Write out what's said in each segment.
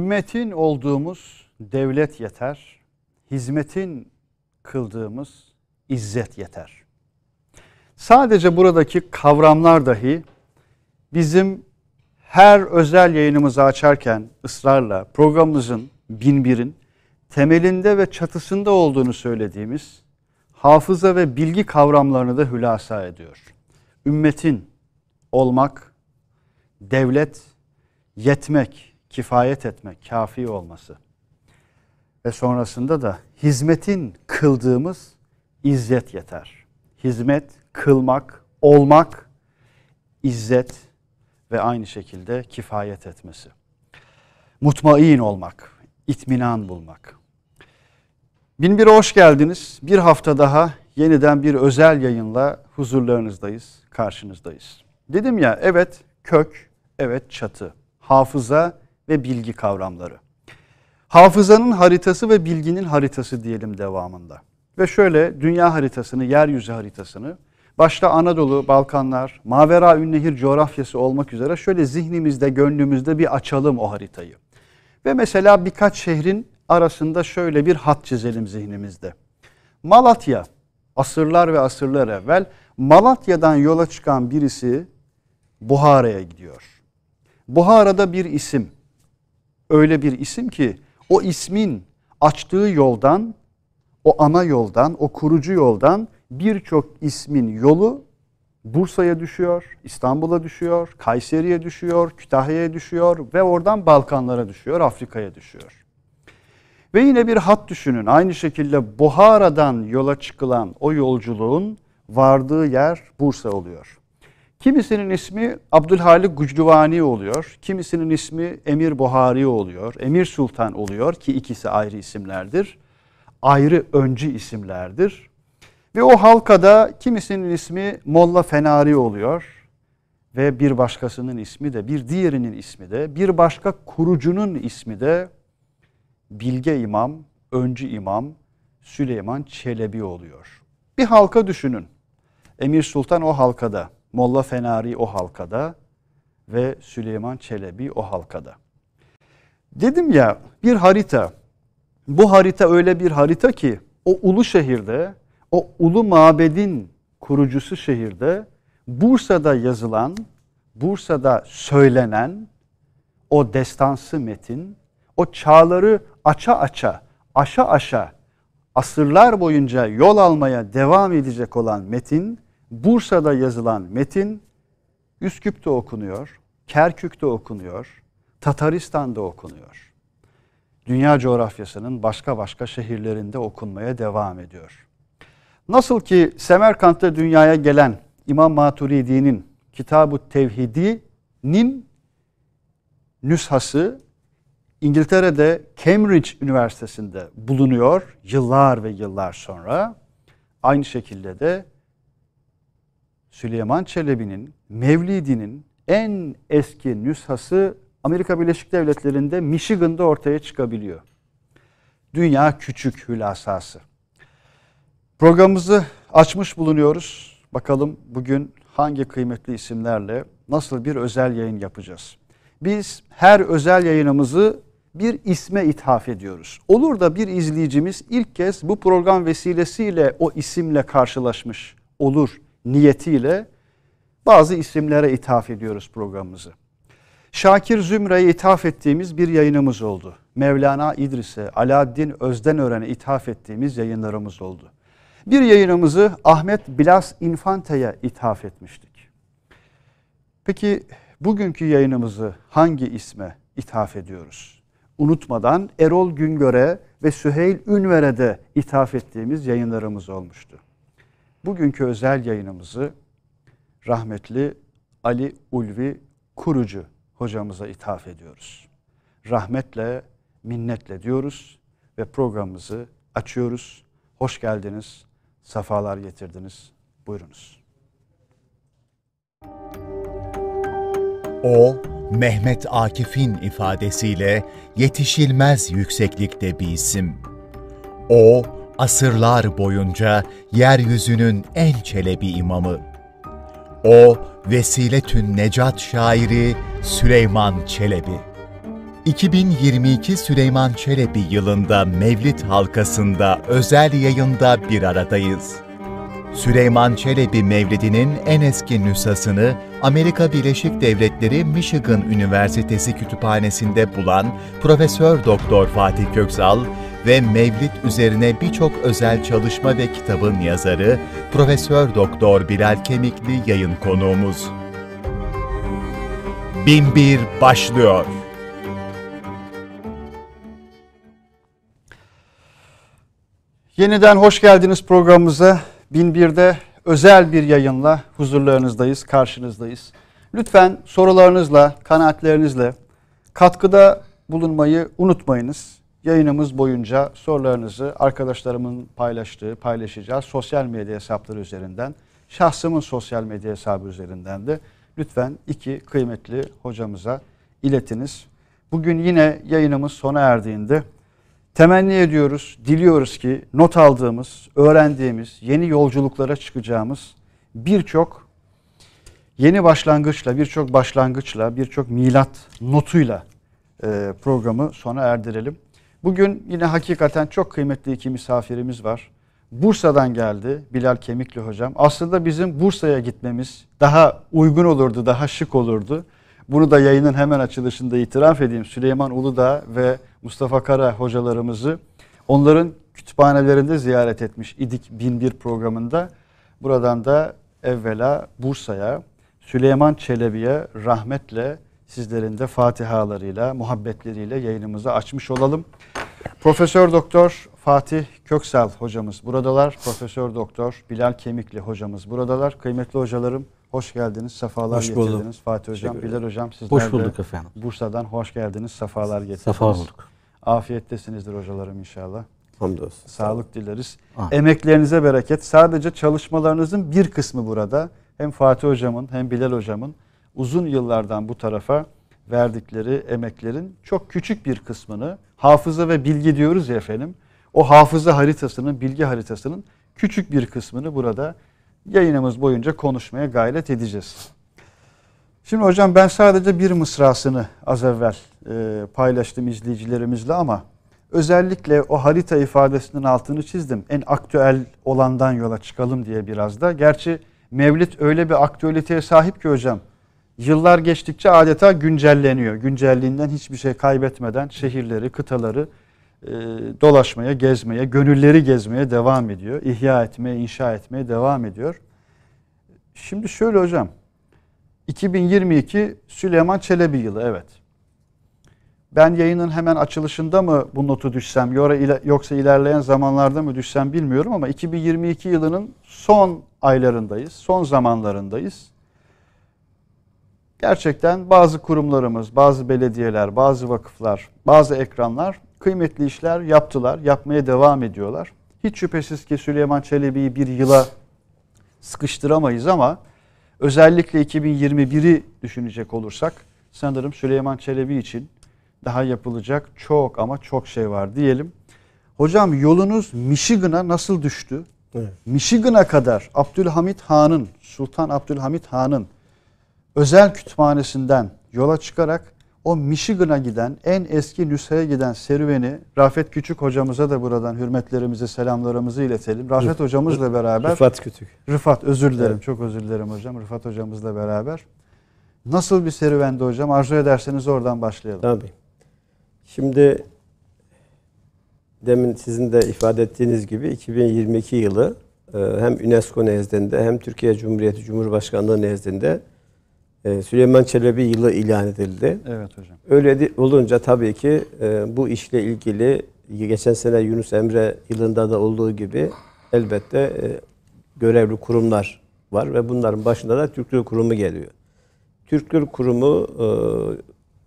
Ümmetin olduğumuz devlet yeter, hizmetin kıldığımız izzet yeter. Sadece buradaki kavramlar dahi bizim her özel yayınımızı açarken ısrarla programımızın bin birin temelinde ve çatısında olduğunu söylediğimiz hafıza ve bilgi kavramlarını da hülasa ediyor. Ümmetin olmak, devlet, yetmek, kifayet etmek, kafi olması ve sonrasında da hizmetin kıldığımız izzet yeter. Hizmet, kılmak, olmak, izzet ve aynı şekilde kifayet etmesi. Mutmain olmak, itminan bulmak. Bin bir hoş geldiniz. Bir hafta daha yeniden bir özel yayınla huzurlarınızdayız, karşınızdayız. Dedim ya evet kök, evet çatı. Hafıza ve bilgi kavramları. Hafızanın haritası ve bilginin haritası diyelim devamında. Ve şöyle dünya haritasını, yeryüzü haritasını başta Anadolu, Balkanlar, Mavera Ünnehir coğrafyası olmak üzere şöyle zihnimizde, gönlümüzde bir açalım o haritayı. Ve mesela birkaç şehrin arasında şöyle bir hat çizelim zihnimizde. Malatya, asırlar ve asırlar evvel Malatya'dan yola çıkan birisi Buhara'ya gidiyor. Buhara'da bir isim öyle bir isim ki o ismin açtığı yoldan, o ana yoldan, o kurucu yoldan birçok ismin yolu Bursa'ya düşüyor, İstanbul'a düşüyor, Kayseri'ye düşüyor, Kütahya'ya düşüyor ve oradan Balkanlara düşüyor, Afrika'ya düşüyor. Ve yine bir hat düşünün. Aynı şekilde Buhara'dan yola çıkılan o yolculuğun vardığı yer Bursa oluyor. Kimisinin ismi Abdülhalik Gucluvani oluyor, kimisinin ismi Emir Buhari oluyor, Emir Sultan oluyor ki ikisi ayrı isimlerdir. Ayrı öncü isimlerdir. Ve o halkada kimisinin ismi Molla Fenari oluyor ve bir başkasının ismi de, bir diğerinin ismi de, bir başka kurucunun ismi de Bilge İmam, öncü İmam, Süleyman Çelebi oluyor. Bir halka düşünün. Emir Sultan o halkada. Molla Fenari o halkada ve Süleyman Çelebi o halkada. Dedim ya bir harita. Bu harita öyle bir harita ki o ulu şehirde, o ulu mabedin kurucusu şehirde Bursa'da yazılan, Bursa'da söylenen o destansı metin, o çağları aça aça, aşa aşa asırlar boyunca yol almaya devam edecek olan metin Bursa'da yazılan metin Üsküp'te okunuyor, Kerkük'te okunuyor, Tataristan'da okunuyor. Dünya coğrafyasının başka başka şehirlerinde okunmaya devam ediyor. Nasıl ki Semerkant'ta dünyaya gelen İmam Maturidi'nin Kitab-ı Tevhidi'nin nüshası İngiltere'de Cambridge Üniversitesi'nde bulunuyor yıllar ve yıllar sonra. Aynı şekilde de Süleyman Çelebi'nin Mevlidi'nin en eski nüshası Amerika Birleşik Devletleri'nde Michigan'da ortaya çıkabiliyor. Dünya küçük hülasası. Programımızı açmış bulunuyoruz. Bakalım bugün hangi kıymetli isimlerle nasıl bir özel yayın yapacağız. Biz her özel yayınımızı bir isme ithaf ediyoruz. Olur da bir izleyicimiz ilk kez bu program vesilesiyle o isimle karşılaşmış olur niyetiyle bazı isimlere ithaf ediyoruz programımızı. Şakir Zümre'ye ithaf ettiğimiz bir yayınımız oldu. Mevlana İdris'e, Alaaddin Özdenören'e ithaf ettiğimiz yayınlarımız oldu. Bir yayınımızı Ahmet Bilas Infante'ye ithaf etmiştik. Peki bugünkü yayınımızı hangi isme ithaf ediyoruz? Unutmadan Erol Güngör'e ve Süheyl Ünver'e de ithaf ettiğimiz yayınlarımız olmuştu. Bugünkü özel yayınımızı rahmetli Ali Ulvi Kurucu hocamıza ithaf ediyoruz. Rahmetle, minnetle diyoruz ve programımızı açıyoruz. Hoş geldiniz, sefalar getirdiniz. Buyurunuz. O, Mehmet Akif'in ifadesiyle yetişilmez yükseklikte bir isim. O, asırlar boyunca yeryüzünün en çelebi imamı. O Vesiletün Necat şairi Süleyman Çelebi. 2022 Süleyman Çelebi yılında Mevlid halkasında özel yayında bir aradayız. Süleyman Çelebi Mevlidi'nin en eski nüshasını Amerika Birleşik Devletleri Michigan Üniversitesi kütüphanesinde bulan Profesör Doktor Fatih Köksal ve Mevlid üzerine birçok özel çalışma ve kitabın yazarı Profesör Doktor Bilal Kemikli yayın konuğumuz. 1001 başlıyor. Yeniden hoş geldiniz programımıza. 1001'de özel bir yayınla huzurlarınızdayız, karşınızdayız. Lütfen sorularınızla, kanaatlerinizle katkıda bulunmayı unutmayınız. Yayınımız boyunca sorularınızı arkadaşlarımın paylaştığı, paylaşacağı sosyal medya hesapları üzerinden, şahsımın sosyal medya hesabı üzerinden de lütfen iki kıymetli hocamıza iletiniz. Bugün yine yayınımız sona erdiğinde Temenni ediyoruz, diliyoruz ki not aldığımız, öğrendiğimiz, yeni yolculuklara çıkacağımız birçok yeni başlangıçla, birçok başlangıçla, birçok milat notuyla e, programı sona erdirelim. Bugün yine hakikaten çok kıymetli iki misafirimiz var. Bursa'dan geldi Bilal Kemikli hocam. Aslında bizim Bursa'ya gitmemiz daha uygun olurdu, daha şık olurdu. Bunu da yayının hemen açılışında itiraf edeyim. Süleyman Uludağ ve Mustafa Kara hocalarımızı onların kütüphanelerinde ziyaret etmiş İdik 1001 programında. Buradan da evvela Bursa'ya, Süleyman Çelebi'ye rahmetle sizlerin de fatihalarıyla, muhabbetleriyle yayınımızı açmış olalım. Profesör Doktor Fatih Köksal hocamız buradalar. Profesör Doktor Bilal Kemikli hocamız buradalar. Kıymetli hocalarım hoş geldiniz. Sefalar hoş getirdiniz. Buldum. Fatih hocam, Bilal hocam sizler hoş bulduk de efendim. Bursa'dan hoş geldiniz. Sefalar getirdiniz. Sefa bulduk. Afiyettesinizdir hocalarım inşallah. Hamdolsun. Sağlık dileriz. Ah. Emeklerinize bereket. Sadece çalışmalarınızın bir kısmı burada. Hem Fatih hocamın hem Bilal hocamın uzun yıllardan bu tarafa verdikleri emeklerin çok küçük bir kısmını hafıza ve bilgi diyoruz ya efendim o hafıza haritasının, bilgi haritasının küçük bir kısmını burada yayınımız boyunca konuşmaya gayret edeceğiz. Şimdi hocam ben sadece bir mısrasını az evvel e, paylaştım izleyicilerimizle ama özellikle o harita ifadesinin altını çizdim. En aktüel olandan yola çıkalım diye biraz da. Gerçi Mevlid öyle bir aktüeliteye sahip ki hocam. Yıllar geçtikçe adeta güncelleniyor. Güncelliğinden hiçbir şey kaybetmeden şehirleri, kıtaları ee, dolaşmaya, gezmeye, gönülleri gezmeye devam ediyor. İhya etmeye, inşa etmeye devam ediyor. Şimdi şöyle hocam. 2022 Süleyman Çelebi yılı evet. Ben yayının hemen açılışında mı bu notu düşsem yoksa ilerleyen zamanlarda mı düşsem bilmiyorum ama 2022 yılının son aylarındayız, son zamanlarındayız. Gerçekten bazı kurumlarımız, bazı belediyeler, bazı vakıflar, bazı ekranlar kıymetli işler yaptılar, yapmaya devam ediyorlar. Hiç şüphesiz ki Süleyman Çelebi'yi bir yıla sıkıştıramayız ama özellikle 2021'i düşünecek olursak sanırım Süleyman Çelebi için daha yapılacak çok ama çok şey var diyelim. Hocam yolunuz Michigan'a nasıl düştü? Evet. Michigan'a kadar Abdülhamit Han'ın, Sultan Abdülhamit Han'ın özel kütüphanesinden yola çıkarak o Michigan'a giden, en eski nüshaya giden serüveni Rafet Küçük hocamıza da buradan hürmetlerimizi, selamlarımızı iletelim. Rafet Rıf, hocamızla beraber... Rıfat Küçük. Rıfat, özür dilerim. Evet. Çok özür dilerim hocam. Rıfat hocamızla beraber. Nasıl bir serüvendi hocam? Arzu ederseniz oradan başlayalım. Tabii. Şimdi demin sizin de ifade ettiğiniz gibi 2022 yılı e, hem UNESCO nezdinde hem Türkiye Cumhuriyeti Cumhurbaşkanlığı nezdinde ee, Süleyman Çelebi yılı ilan edildi. Evet hocam. Öyle olunca tabii ki e, bu işle ilgili geçen sene Yunus Emre yılında da olduğu gibi elbette e, görevli kurumlar var ve bunların başında da Türk Dil Kurumu geliyor. Türk Dil Kurumu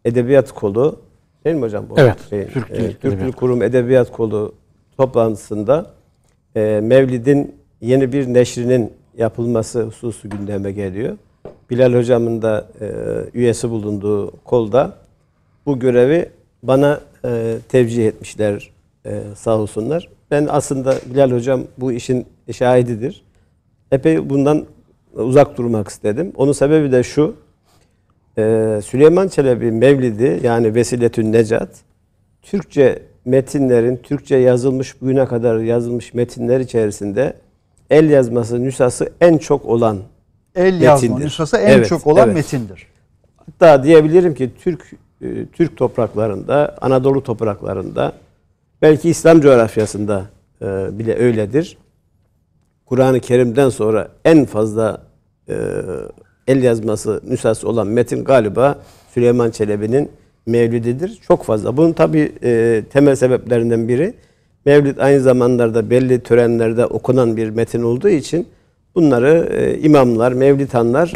e, Edebiyat Kolu değil mi hocam bu? Evet. Şeyin, Türk Dil, Türk Dil Kurumu Edebiyat Kolu toplantısında Mevlid'in yeni bir neşrinin yapılması hususu gündeme geliyor. Bilal hocamın da e, üyesi bulunduğu kolda bu görevi bana e, tevcih etmişler e, sağ olsunlar. Ben aslında Bilal hocam bu işin şahididir. Epey bundan uzak durmak istedim. Onun sebebi de şu. E, Süleyman Çelebi Mevlidi yani Vesiletün Necat Türkçe metinlerin, Türkçe yazılmış bugüne kadar yazılmış metinler içerisinde el yazması nüshası en çok olan el yazma metindir. nüshası en evet, çok olan evet. metindir. Hatta diyebilirim ki Türk e, Türk topraklarında, Anadolu topraklarında belki İslam coğrafyasında e, bile öyledir. Kur'an-ı Kerim'den sonra en fazla e, el yazması nüshası olan metin galiba Süleyman Çelebi'nin Mevlididir. Çok fazla. Bunun tabi temel sebeplerinden biri Mevlid aynı zamanlarda belli törenlerde okunan bir metin olduğu için Bunları e, imamlar, mevlitanlar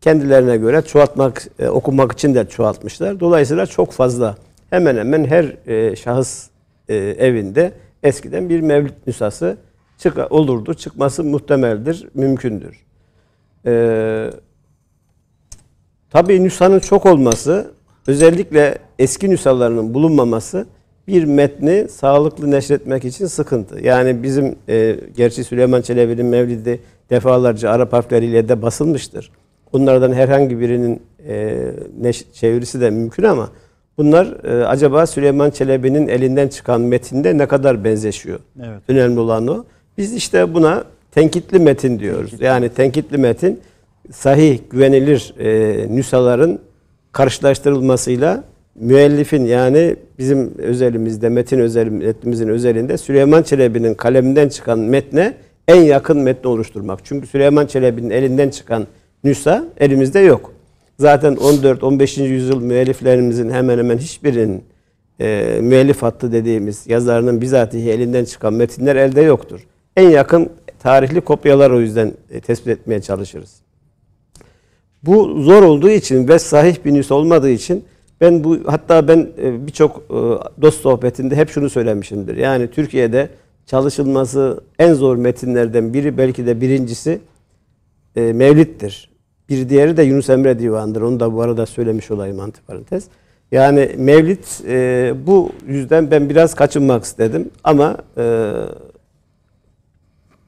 kendilerine göre çoğaltmak, e, okumak için de çoğaltmışlar. Dolayısıyla çok fazla hemen hemen her e, şahıs e, evinde eskiden bir mevlid nüshası çık olurdu. Çıkması muhtemeldir, mümkündür. E, tabii nüshanın çok olması, özellikle eski nüshalarının bulunmaması bir metni sağlıklı neşretmek için sıkıntı. Yani bizim e, gerçi Süleyman Çelebi'nin Mevlidi defalarca Arap harfleriyle de basılmıştır. Bunlardan herhangi birinin e, çevirisi de mümkün ama bunlar e, acaba Süleyman Çelebi'nin elinden çıkan metinde ne kadar benzeşiyor? Evet. Önemli olan o. Biz işte buna tenkitli metin diyoruz. Tenkitli. Yani tenkitli metin sahih, güvenilir e, nüshaların karşılaştırılmasıyla müellifin yani bizim özelimizde, metin özelim, metnimizin özelinde Süleyman Çelebi'nin kaleminden çıkan metne en yakın metni oluşturmak. Çünkü Süleyman Çelebi'nin elinden çıkan nüsa elimizde yok. Zaten 14-15. yüzyıl müelliflerimizin hemen hemen hiçbirinin e, müellif hattı dediğimiz yazarının bizatihi elinden çıkan metinler elde yoktur. En yakın tarihli kopyalar o yüzden e, tespit etmeye çalışırız. Bu zor olduğu için ve sahih bir nüs olmadığı için ben bu hatta ben e, birçok e, dost sohbetinde hep şunu söylemişimdir. Yani Türkiye'de çalışılması en zor metinlerden biri belki de birincisi e, Mevlid'dir. Bir diğeri de Yunus Emre Divanı'dır. Onu da bu arada söylemiş olayım antiparantez. Yani Mevlid e, bu yüzden ben biraz kaçınmak istedim ama e,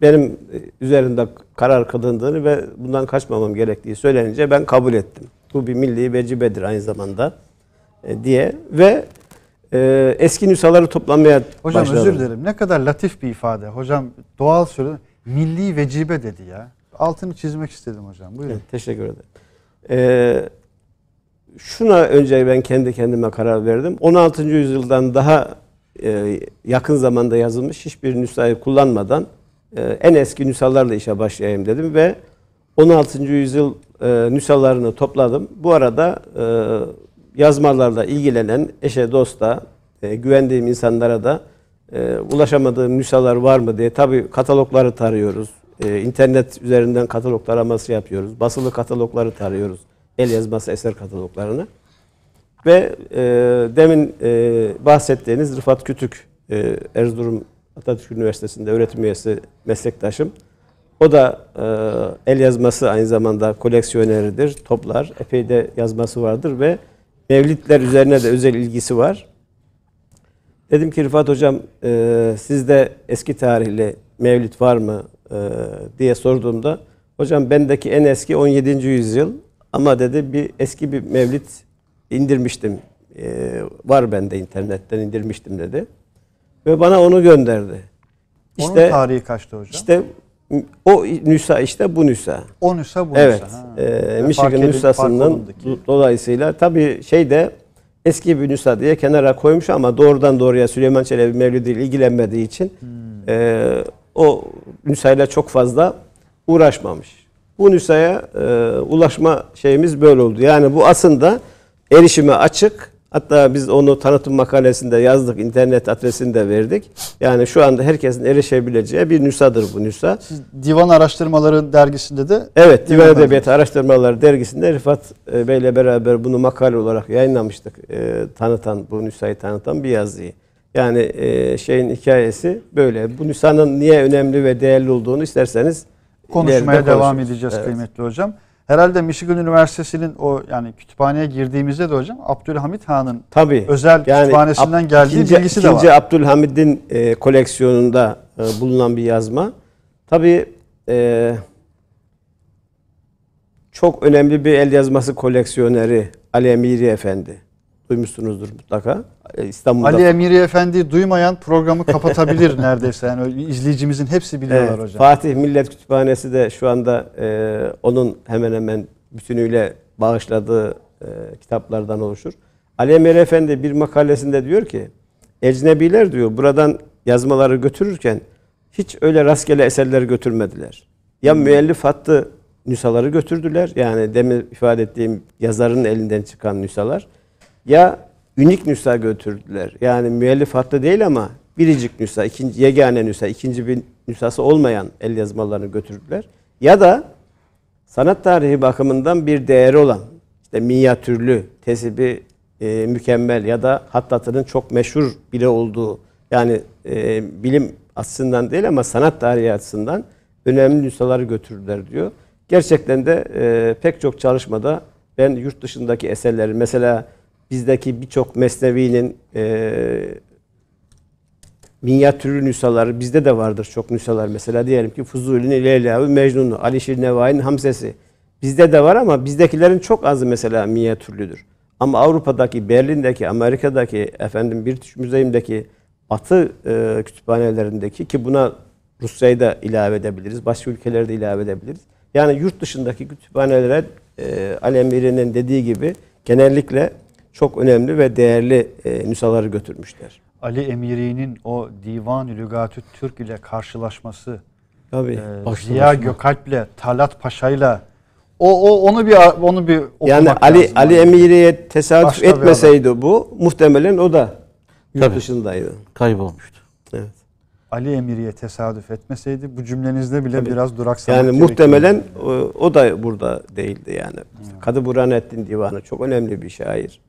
benim üzerinde karar kılındığını ve bundan kaçmamam gerektiği söylenince ben kabul ettim. Bu bir milli vecibedir aynı zamanda e, diye ve e, eski nüshaları toplanmaya Hocam başladı. özür dilerim. Ne kadar latif bir ifade. Hocam doğal söyledi. Milli vecibe dedi ya. Altını çizmek istedim hocam. Buyurun. Evet, teşekkür ederim. Ee, şuna önce ben kendi kendime karar verdim. 16. yüzyıldan daha e, yakın zamanda yazılmış hiçbir nüshayı kullanmadan e, en eski nüshalarla işe başlayayım dedim ve 16. yüzyıl e, nüshalarını topladım. Bu arada e, yazmalarla ilgilenen eşe, dosta, e, güvendiğim insanlara da e, ulaşamadığım nüshalar var mı diye tabii katalogları tarıyoruz. E, internet üzerinden katalog taraması yapıyoruz. Basılı katalogları tarıyoruz. El yazması eser kataloglarını. Ve e, demin e, bahsettiğiniz Rıfat Kütük, e, Erzurum Atatürk Üniversitesi'nde öğretim üyesi meslektaşım. O da e, el yazması aynı zamanda koleksiyoneridir, toplar. Epey de yazması vardır ve Mevlidler üzerine de özel ilgisi var. Dedim ki Rıfat Hocam e, sizde eski tarihli mevlid var mı e, diye sorduğumda hocam bendeki en eski 17. yüzyıl ama dedi bir eski bir mevlid indirmiştim. E, var bende internetten indirmiştim dedi. Ve bana onu gönderdi. İşte, Onun tarihi kaçtı hocam? İşte o nüsa işte bu nüsa. O nüsa bu evet, nüsa. Evet. Michigan edin, nüsasının dolayısıyla tabii şey de eski bir nüsa diye kenara koymuş ama doğrudan doğruya Süleyman Çelebi Mevlüt'ü ile ilgilenmediği için hmm. e, o nüsayla çok fazla uğraşmamış. Bu nüsaya e, ulaşma şeyimiz böyle oldu. Yani bu aslında erişime açık Hatta biz onu tanıtım makalesinde yazdık, internet adresini de verdik. Yani şu anda herkesin erişebileceği bir nüsadır bu nüsa. Siz Divan Araştırmaları dergisinde de Evet, Divan Edebiyatı Araştırmaları dergisinde Rifat e, Bey'le beraber bunu makale olarak yayınlamıştık. E, tanıtan, bu nüsayı tanıtan bir yazıyı. Yani e, şeyin hikayesi böyle. Bu nüsanın niye önemli ve değerli olduğunu isterseniz konuşmaya devam edeceğiz evet. kıymetli hocam. Herhalde Michigan Üniversitesi'nin o yani kütüphaneye girdiğimizde de hocam Abdülhamit Han'ın Tabii, özel yani kütüphanesinden Ab- geldiği ikinci, bilgisi de var. İkinci Abdülhamid'in e, koleksiyonunda e, bulunan bir yazma. Tabii e, çok önemli bir el yazması koleksiyoneri Ali Emiri Efendi. Duymuşsunuzdur mutlaka. E, İstanbul'da. Ali Emiri Efendi duymayan programı kapatabilir neredeyse. Yani izleyicimizin hepsi biliyorlar evet, hocam. Fatih Millet Kütüphanesi de şu anda e, onun hemen hemen bütünüyle bağışladığı e, kitaplardan oluşur. Ali Emiri Efendi bir makalesinde diyor ki, ecnebiler diyor buradan yazmaları götürürken hiç öyle rastgele eserler götürmediler. Ya hmm. müellif hattı nüsaları götürdüler. Yani demin ifade ettiğim yazarın elinden çıkan nüsalar. Ya ünik nüsa götürdüler. Yani müellif hattı değil ama biricik nüsa, ikinci, yegane nüsa, ikinci bir nüshası olmayan el yazmalarını götürdüler. Ya da sanat tarihi bakımından bir değeri olan, işte minyatürlü, tesibi e, mükemmel ya da hattatının çok meşhur bile olduğu, yani e, bilim açısından değil ama sanat tarihi açısından önemli nüshaları götürdüler diyor. Gerçekten de e, pek çok çalışmada ben yurt dışındaki eserleri, mesela bizdeki birçok Mesnevi'nin e, minyatürlü nüshaları bizde de vardır çok nüshalar. Mesela diyelim ki Fuzuli'nin Leyla'yı, Mecnun'u, Alişir Nevai'nin Hamsesi. Bizde de var ama bizdekilerin çok azı mesela minyatürlüdür. Ama Avrupa'daki, Berlin'deki, Amerika'daki, efendim British Müzeyim'deki Batı e, kütüphanelerindeki ki buna Rusya'yı da ilave edebiliriz. Başka ülkelerde ilave edebiliriz. Yani yurt dışındaki kütüphanelere e, Alemir'in dediği gibi genellikle çok önemli ve değerli e, nüshaları götürmüşler. Ali Emiri'nin o Divan-ı Lügatü Türk ile karşılaşması Tabii. E, Ziya Gökalp'le, Talat Paşa'yla o, o onu bir onu bir okumak Yani Ali lazım. Ali Emiri'ye tesadüf Başka etmeseydi bu muhtemelen o da yurt Tabii. dışındaydı. Kaybolmuştu. Evet. Ali Emiri'ye tesadüf etmeseydi bu cümlenizde bile Tabii. biraz duraksamak Yani muhtemelen o, e, o da burada değildi yani. Hmm. Kadı Burhanettin Divanı çok önemli bir şair.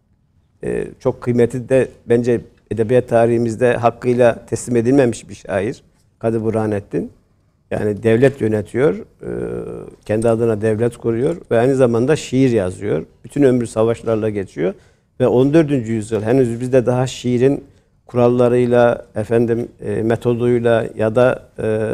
Ee, çok kıymetli de bence edebiyat tarihimizde hakkıyla teslim edilmemiş bir şair. Kadı Burhanettin. Yani devlet yönetiyor, e, kendi adına devlet kuruyor ve aynı zamanda şiir yazıyor. Bütün ömrü savaşlarla geçiyor ve 14. yüzyıl henüz bizde daha şiirin kurallarıyla, efendim e, metoduyla ya da e,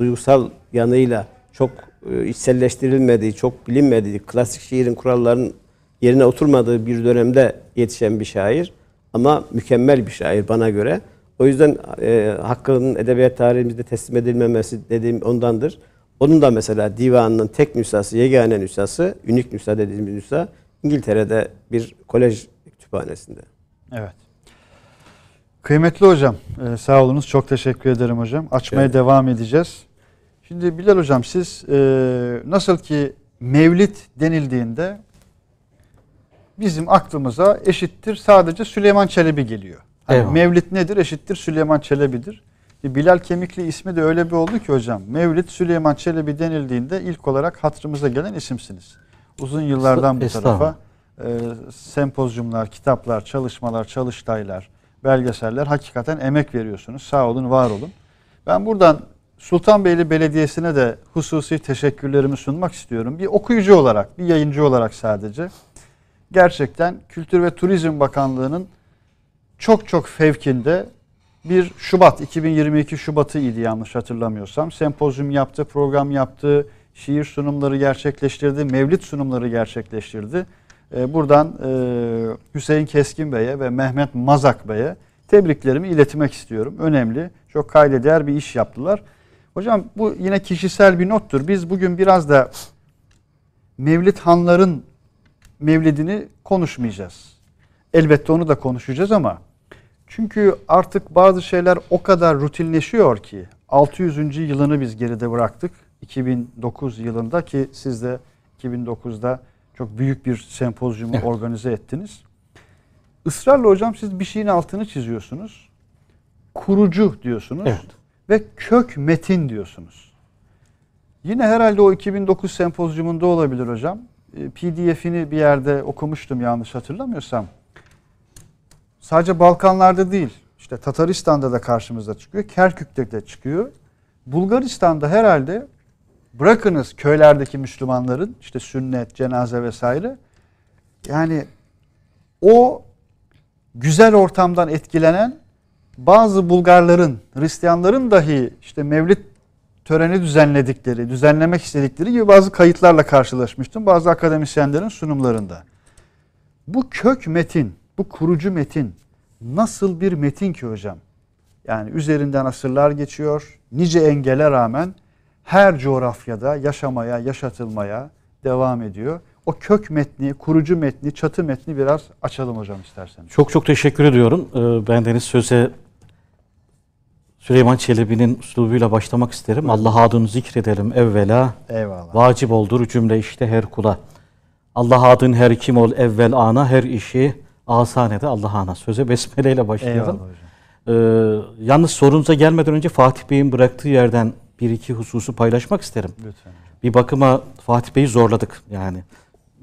duygusal yanıyla çok e, içselleştirilmediği, çok bilinmediği, klasik şiirin kurallarının yerine oturmadığı bir dönemde yetişen bir şair ama mükemmel bir şair bana göre. O yüzden e, Hakkı'nın edebiyat tarihimizde teslim edilmemesi dediğim ondandır. Onun da mesela divanının tek nüshası, yegane nüshası, ünik nüsha dediğimiz nüsha İngiltere'de bir kolej kütüphanesinde. Evet. Kıymetli hocam, e, sağ olunuz. Çok teşekkür ederim hocam. Açmaya evet. devam edeceğiz. Şimdi Bilal hocam siz e, nasıl ki mevlid denildiğinde bizim aklımıza eşittir sadece Süleyman Çelebi geliyor. Hani Mevlid nedir? Eşittir Süleyman Çelebi'dir. Bilal Kemikli ismi de öyle bir oldu ki hocam. Mevlid Süleyman Çelebi denildiğinde ilk olarak hatırımıza gelen isimsiniz. Uzun yıllardan bu tarafa e, sempozyumlar, kitaplar, çalışmalar, çalıştaylar, belgeseller hakikaten emek veriyorsunuz. Sağ olun, var olun. Ben buradan Sultanbeyli Belediyesi'ne de hususi teşekkürlerimi sunmak istiyorum. Bir okuyucu olarak, bir yayıncı olarak sadece gerçekten Kültür ve Turizm Bakanlığı'nın çok çok fevkinde bir Şubat 2022 Şubat'ı idi yanlış hatırlamıyorsam. Sempozyum yaptı, program yaptı, şiir sunumları gerçekleştirdi, mevlit sunumları gerçekleştirdi. Ee, buradan e, Hüseyin Keskin Bey'e ve Mehmet Mazak Bey'e tebriklerimi iletmek istiyorum. Önemli, çok kayda bir iş yaptılar. Hocam bu yine kişisel bir nottur. Biz bugün biraz da Mevlid Hanların mevlidini konuşmayacağız. Elbette onu da konuşacağız ama çünkü artık bazı şeyler o kadar rutinleşiyor ki 600. yılını biz geride bıraktık. 2009 yılında ki siz de 2009'da çok büyük bir sempozyumu evet. organize ettiniz. Israrla hocam siz bir şeyin altını çiziyorsunuz. Kurucu diyorsunuz. Evet. Ve kök metin diyorsunuz. Yine herhalde o 2009 sempozyumunda olabilir hocam. E, PDF'ini bir yerde okumuştum yanlış hatırlamıyorsam. Sadece Balkanlarda değil, işte Tataristan'da da karşımıza çıkıyor, Kerkük'te de çıkıyor. Bulgaristan'da herhalde bırakınız köylerdeki Müslümanların işte sünnet, cenaze vesaire. Yani o güzel ortamdan etkilenen bazı Bulgarların, Hristiyanların dahi işte Mevlid töreni düzenledikleri, düzenlemek istedikleri gibi bazı kayıtlarla karşılaşmıştım bazı akademisyenlerin sunumlarında. Bu kök metin, bu kurucu metin nasıl bir metin ki hocam? Yani üzerinden asırlar geçiyor. Nice engele rağmen her coğrafyada yaşamaya, yaşatılmaya devam ediyor. O kök metni, kurucu metni, çatı metni biraz açalım hocam isterseniz. Çok çok teşekkür ediyorum. Ee, ben Deniz Söze Süleyman Çelebi'nin üslubuyla başlamak isterim. Allah adını zikredelim evvela. Eyvallah. Vacip oldur cümle işte her kula. Allah adın her kim ol evvel ana her işi asanede Allah ana. Söze besmeleyle başlayalım. Ee, yalnız sorunuza gelmeden önce Fatih Bey'in bıraktığı yerden bir iki hususu paylaşmak isterim. Lütfen. Bir bakıma Fatih Bey'i zorladık yani.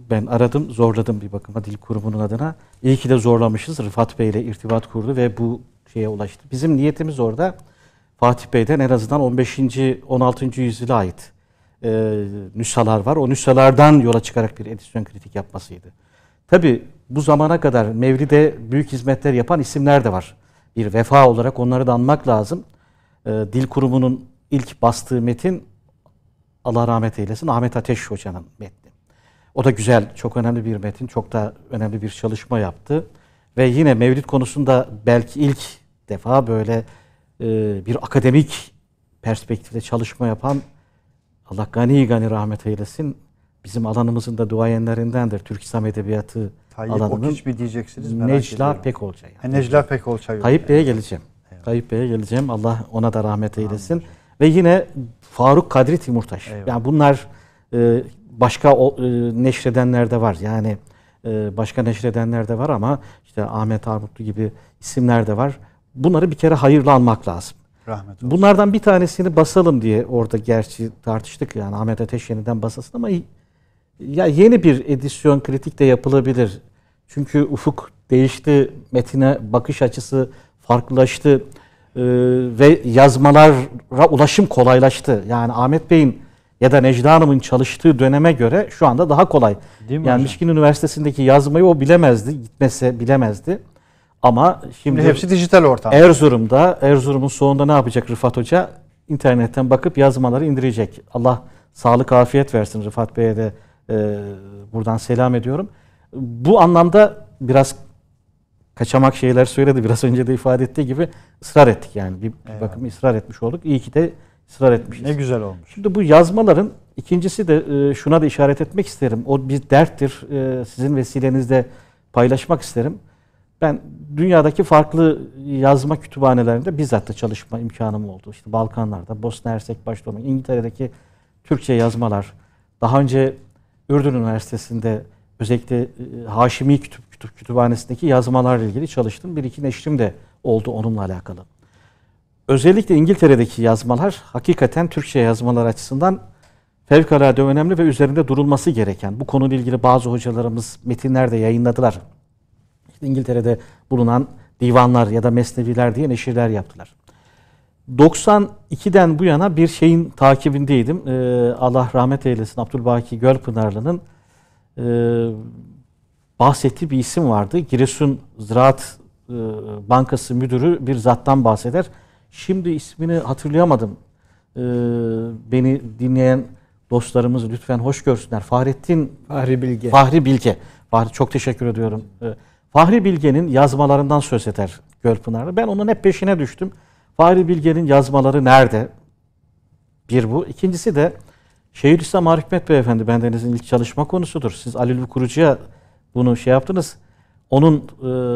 Ben aradım, zorladım bir bakıma dil kurumunun adına. İyi ki de zorlamışız. Rıfat Bey ile irtibat kurdu ve bu şeye ulaştı. Bizim niyetimiz orada Fatih Bey'den en azından 15. 16. yüzyıla ait e, nüshalar var. O nüshalardan yola çıkarak bir edisyon kritik yapmasıydı. Tabi bu zamana kadar Mevlid'e büyük hizmetler yapan isimler de var. Bir vefa olarak onları da anmak lazım. E, Dil Kurumu'nun ilk bastığı metin Allah rahmet eylesin Ahmet Ateş Hoca'nın metni. O da güzel, çok önemli bir metin, çok da önemli bir çalışma yaptı. Ve yine Mevlid konusunda belki ilk defa böyle e, bir akademik perspektifte çalışma yapan Allah gani gani rahmet eylesin. Bizim alanımızın da duayenlerindendir. Türk İslam Edebiyatı Tayyip alanının. Tayyip bir diyeceksiniz merak Necla Pekolca. E, yani. Necla Pekolca. Tayyip Bey'e geleceğim. Eyvallah. Tayyip Bey'e geleceğim. Allah ona da rahmet eylesin. Amin. Ve yine Faruk Kadri Timurtaş. Eyvallah. Yani bunlar e, başka neşredenler de var. Yani başka neşredenler de var ama işte Ahmet Armutlu gibi isimler de var bunları bir kere hayırlanmak lazım. Rahmet olsun. Bunlardan bir tanesini basalım diye orada gerçi tartıştık yani Ahmet Ateş yeniden basasın ama ya yeni bir edisyon kritik de yapılabilir. Çünkü ufuk değişti, metine bakış açısı farklılaştı ee, ve yazmalara ulaşım kolaylaştı. Yani Ahmet Bey'in ya da Necla Hanım'ın çalıştığı döneme göre şu anda daha kolay. Değil mi yani hocam? Üniversitesi'ndeki yazmayı o bilemezdi, gitmese bilemezdi. Ama şimdi, şimdi hepsi dijital ortam. Erzurum'da, Erzurum'un sonunda ne yapacak Rıfat Hoca? İnternetten bakıp yazmaları indirecek. Allah sağlık afiyet versin Rıfat Bey'e de e, buradan selam ediyorum. Bu anlamda biraz kaçamak şeyler söyledi. Biraz önce de ifade ettiği gibi ısrar ettik yani. Bir evet. bakım ısrar etmiş olduk. İyi ki de ısrar etmişiz. Ne güzel olmuş. Şimdi bu yazmaların ikincisi de e, şuna da işaret etmek isterim. O bir derttir. E, sizin vesilenizde paylaşmak isterim. Ben dünyadaki farklı yazma kütüphanelerinde bizzat da çalışma imkanım oldu. İşte Balkanlarda, Bosna Hersek başta olmak, İngiltere'deki Türkçe yazmalar. Daha önce Ürdün Üniversitesi'nde özellikle e, Haşimi Kütüp, Kütüp Kütüphanesi'ndeki yazmalarla ilgili çalıştım. Bir iki neşrim de oldu onunla alakalı. Özellikle İngiltere'deki yazmalar hakikaten Türkçe yazmalar açısından fevkalade önemli ve üzerinde durulması gereken. Bu konuyla ilgili bazı hocalarımız metinler de yayınladılar. İngiltere'de bulunan divanlar ya da mesneviler diye neşirler yaptılar. 92'den bu yana bir şeyin takibindeydim. Ee, Allah rahmet eylesin Abdülbaki Gölpınarlı'nın e, bahsettiği bir isim vardı. Giresun Ziraat e, Bankası Müdürü bir zattan bahseder. Şimdi ismini hatırlayamadım. Ee, beni dinleyen dostlarımız lütfen hoş görsünler. Fahrettin Fahri Bilge. Fahri Bilge. Fahri çok teşekkür ediyorum. Ee, Fahri Bilge'nin yazmalarından söz eder Gölpınar'da. Ben onun hep peşine düştüm. Fahri Bilge'nin yazmaları nerede? Bir bu. İkincisi de Şeyhülislam Arif Hikmet Beyefendi bendenizin ilk çalışma konusudur. Siz Ali Lübü Kurucu'ya bunu şey yaptınız. Onun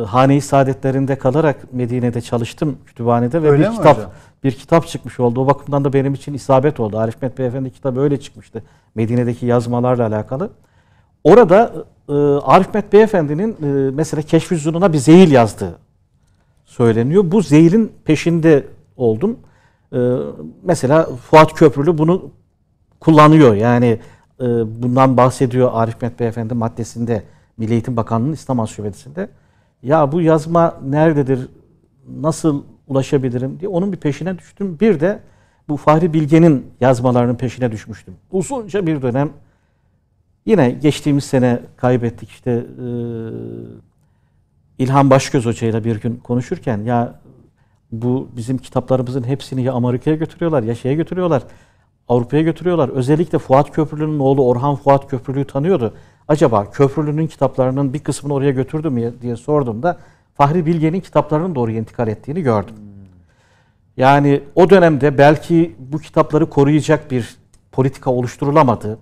e, hane-i saadetlerinde kalarak Medine'de çalıştım kütüphanede ve öyle bir kitap hocam? bir kitap çıkmış oldu. O bakımdan da benim için isabet oldu. Arif Hikmet Beyefendi kitabı öyle çıkmıştı. Medine'deki yazmalarla alakalı. Orada e, Arif Met Beyefendi'nin e, mesela Keşfüzun'una bir zehil yazdığı söyleniyor. Bu zehilin peşinde oldum. E, mesela Fuat Köprülü bunu kullanıyor. Yani e, bundan bahsediyor Arif Met Beyefendi maddesinde Milli Eğitim Bakanlığı'nın İslam Ansiklopedisi'nde. Ya bu yazma nerededir? Nasıl ulaşabilirim diye onun bir peşine düştüm. Bir de bu Fahri Bilge'nin yazmalarının peşine düşmüştüm. Uzunca bir dönem Yine geçtiğimiz sene kaybettik işte e, İlhan Başgöz Hoca bir gün konuşurken ya bu bizim kitaplarımızın hepsini ya Amerika'ya götürüyorlar ya şeye götürüyorlar. Avrupa'ya götürüyorlar. Özellikle Fuat Köprülü'nün oğlu Orhan Fuat Köprülü'yü tanıyordu. Acaba Köprülü'nün kitaplarının bir kısmını oraya götürdü mü diye sordum da Fahri Bilge'nin kitaplarının doğru intikal ettiğini gördüm. Yani o dönemde belki bu kitapları koruyacak bir politika oluşturulamadı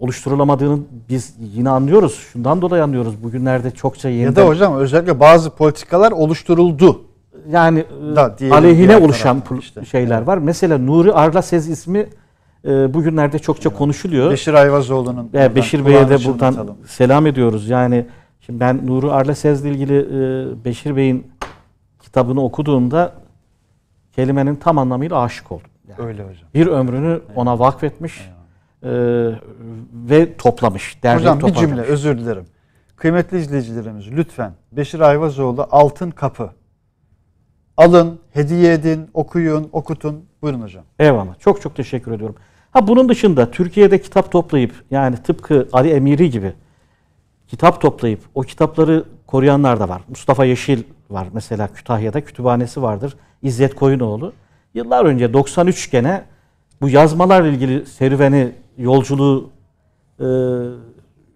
oluşturulamadığını biz yine anlıyoruz. Şundan dolayı anlıyoruz. Bugünlerde çokça yeniden... Ya da hocam özellikle bazı politikalar oluşturuldu. Yani da, e, aleyhine oluşan işte. şeyler evet. var. Mesela Nuri Arla Sez ismi e, bugünlerde çokça evet. konuşuluyor. Beşir Ayvazoğlu'nun. E, Beşir Bey'e de buradan selam ediyoruz. Yani şimdi ben Nuri Arla ile ilgili e, Beşir Bey'in kitabını okuduğumda kelimenin tam anlamıyla aşık oldum. Yani Öyle hocam. Bir ömrünü evet. ona vakfetmiş. Evet e, ve toplamış. Derneği Hocam toplamış. bir cümle özür dilerim. Kıymetli izleyicilerimiz lütfen Beşir Ayvazoğlu Altın Kapı alın, hediye edin, okuyun, okutun. Buyurun hocam. Eyvallah. Çok çok teşekkür ediyorum. Ha bunun dışında Türkiye'de kitap toplayıp yani tıpkı Ali Emiri gibi kitap toplayıp o kitapları koruyanlar da var. Mustafa Yeşil var mesela Kütahya'da kütüphanesi vardır. İzzet Koyunoğlu. Yıllar önce 93 gene bu yazmalarla ilgili serüveni yolculuğu e,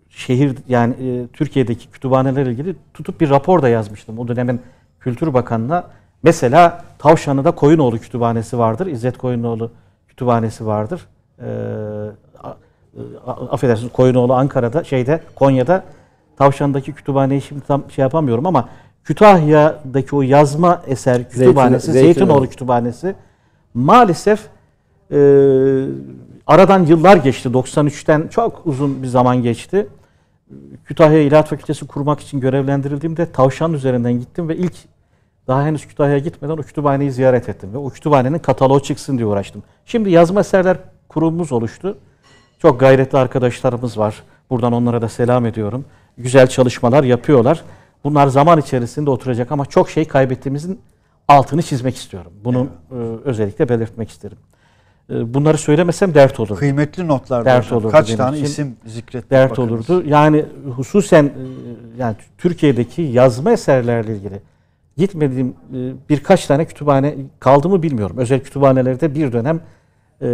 şehir yani e, Türkiye'deki kütüphaneler ilgili tutup bir rapor da yazmıştım. O dönemin Kültür Bakanı'na mesela Tavşanlı'da Koyunoğlu Kütüphanesi vardır. İzzet Koyunoğlu Kütüphanesi vardır. E, e affedersiniz Koyunoğlu Ankara'da şeyde Konya'da Tavşan'daki kütüphaneyi şimdi tam şey yapamıyorum ama Kütahya'daki o yazma eser kütüphanesi, Zeytin, Zeytinoğlu Kütüphanesi maalesef e, Aradan yıllar geçti. 93'ten çok uzun bir zaman geçti. Kütahya İlahi Fakültesi kurmak için görevlendirildiğimde tavşan üzerinden gittim ve ilk daha henüz Kütahya'ya gitmeden o kütüphaneyi ziyaret ettim. Ve o kütüphanenin kataloğu çıksın diye uğraştım. Şimdi yazma eserler kurumumuz oluştu. Çok gayretli arkadaşlarımız var. Buradan onlara da selam ediyorum. Güzel çalışmalar yapıyorlar. Bunlar zaman içerisinde oturacak ama çok şey kaybettiğimizin altını çizmek istiyorum. Bunu evet. E, özellikle belirtmek isterim. Ee, bunları söylemesem dert olurdu. Kıymetli notlar dert hocam. olurdu. Kaç tane isim zikrettik. Dert bakınız. olurdu. Yani hususen e, yani Türkiye'deki yazma eserlerle ilgili gitmediğim e, birkaç tane kütüphane kaldı mı bilmiyorum. Özel kütüphanelerde bir dönem e,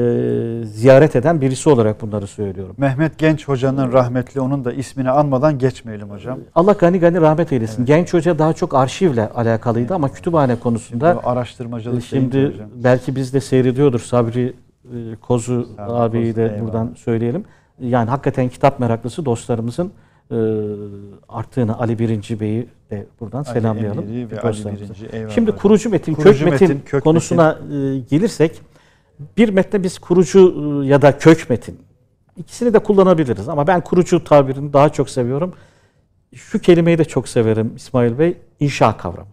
ziyaret eden birisi olarak bunları söylüyorum. Mehmet Genç Hoca'nın rahmetli onun da ismini anmadan geçmeyelim hocam. Allah gani gani rahmet eylesin. Evet. Genç Hoca daha çok arşivle alakalıydı evet. ama kütüphane konusunda şimdi araştırmacılık şimdi belki biz de seyrediyordur Sabri ee, Kozu Serdar abiyi Kozu, de eyvallah. buradan söyleyelim. Yani hakikaten kitap meraklısı dostlarımızın e, arttığını Ali Birinci Bey'i de buradan Ali selamlayalım. ve Ali Birinci, Şimdi kurucu metin, Kurucu kök metin, metin, kök konusuna e, gelirsek bir metne biz kurucu e, ya da kök metin ikisini de kullanabiliriz ama ben kurucu tabirini daha çok seviyorum. Şu kelimeyi de çok severim İsmail Bey inşa kavramı.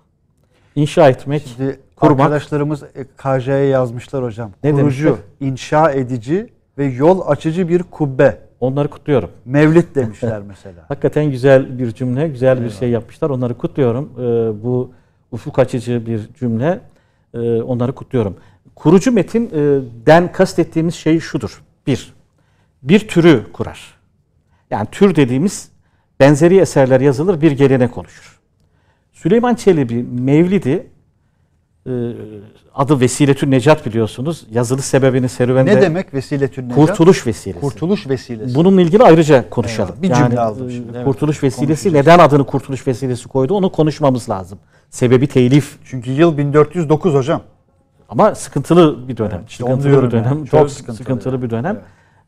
İnşa etmek Şimdi kurmak. Arkadaşlarımız KJ'ye yazmışlar hocam. Ne Kurucu, demişler? inşa edici ve yol açıcı bir kubbe. Onları kutluyorum. Mevlid demişler mesela. Hakikaten güzel bir cümle, güzel bir şey yapmışlar. Onları kutluyorum. Ee, bu ufuk açıcı bir cümle. Ee, onları kutluyorum. Kurucu metin e, den kastettiğimiz şey şudur. Bir, bir türü kurar. Yani tür dediğimiz benzeri eserler yazılır, bir gelenek oluşur. Süleyman Çelebi Mevlid'i ee, adı Vesiletün Necat biliyorsunuz. Yazılı sebebini serüvende... Ne demek Vesiletün Necat? Kurtuluş vesilesi. Kurtuluş vesilesi. Bununla ilgili ayrıca konuşalım. Eyvallah, bir cümle aldım e, şimdi. Kurtuluş evet, vesilesi neden adını kurtuluş vesilesi koydu onu konuşmamız lazım. Sebebi telif. Çünkü yıl 1409 hocam. Ama sıkıntılı bir dönem. Evet, sıkıntılı bir dönem. Yani. Çok sıkıntılı, sıkıntılı yani. bir dönem.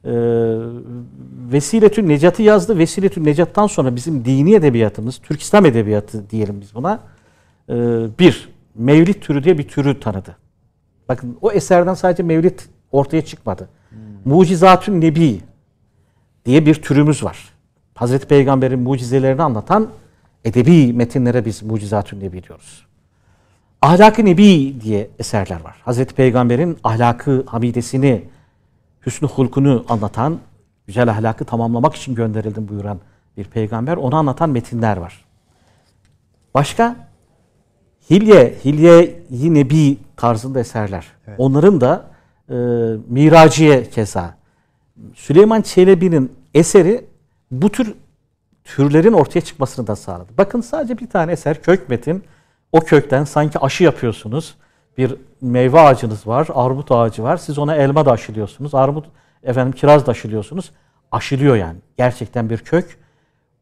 Evet. Ee, Vesiletün Necat'ı yazdı. Vesiletün Necat'tan sonra bizim dini edebiyatımız, Türk İslam edebiyatı diyelim biz buna. Ee, bir, mevlit türü diye bir türü tanıdı. Bakın o eserden sadece mevlit ortaya çıkmadı. Hmm. Mucizatün Nebi diye bir türümüz var. Hazreti Peygamber'in mucizelerini anlatan edebi metinlere biz mucizatün nebi diyoruz. Ahlak-ı nebi diye eserler var. Hazreti Peygamber'in ahlakı, hamidesini, hüsnü hulkunu anlatan, güzel ahlakı tamamlamak için gönderildim buyuran bir peygamber. Onu anlatan metinler var. Başka Hilye, hilye yine bir tarzında eserler. Evet. Onların da e, Miraciye keza. Süleyman Çelebi'nin eseri bu tür türlerin ortaya çıkmasını da sağladı. Bakın sadece bir tane eser kök metin. O kökten sanki aşı yapıyorsunuz. Bir meyve ağacınız var, armut ağacı var. Siz ona elma da aşılıyorsunuz. Armut efendim kiraz da aşılıyorsunuz. Aşılıyor yani. Gerçekten bir kök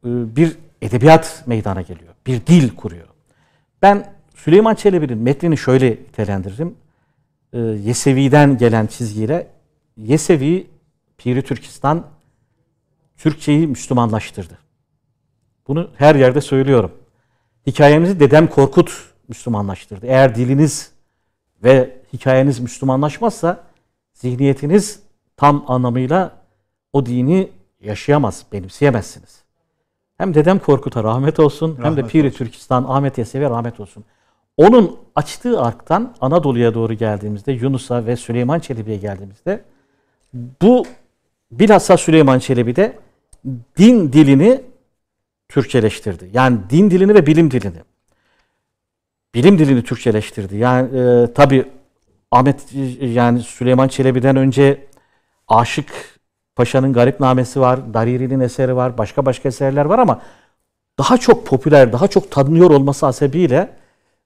e, bir edebiyat meydana geliyor. Bir dil kuruyor. Ben Süleyman Çelebi'nin metnini şöyle nitelendiririm. Ee, Yesevi'den gelen çizgiyle Yesevi Piri Türkistan Türkçeyi Müslümanlaştırdı. Bunu her yerde söylüyorum. Hikayemizi Dedem Korkut Müslümanlaştırdı. Eğer diliniz ve hikayeniz Müslümanlaşmazsa zihniyetiniz tam anlamıyla o dini yaşayamaz, benimseyemezsiniz. Hem dedem Korkut'a rahmet olsun rahmet hem de Piri olsun. Türkistan Ahmet Yesevi'ye rahmet olsun. Onun açtığı arktan Anadolu'ya doğru geldiğimizde, Yunus'a ve Süleyman Çelebi'ye geldiğimizde bu bilhassa Süleyman Çelebi de din dilini Türkçeleştirdi. Yani din dilini ve bilim dilini. Bilim dilini Türkçeleştirdi. Yani e, tabi Ahmet yani Süleyman Çelebi'den önce Aşık Paşa'nın Garip Namesi var, Dariri'nin eseri var, başka başka eserler var ama daha çok popüler, daha çok tanınıyor olması hasebiyle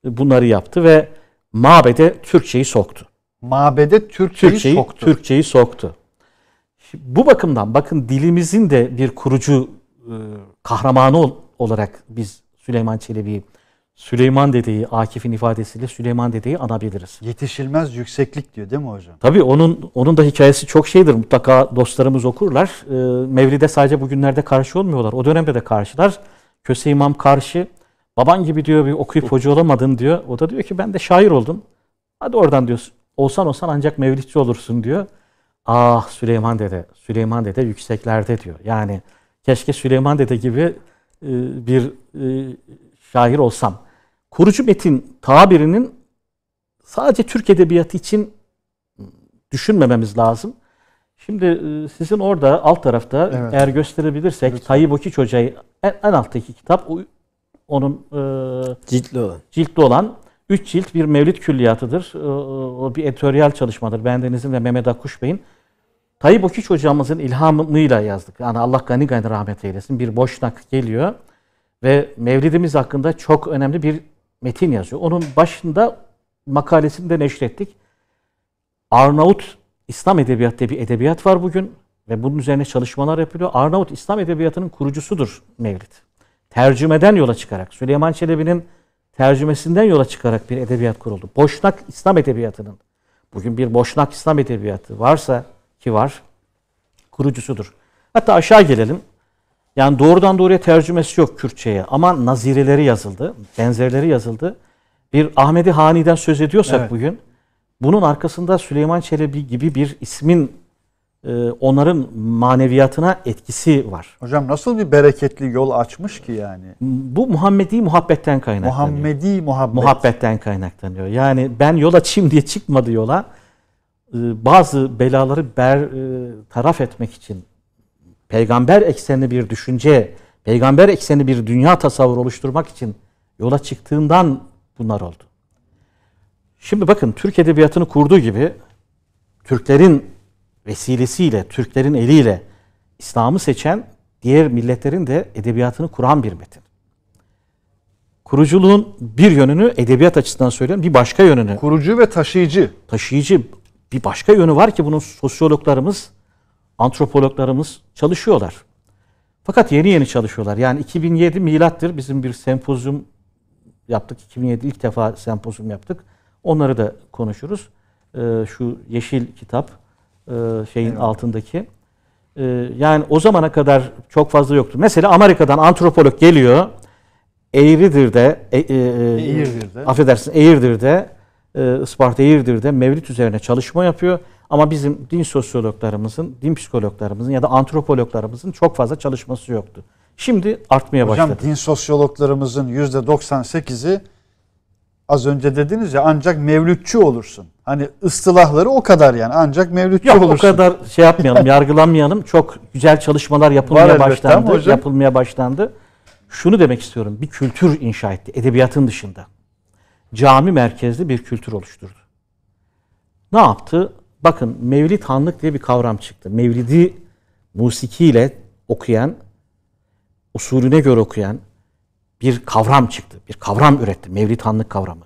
bunları yaptı ve mabede Türkçeyi soktu. Mabede Türkçeyi, Türkçeyi soktu. Türkçeyi soktu. bu bakımdan bakın dilimizin de bir kurucu e, kahramanı ol, olarak biz Süleyman Çelebi'yi Süleyman dedeyi Akif'in ifadesiyle Süleyman dedeyi anabiliriz. Yetişilmez yükseklik diyor değil mi hocam? Tabii onun onun da hikayesi çok şeydir. Mutlaka dostlarımız okurlar. Ee, Mevlid'e sadece bugünlerde karşı olmuyorlar. O dönemde de karşılar. Köse İmam karşı, Baban gibi diyor bir okuyup hoca olamadın diyor. O da diyor ki ben de şair oldum. Hadi oradan diyor Olsan olsan ancak mevlitçi olursun diyor. Ah Süleyman Dede, Süleyman Dede yükseklerde diyor. Yani keşke Süleyman Dede gibi e, bir e, şair olsam. Kurucu metin tabirinin sadece Türk edebiyatı için düşünmememiz lazım. Şimdi e, sizin orada alt tarafta evet. eğer gösterebilirsek Lütfen. Tayyip Okiç Hoca'yı en, en alttaki kitap onun e, ciltli olan. Ciltli olan 3 cilt bir mevlid külliyatıdır. E, e bir editoryal çalışmadır. Bendeniz'in ve Mehmet Akuş Bey'in. Tayyip Okiç hocamızın ilhamıyla yazdık. Yani Allah gani gani rahmet eylesin. Bir boşnak geliyor ve Mevlidimiz hakkında çok önemli bir metin yazıyor. Onun başında makalesini de neşrettik. Arnavut İslam Edebiyatı diye bir edebiyat var bugün ve bunun üzerine çalışmalar yapılıyor. Arnavut İslam Edebiyatı'nın kurucusudur Mevlid tercümeden yola çıkarak, Süleyman Çelebi'nin tercümesinden yola çıkarak bir edebiyat kuruldu. Boşnak İslam Edebiyatı'nın, bugün bir Boşnak İslam Edebiyatı varsa ki var, kurucusudur. Hatta aşağı gelelim. Yani doğrudan doğruya tercümesi yok Kürtçe'ye ama nazireleri yazıldı, benzerleri yazıldı. Bir Ahmedi Hani'den söz ediyorsak evet. bugün, bunun arkasında Süleyman Çelebi gibi bir ismin ee, onların maneviyatına etkisi var. Hocam nasıl bir bereketli yol açmış ki yani? Bu Muhammedi muhabbetten kaynaklanıyor. Muhammedi muhabbet. Muhabbetten kaynaklanıyor. Yani ben yola açayım diye çıkmadı yola. Ee, bazı belaları ber e, taraf etmek için peygamber eksenli bir düşünce, peygamber eksenli bir dünya tasavvuru oluşturmak için yola çıktığından bunlar oldu. Şimdi bakın Türk Edebiyatı'nı kurduğu gibi Türklerin vesilesiyle, Türklerin eliyle İslam'ı seçen diğer milletlerin de edebiyatını kuran bir metin. Kuruculuğun bir yönünü edebiyat açısından söylüyorum, bir başka yönünü. Kurucu ve taşıyıcı. Taşıyıcı bir başka yönü var ki bunun sosyologlarımız, antropologlarımız çalışıyorlar. Fakat yeni yeni çalışıyorlar. Yani 2007 milattır bizim bir sempozyum yaptık. 2007 ilk defa sempozyum yaptık. Onları da konuşuruz. Ee, şu yeşil kitap e, şeyin evet. altındaki. E, yani o zamana kadar çok fazla yoktu. Mesela Amerika'dan antropolog geliyor. Eğridir'de, e, e, e Eğirdir'de. affedersin Eğirdir'de, Isparta Eğirdir'de mevlit üzerine çalışma yapıyor. Ama bizim din sosyologlarımızın, din psikologlarımızın ya da antropologlarımızın çok fazla çalışması yoktu. Şimdi artmaya Hocam, başladı. Hocam din sosyologlarımızın %98'i Az önce dediniz ya ancak mevlütçü olursun. Hani ıstılahları o kadar yani ancak mevlütçü Yok, olursun. o kadar şey yapmayalım, yargılanmayalım. Çok güzel çalışmalar yapılmaya Var başlandı. Elbette, yapılmaya başlandı. Şunu demek istiyorum. Bir kültür inşa etti edebiyatın dışında. Cami merkezli bir kültür oluşturdu. Ne yaptı? Bakın Mevlid Hanlık diye bir kavram çıktı. Mevlidi musikiyle okuyan, usulüne göre okuyan, bir kavram çıktı. Bir kavram üretti. Mevlid Hanlık kavramı.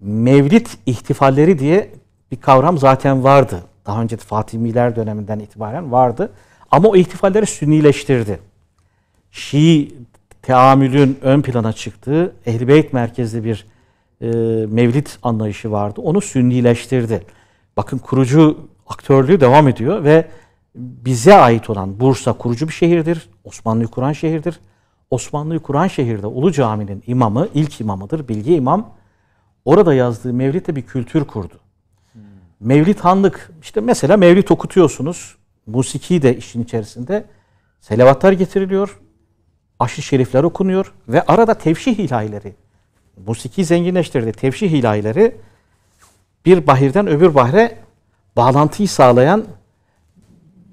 Mevlid ihtifalleri diye bir kavram zaten vardı. Daha önce Fatimiler döneminden itibaren vardı. Ama o ihtifalleri sünnileştirdi. Şii teamülün ön plana çıktığı ehl Beyt merkezli bir e, mevlid anlayışı vardı. Onu sünnileştirdi. Bakın kurucu aktörlüğü devam ediyor ve bize ait olan Bursa kurucu bir şehirdir. Osmanlı'yı kuran şehirdir. Osmanlı'yı kuran şehirde Ulu Cami'nin imamı, ilk imamıdır Bilge İmam. Orada yazdığı Mevlid'de bir kültür kurdu. Hmm. Mevlid Hanlık, işte mesela Mevlid okutuyorsunuz, musiki de işin içerisinde. Selavatlar getiriliyor, aşı şerifler okunuyor ve arada tevşih ilahileri, musiki zenginleştirdi, tevşih ilahileri bir bahirden öbür bahre bağlantıyı sağlayan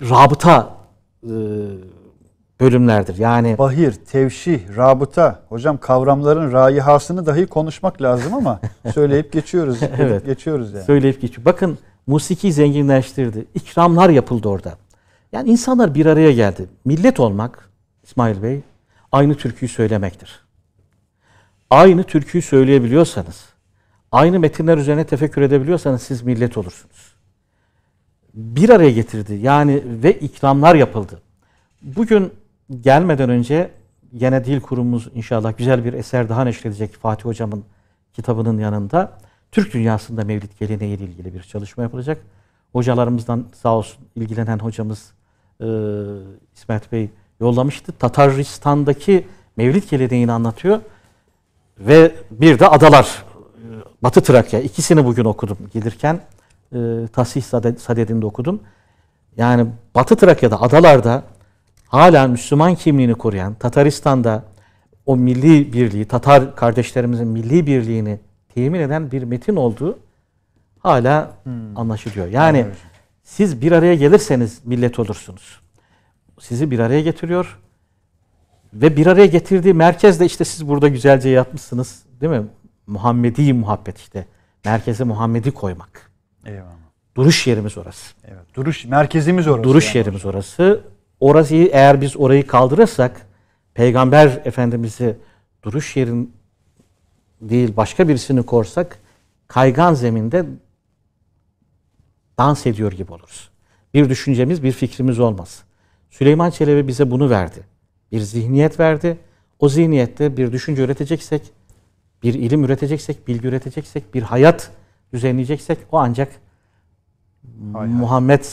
rabıta e, bölümlerdir. Yani bahir, tevşih, rabıta hocam kavramların raihasını dahi konuşmak lazım ama söyleyip geçiyoruz. evet. geçiyoruz yani. Söyleyip geçiyor. Bakın musiki zenginleştirdi. İkramlar yapıldı orada. Yani insanlar bir araya geldi. Millet olmak İsmail Bey aynı türküyü söylemektir. Aynı türküyü söyleyebiliyorsanız, aynı metinler üzerine tefekkür edebiliyorsanız siz millet olursunuz. Bir araya getirdi yani ve ikramlar yapıldı. Bugün gelmeden önce yine dil kurumumuz inşallah güzel bir eser daha neşredecek Fatih Hocam'ın kitabının yanında. Türk dünyasında Mevlid geleneği ile ilgili bir çalışma yapılacak. Hocalarımızdan sağ olsun ilgilenen hocamız e, İsmet Bey yollamıştı. Tataristan'daki Mevlid geleneğini anlatıyor. Ve bir de adalar. Batı Trakya. ikisini bugün okudum gelirken. E, Tahsih Sadedin'de okudum. Yani Batı Trakya'da, adalarda hala Müslüman kimliğini koruyan, Tataristan'da o milli birliği, Tatar kardeşlerimizin milli birliğini temin eden bir metin olduğu hala hmm. anlaşılıyor. Yani evet. siz bir araya gelirseniz millet olursunuz. Sizi bir araya getiriyor ve bir araya getirdiği merkez de işte siz burada güzelce yapmışsınız değil mi? Muhammedi muhabbet işte. Merkeze Muhammedi koymak. Eyvallah. Duruş yerimiz orası. Evet. Duruş merkezimiz orası. Duruş yani yerimiz orası. orası. Orası eğer biz orayı kaldırırsak Peygamber Efendimiz'i duruş yerin değil başka birisini korsak kaygan zeminde dans ediyor gibi oluruz. Bir düşüncemiz, bir fikrimiz olmaz. Süleyman Çelebi bize bunu verdi. Bir zihniyet verdi. O zihniyette bir düşünce üreteceksek, bir ilim üreteceksek, bilgi üreteceksek, bir hayat düzenleyeceksek o ancak hay Muhammed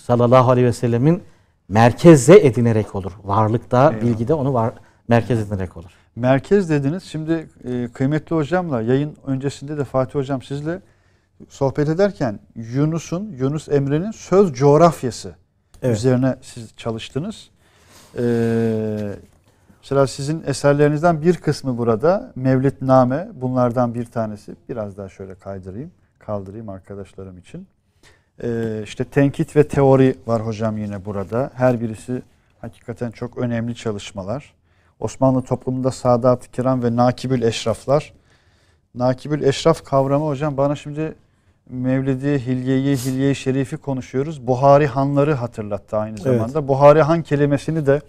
sallallahu aleyhi ve sellemin merkeze edinerek olur. Varlıkta, Eyvallah. bilgide onu var, merkez edinerek olur. Merkez dediniz. Şimdi e, kıymetli hocamla yayın öncesinde de Fatih hocam sizle sohbet ederken Yunus'un, Yunus Emre'nin söz coğrafyası evet. üzerine siz çalıştınız. Ee, mesela sizin eserlerinizden bir kısmı burada. Mevlidname bunlardan bir tanesi. Biraz daha şöyle kaydırayım, kaldırayım arkadaşlarım için. Ee, işte tenkit ve teori var hocam yine burada. Her birisi hakikaten çok önemli çalışmalar. Osmanlı toplumunda Sadat-ı Kiram ve Nakibül Eşraflar. Nakibül Eşraf kavramı hocam bana şimdi Mevlidi, Hilye'yi, Hilye-i Şerif'i konuşuyoruz. Buhari Hanları hatırlattı aynı zamanda. Evet. Buhari Han kelimesini de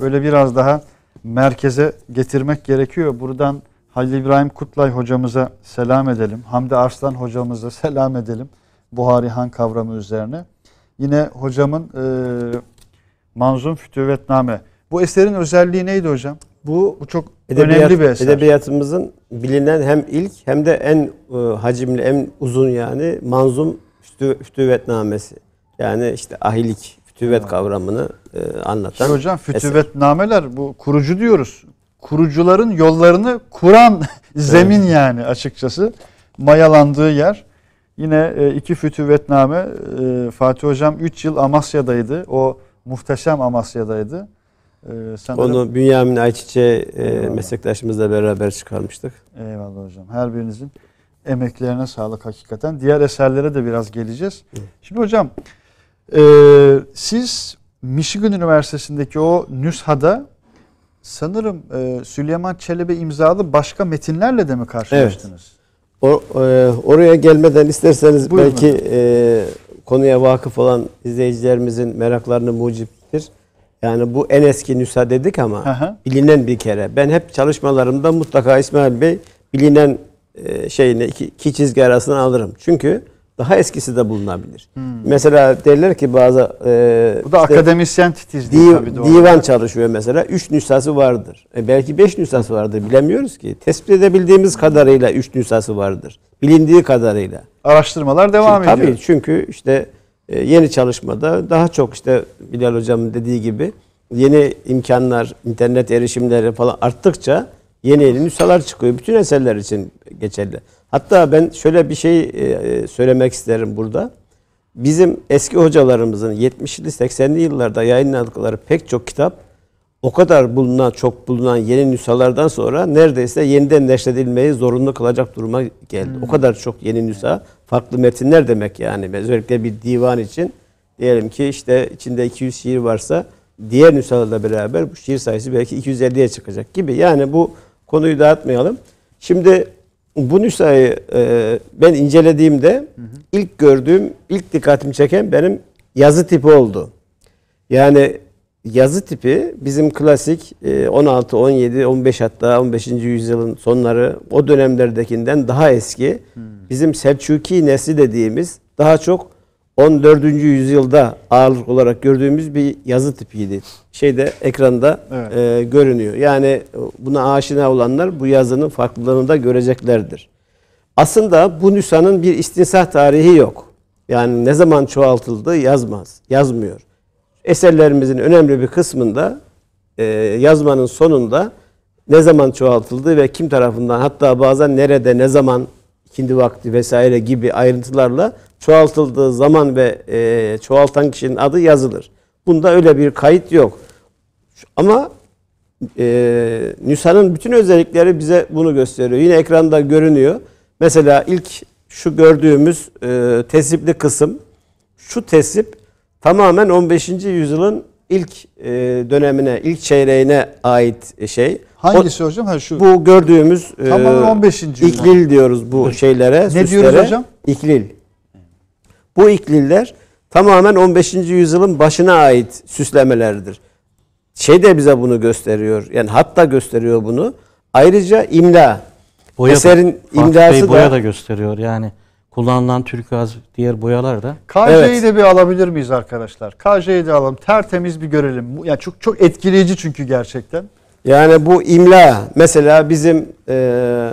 böyle biraz daha merkeze getirmek gerekiyor. Buradan Halil İbrahim Kutlay hocamıza selam edelim. Hamdi Arslan hocamıza selam edelim. Buhari Han kavramı üzerine. Yine hocamın e, Manzum Fütüvetname. Bu eserin özelliği neydi hocam? Bu, bu çok edebiyat, önemli bir eser. Edebiyatımızın bilinen hem ilk hem de en e, hacimli, en uzun yani Manzum Fütüvetnamesi. Yani işte ahilik, fütüvet kavramını e, anlatan Şimdi hocam fütüvetnameler bu kurucu diyoruz. Kurucuların yollarını kuran zemin evet. yani açıkçası mayalandığı yer. Yine e, iki fütüvvetname Fatih Hocam 3 yıl Amasya'daydı. O muhteşem Amasya'daydı. E, sanırım, Onu Bünyamin Ayçiçe e, meslektaşımızla beraber çıkarmıştık. Eyvallah hocam. Her birinizin emeklerine sağlık hakikaten. Diğer eserlere de biraz geleceğiz. Şimdi hocam e, siz Michigan Üniversitesi'ndeki o NÜSHA'da sanırım e, Süleyman Çelebi imzalı başka metinlerle de mi karşılaştınız? Evet. Or, e, oraya gelmeden isterseniz Buyurun belki e, konuya vakıf olan izleyicilerimizin meraklarını muciptir. Yani bu en eski nüsa dedik ama Aha. bilinen bir kere. Ben hep çalışmalarımda mutlaka İsmail Bey bilinen e, şeyini iki, iki çizgi arasına alırım. Çünkü daha eskisi de bulunabilir. Hmm. Mesela derler ki bazı... E, Bu da işte, akademisyen titizliği div, tabii doğru. Divan çalışıyor mesela. Üç nüshası vardır. E, belki beş nüshası vardır. Bilemiyoruz ki. Tespit edebildiğimiz kadarıyla üç nüshası vardır. Bilindiği kadarıyla. Araştırmalar devam çünkü, ediyor. Tabii çünkü işte e, yeni çalışmada daha çok işte Bilal Hocam'ın dediği gibi yeni imkanlar, internet erişimleri falan arttıkça yeni yeni nüshalar çıkıyor. Bütün eserler için geçerli. Hatta ben şöyle bir şey e, e, söylemek isterim burada. Bizim eski hocalarımızın 70'li 80'li yıllarda yayınladıkları pek çok kitap o kadar bulunan, çok bulunan yeni nüshalardan sonra neredeyse yeniden neşredilmeyi zorunlu kılacak duruma geldi. Hmm. O kadar çok yeni nüsa, farklı metinler demek yani. Özellikle bir divan için diyelim ki işte içinde 200 şiir varsa diğer nüshalarla beraber bu şiir sayısı belki 250'ye çıkacak gibi. Yani bu konuyu dağıtmayalım. Şimdi bu nüshayı e, ben incelediğimde hı hı. ilk gördüğüm, ilk dikkatimi çeken benim yazı tipi oldu. Yani yazı tipi bizim klasik e, 16, 17, 15 hatta 15. yüzyılın sonları o dönemlerdekinden daha eski. Hı. Bizim Selçuki nesli dediğimiz daha çok 14. yüzyılda ağırlık olarak gördüğümüz bir yazı tipiydi. Şeyde ekranda evet. e, görünüyor. Yani buna aşina olanlar bu yazının farklılığını da göreceklerdir. Aslında bu nüshanın bir istinsah tarihi yok. Yani ne zaman çoğaltıldı yazmaz, yazmıyor. Eserlerimizin önemli bir kısmında e, yazmanın sonunda ne zaman çoğaltıldı ve kim tarafından hatta bazen nerede, ne zaman kendi vakti vesaire gibi ayrıntılarla çoğaltıldığı zaman ve e, çoğaltan kişinin adı yazılır. Bunda öyle bir kayıt yok. Ama e, Nüsa'nın bütün özellikleri bize bunu gösteriyor. Yine ekranda görünüyor. Mesela ilk şu gördüğümüz e, tesipli kısım, şu tesip tamamen 15. yüzyılın ilk e, dönemine, ilk çeyreğine ait e, şey. Hangisi o, hocam? Ha şu. Bu gördüğümüz e, tamamen 15. yüzyıl. İklil diyoruz bu şeylere, Ne süslere. diyoruz hocam? İklil. Bu ikliller tamamen 15. yüzyılın başına ait süslemelerdir. Şey de bize bunu gösteriyor. Yani hatta gösteriyor bunu. Ayrıca imla. Boya Eserin da, imlası Bey da, boya da gösteriyor yani. Kullanılan türkaz diğer boyalar da. KJ'yi evet. de bir alabilir miyiz arkadaşlar? KJ'yi de alalım. Tertemiz bir görelim. Yani çok çok etkileyici çünkü gerçekten. Yani bu imla mesela bizim e,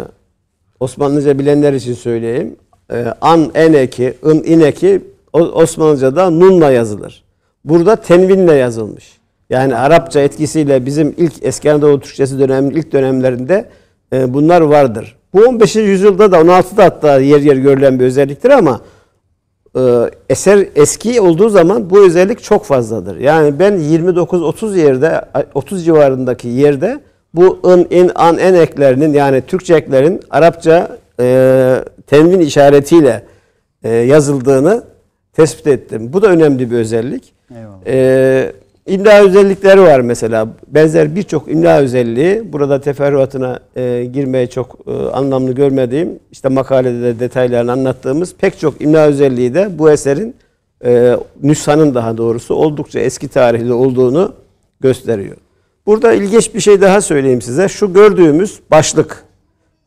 Osmanlıca bilenler için söyleyeyim e, an eneki, ın ineki Osmanlıca'da nunla yazılır. Burada tenvinle yazılmış. Yani Arapça etkisiyle bizim ilk eski Anadolu Türkçesi dönemin ilk dönemlerinde e, bunlar vardır. Bu 15. yüzyılda da 16'da hatta yer yer görülen bir özelliktir ama e, eser eski olduğu zaman bu özellik çok fazladır. Yani ben 29-30 yerde 30 civarındaki yerde bu ın, in, an, en eklerinin yani Türkçe eklerin Arapça e, tenvin işaretiyle e, yazıldığını tespit ettim. Bu da önemli bir özellik. Eyvallah. E, imla özellikleri var mesela. Benzer birçok imla özelliği burada teferruatına e, girmeye çok e, anlamlı görmediğim işte makalede de detaylarını anlattığımız pek çok imla özelliği de bu eserin e, nüshanın daha doğrusu oldukça eski tarihli olduğunu gösteriyor. Burada ilginç bir şey daha söyleyeyim size. Şu gördüğümüz başlık.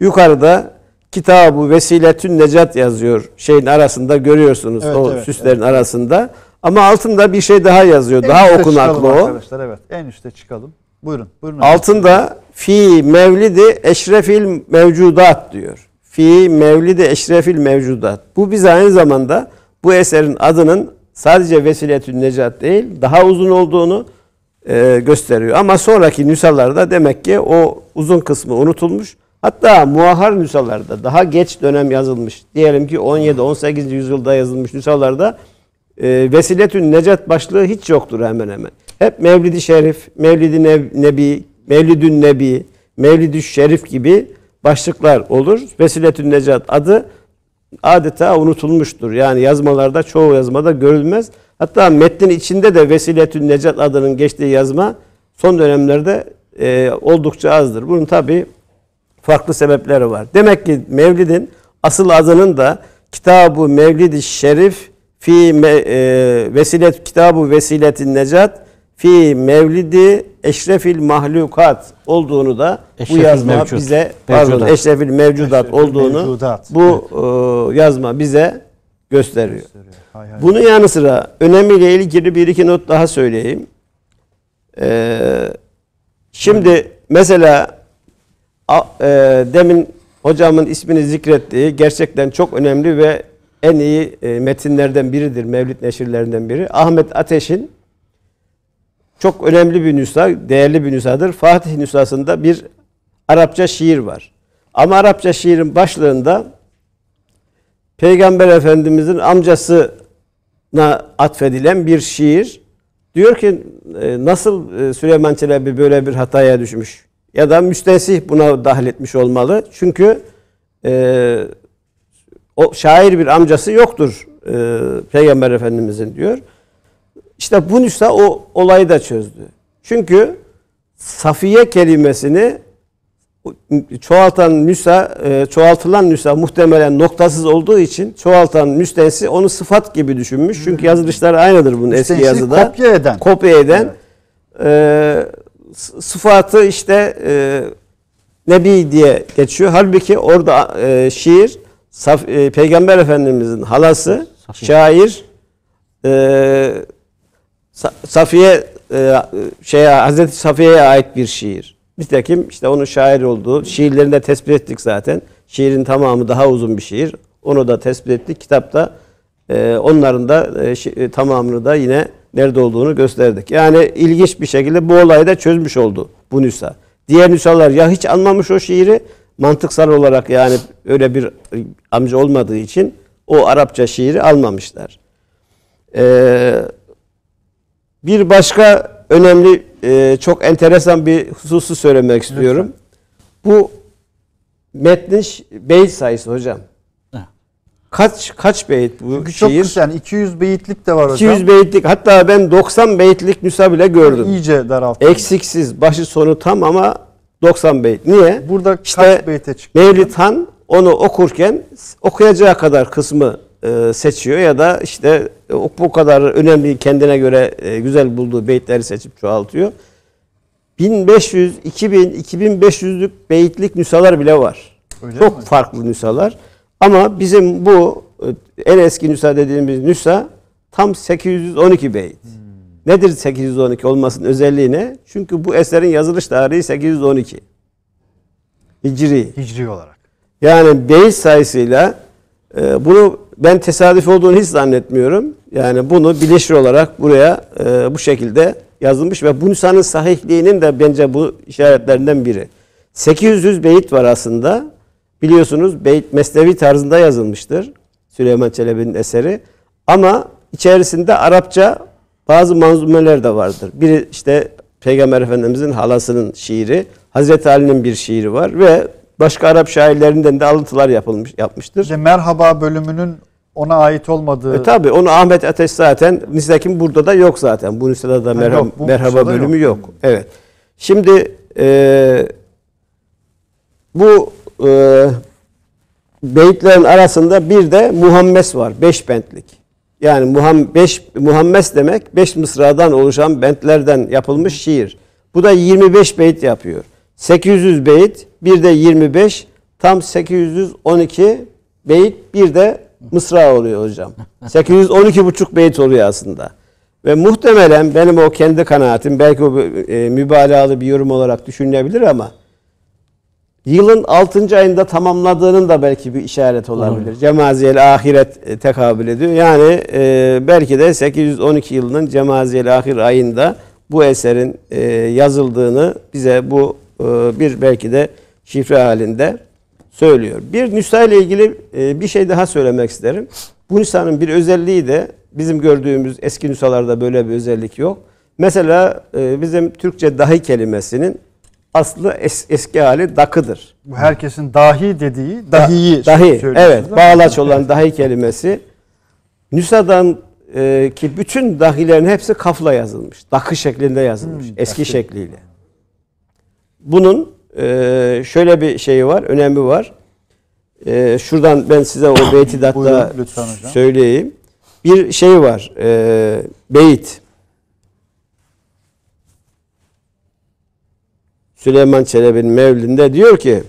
Yukarıda Kitabı Vesiletün Necat yazıyor. Şeyin arasında görüyorsunuz evet, o evet, süslerin evet. arasında. Ama altında bir şey daha yazıyor. En daha okunaklı o. Arkadaşlar evet. En üstte çıkalım. Buyurun. Buyurun. Altında fi mevlidi eşrefil mevcudat diyor. Fi mevlidi eşrefil mevcudat. Bu bize aynı zamanda bu eserin adının sadece Vesiletün Necat değil daha uzun olduğunu e, gösteriyor. Ama sonraki nüshalarda demek ki o uzun kısmı unutulmuş. Hatta muahar nüshalarda daha geç dönem yazılmış, diyelim ki 17-18. yüzyılda yazılmış nüshalarda e, Vesiletün Necat başlığı hiç yoktur hemen hemen. Hep Mevlid-i Şerif, Mevlid-i Nebi, Mevlidün Nebi, Mevlid-i Şerif gibi başlıklar olur. Vesiletün Necat adı adeta unutulmuştur. Yani yazmalarda çoğu yazmada görülmez. Hatta metnin içinde de Vesiletün Necat adının geçtiği yazma son dönemlerde e, oldukça azdır. Bunun tabi farklı sebepleri var. Demek ki Mevlid'in asıl adının da Kitabı Mevlid-i Şerif fi me, e, vesilet Kitabu Vesiletin Necat fi Mevlidi Eşrefil Mahlukat olduğunu da eşrefil bu yazma mevcut. bize pardon mevcudat. Eşrefil Mevcudat eşrefil olduğunu mevcudat. bu evet. e, yazma bize gösteriyor. gösteriyor. Hay hay. Bunun yanı sıra önemiyle ilgili bir iki not daha söyleyeyim. Ee, şimdi mesela e, demin hocamın ismini zikrettiği gerçekten çok önemli ve en iyi e, metinlerden biridir. Mevlid neşirlerinden biri. Ahmet Ateş'in çok önemli bir nüsa, değerli bir nüsadır. Fatih nüshasında bir Arapça şiir var. Ama Arapça şiirin başlığında Peygamber Efendimizin amcasına atfedilen bir şiir. Diyor ki e, nasıl Süleyman Çelebi böyle bir hataya düşmüş? ya da müstensih buna dahil etmiş olmalı. Çünkü e, o şair bir amcası yoktur e, Peygamber Efendimizin diyor. İşte bu nüsa o olayı da çözdü. Çünkü safiye kelimesini çoğaltan nüsa, e, çoğaltılan nüsa muhtemelen noktasız olduğu için çoğaltan müstensi onu sıfat gibi düşünmüş. Çünkü yazılışlar aynıdır bunun müstensi eski yazıda. kopya eden. Kopya eden. Evet. E, sıfatı işte e, Nebi diye geçiyor. Halbuki orada e, şiir Saf, e, Peygamber Efendimizin halası Safiye. şair e, Safiye e, şeye Hazreti Safiye'ye ait bir şiir. Nitekim işte onun şair olduğu şiirlerinde tespit ettik zaten. Şiirin tamamı daha uzun bir şiir. Onu da tespit ettik. Kitapta e, onların da e, şi, e, tamamını da yine nerede olduğunu gösterdik. Yani ilginç bir şekilde bu olayı da çözmüş oldu bu nüsa. Diğer nüsalar ya hiç anlamış o şiiri mantıksal olarak yani öyle bir e, amca olmadığı için o Arapça şiiri almamışlar. Ee, bir başka önemli, e, çok enteresan bir hususu söylemek istiyorum. Lütfen. Bu metnin beyt sayısı hocam. Kaç kaç beyit bu Çünkü şiir? Çok kısa yani 200 beyitlik de var 200 hocam. 200 beyitlik hatta ben 90 beyitlik nüsa bile gördüm. İyice daralttı. Eksiksiz başı sonu tam ama 90 beyit. Niye? Burada işte kaç beyte çıkıyor? Mevlid Han onu okurken okuyacağı kadar kısmı e, seçiyor ya da işte e, bu kadar önemli kendine göre e, güzel bulduğu beyitleri seçip çoğaltıyor. 1500, 2000, 2500'lük beyitlik nüsalar bile var. Öyle Çok mi? farklı nüsalar. Ama bizim bu en eski nüsa dediğimiz nüsa tam 812 beyt. Hmm. Nedir 812 olmasının özelliği ne? Çünkü bu eserin yazılış tarihi 812. Hicri. Hicri olarak. Yani beyit sayısıyla e, bunu ben tesadüf olduğunu hiç zannetmiyorum. Yani bunu bileşir olarak buraya e, bu şekilde yazılmış ve bu nüsanın sahihliğinin de bence bu işaretlerinden biri. 800 beyit var aslında biliyorsunuz beyt mesnevi tarzında yazılmıştır. Süleyman Çelebi'nin eseri. Ama içerisinde Arapça bazı manzumeler de vardır. Biri işte Peygamber Efendimizin halasının şiiri, Hazreti Ali'nin bir şiiri var ve başka Arap şairlerinden de alıntılar yapılmış yapmıştır. İşte merhaba bölümünün ona ait olmadığı. E tabi onu Ahmet Ateş zaten Nizakim burada da yok zaten. Bu nüsada da merhaba, yok, bu merhaba bölümü yok. yok. Evet. Şimdi e, bu e, beyitlerin arasında bir de muhammes var. Beş bentlik. Yani muham, beş, muhammes demek beş mısradan oluşan bentlerden yapılmış şiir. Bu da 25 beyit yapıyor. 800 beyit, bir de 25, tam 812 beyit, bir de mısra oluyor hocam. 812 buçuk beyit oluyor aslında. Ve muhtemelen benim o kendi kanaatim belki o e, mübalağalı bir yorum olarak düşünülebilir ama Yılın 6. ayında tamamladığının da belki bir işaret olabilir. Cemaziyel ahiret e, tekabül ediyor. Yani e, belki de 812 yılının Cemaziyel ahir ayında bu eserin e, yazıldığını bize bu e, bir belki de şifre halinde söylüyor. Bir nüsha ile ilgili e, bir şey daha söylemek isterim. Bu nüshanın bir özelliği de bizim gördüğümüz eski nüshalarda böyle bir özellik yok. Mesela e, bizim Türkçe dahi kelimesinin aslı es, eski hali dakıdır. Bu herkesin dahi dediği dahiyi da, dahi evet bağlaç olan dahi kelimesi Nusadan e, ki bütün dahilerin hepsi kafla yazılmış. Dakı şeklinde yazılmış. Hmm, eski dakı. şekliyle. Bunun e, şöyle bir şeyi var, önemi var. E, şuradan ben size o beyti söyleyeyim. Bir şey var. E, beyit. Süleyman Çelebi'nin mevlinde diyor ki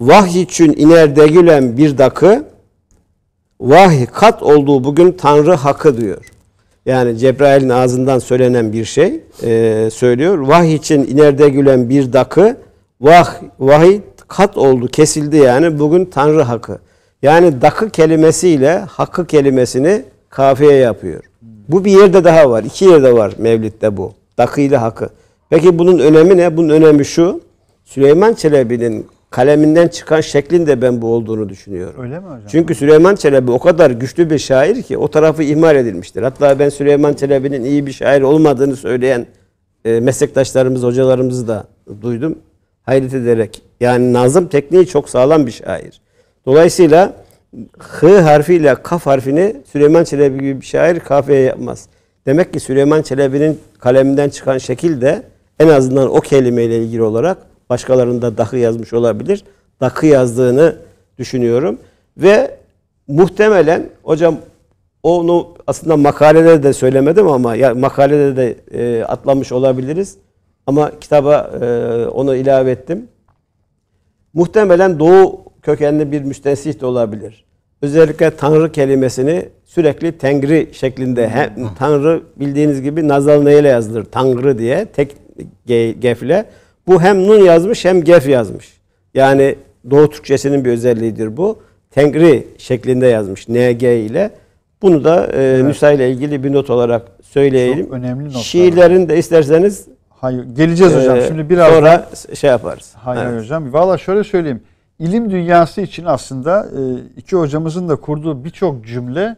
vahiy için inerde gülen bir dakı vahiy kat olduğu bugün Tanrı hakkı diyor. Yani Cebrail'in ağzından söylenen bir şey e, söylüyor. Vahiy için inerde gülen bir dakı vah, vahiy kat oldu kesildi yani bugün Tanrı hakkı. Yani dakı kelimesiyle hakkı kelimesini kafiye yapıyor. Bu bir yerde daha var. iki yerde var Mevlid'de bu. Dakı ile hakkı. Peki bunun önemi ne? Bunun önemi şu. Süleyman Çelebi'nin kaleminden çıkan şeklin de ben bu olduğunu düşünüyorum. Öyle mi hocam? Çünkü Süleyman Çelebi o kadar güçlü bir şair ki o tarafı ihmal edilmiştir. Hatta ben Süleyman Çelebi'nin iyi bir şair olmadığını söyleyen e, meslektaşlarımız, hocalarımızı da duydum. Hayret ederek. Yani Nazım tekniği çok sağlam bir şair. Dolayısıyla H harfiyle kaf harfini Süleyman Çelebi gibi bir şair kafeye yapmaz. Demek ki Süleyman Çelebi'nin kaleminden çıkan şekil de en azından o kelimeyle ilgili olarak başkalarında dakı yazmış olabilir. Dakı yazdığını düşünüyorum. Ve muhtemelen hocam onu aslında makalede de söylemedim ama ya makalede de e, atlamış olabiliriz. Ama kitaba e, onu ilave ettim. Muhtemelen doğu kökenli bir müstensih de olabilir. Özellikle tanrı kelimesini sürekli tengri şeklinde hem tanrı bildiğiniz gibi nazal neyle yazılır? tangri diye tek gefle. Bu hem nun yazmış hem gef yazmış. Yani Doğu Türkçesinin bir özelliğidir bu. Tengri şeklinde yazmış NG ile. Bunu da e, evet. Nüsa ile ilgili bir not olarak söyleyelim. Çok önemli notlar. Şiirlerin de isterseniz Hayır, geleceğiz e, hocam. Şimdi biraz sonra şey yaparız. Hayır evet. hocam. Valla şöyle söyleyeyim. İlim dünyası için aslında e, iki hocamızın da kurduğu birçok cümle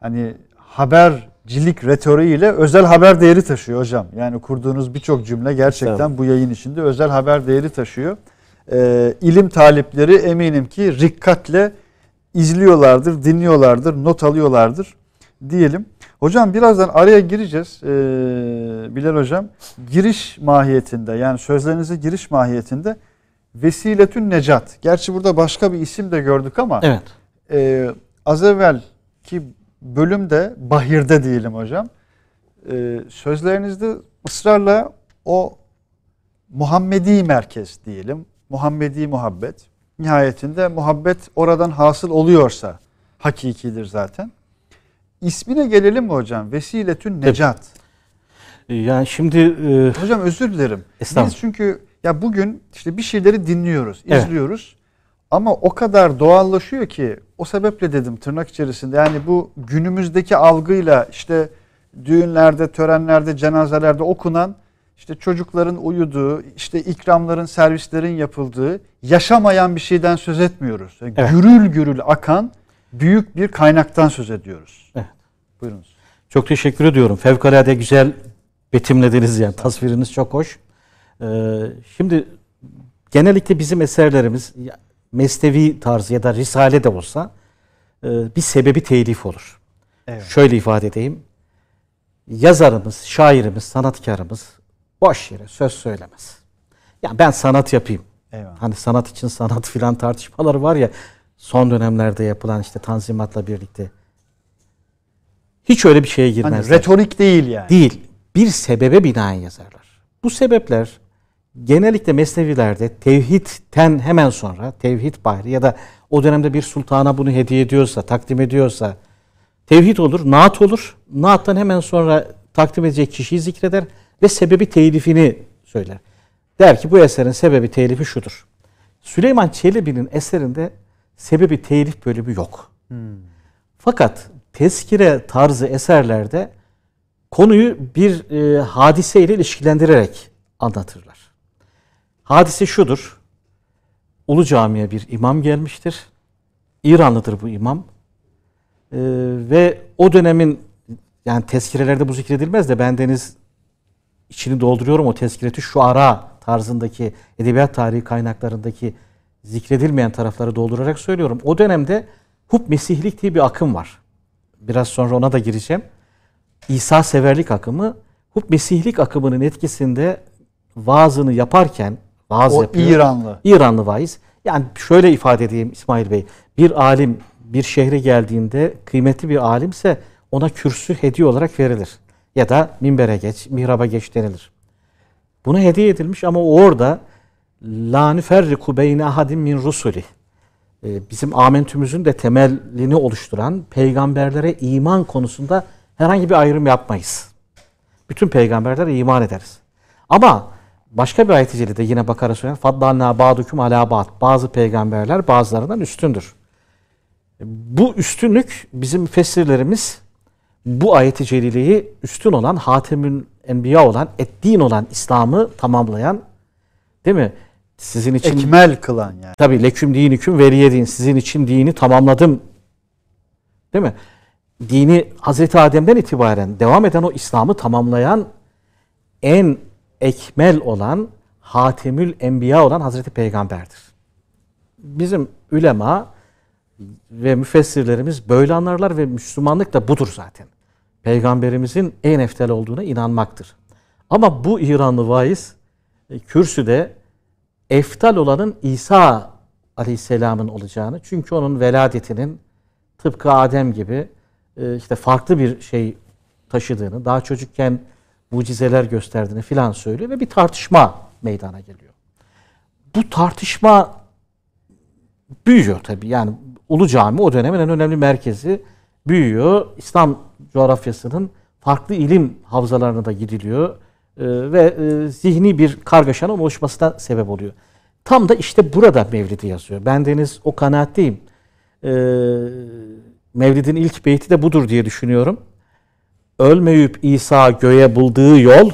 hani haber cilik retoriğiyle özel haber değeri taşıyor hocam. Yani kurduğunuz birçok cümle gerçekten tamam. bu yayın içinde özel haber değeri taşıyor. Ee, ilim talipleri eminim ki rikkatle izliyorlardır, dinliyorlardır, not alıyorlardır diyelim. Hocam birazdan araya gireceğiz. Ee, Bilal hocam giriş mahiyetinde yani sözlerinize giriş mahiyetinde Vesiletün Necat. Gerçi burada başka bir isim de gördük ama evet. e, az evvel ki bölümde, bahirde diyelim hocam, e, sözlerinizde ısrarla o Muhammedi merkez diyelim, Muhammedi muhabbet, nihayetinde muhabbet oradan hasıl oluyorsa hakikidir zaten. İsmine gelelim mi hocam? Vesiletün Necat. Ee, yani şimdi... E... Hocam özür dilerim. Biz çünkü ya bugün işte bir şeyleri dinliyoruz, izliyoruz. Evet. Ama o kadar doğallaşıyor ki o sebeple dedim tırnak içerisinde yani bu günümüzdeki algıyla işte düğünlerde, törenlerde, cenazelerde okunan işte çocukların uyuduğu, işte ikramların, servislerin yapıldığı yaşamayan bir şeyden söz etmiyoruz. Yani evet. Gürül gürül akan büyük bir kaynaktan söz ediyoruz. Evet. Buyurunuz. Çok teşekkür ediyorum. Fevkalade güzel betimlediniz yani tasviriniz çok hoş. Ee, şimdi genellikle bizim eserlerimiz mesnevi tarzı ya da risale de olsa e, bir sebebi telif olur. Evet. Şöyle ifade edeyim. Yazarımız, şairimiz, sanatkarımız boş yere söz söylemez. Yani ben sanat yapayım. Eyvallah. Hani sanat için sanat filan tartışmaları var ya son dönemlerde yapılan işte tanzimatla birlikte. Hiç öyle bir şeye hani girmezler. Hani retorik değil yani. Değil. Bir sebebe binaen yazarlar. Bu sebepler genellikle Mesnevilerde tevhidten hemen sonra tevhid bahri ya da o dönemde bir sultana bunu hediye ediyorsa, takdim ediyorsa tevhid olur, naat olur. Naattan hemen sonra takdim edecek kişiyi zikreder ve sebebi telifini söyler. Der ki bu eserin sebebi telifi şudur. Süleyman Çelebi'nin eserinde sebebi telif bölümü yok. Hmm. Fakat tezkire tarzı eserlerde konuyu bir e, hadiseyle ilişkilendirerek anlatırlar. Hadise şudur. Ulu camiye bir imam gelmiştir. İranlıdır bu imam. Ee, ve o dönemin yani tezkirelerde bu zikredilmez de bendeniz içini dolduruyorum o tezkireti şu ara tarzındaki edebiyat tarihi kaynaklarındaki zikredilmeyen tarafları doldurarak söylüyorum. O dönemde hub mesihlik diye bir akım var. Biraz sonra ona da gireceğim. İsa severlik akımı hub mesihlik akımının etkisinde vaazını yaparken vaaz o yapıyor. İranlı. İranlı vaiz. Yani şöyle ifade edeyim İsmail Bey. Bir alim bir şehre geldiğinde kıymetli bir alimse ona kürsü hediye olarak verilir. Ya da minbere geç, mihraba geç denilir. Bunu hediye edilmiş ama orada la nüferriku beyne ahadim min rusuli. Ee, bizim amentümüzün de temelini oluşturan peygamberlere iman konusunda herhangi bir ayrım yapmayız. Bütün peygamberlere iman ederiz. Ama Başka bir ayet-i celilde yine Bakara suresi faddalna ba'dukum ala ba'd. Bazı peygamberler bazılarından üstündür. Bu üstünlük bizim fesirlerimiz bu ayet-i celileyi üstün olan Hatem'ün enbiya olan, ettiğin olan İslam'ı tamamlayan değil mi? Sizin için ekmel kılan yani. Tabii leküm din hüküm veriye din. Sizin için dini tamamladım. Değil mi? Dini Hazreti Adem'den itibaren devam eden o İslam'ı tamamlayan en ekmel olan, hatemül enbiya olan Hazreti Peygamber'dir. Bizim ülema ve müfessirlerimiz böyle anlarlar ve Müslümanlık da budur zaten. Peygamberimizin en eftel olduğuna inanmaktır. Ama bu İranlı vaiz e, kürsüde eftal olanın İsa Aleyhisselam'ın olacağını çünkü onun veladetinin tıpkı Adem gibi e, işte farklı bir şey taşıdığını daha çocukken mucizeler gösterdiğini filan söylüyor ve bir tartışma meydana geliyor. Bu tartışma büyüyor tabii. Yani Ulu Cami o dönemin en önemli merkezi büyüyor. İslam coğrafyasının farklı ilim havzalarına da gidiliyor e, ve e, zihni bir kargaşanın oluşmasına sebep oluyor. Tam da işte burada Mevlid'i yazıyor. Ben deniz o kanaatteyim. E, Mevlid'in ilk beyti de budur diye düşünüyorum ölmeyip İsa göğe bulduğu yol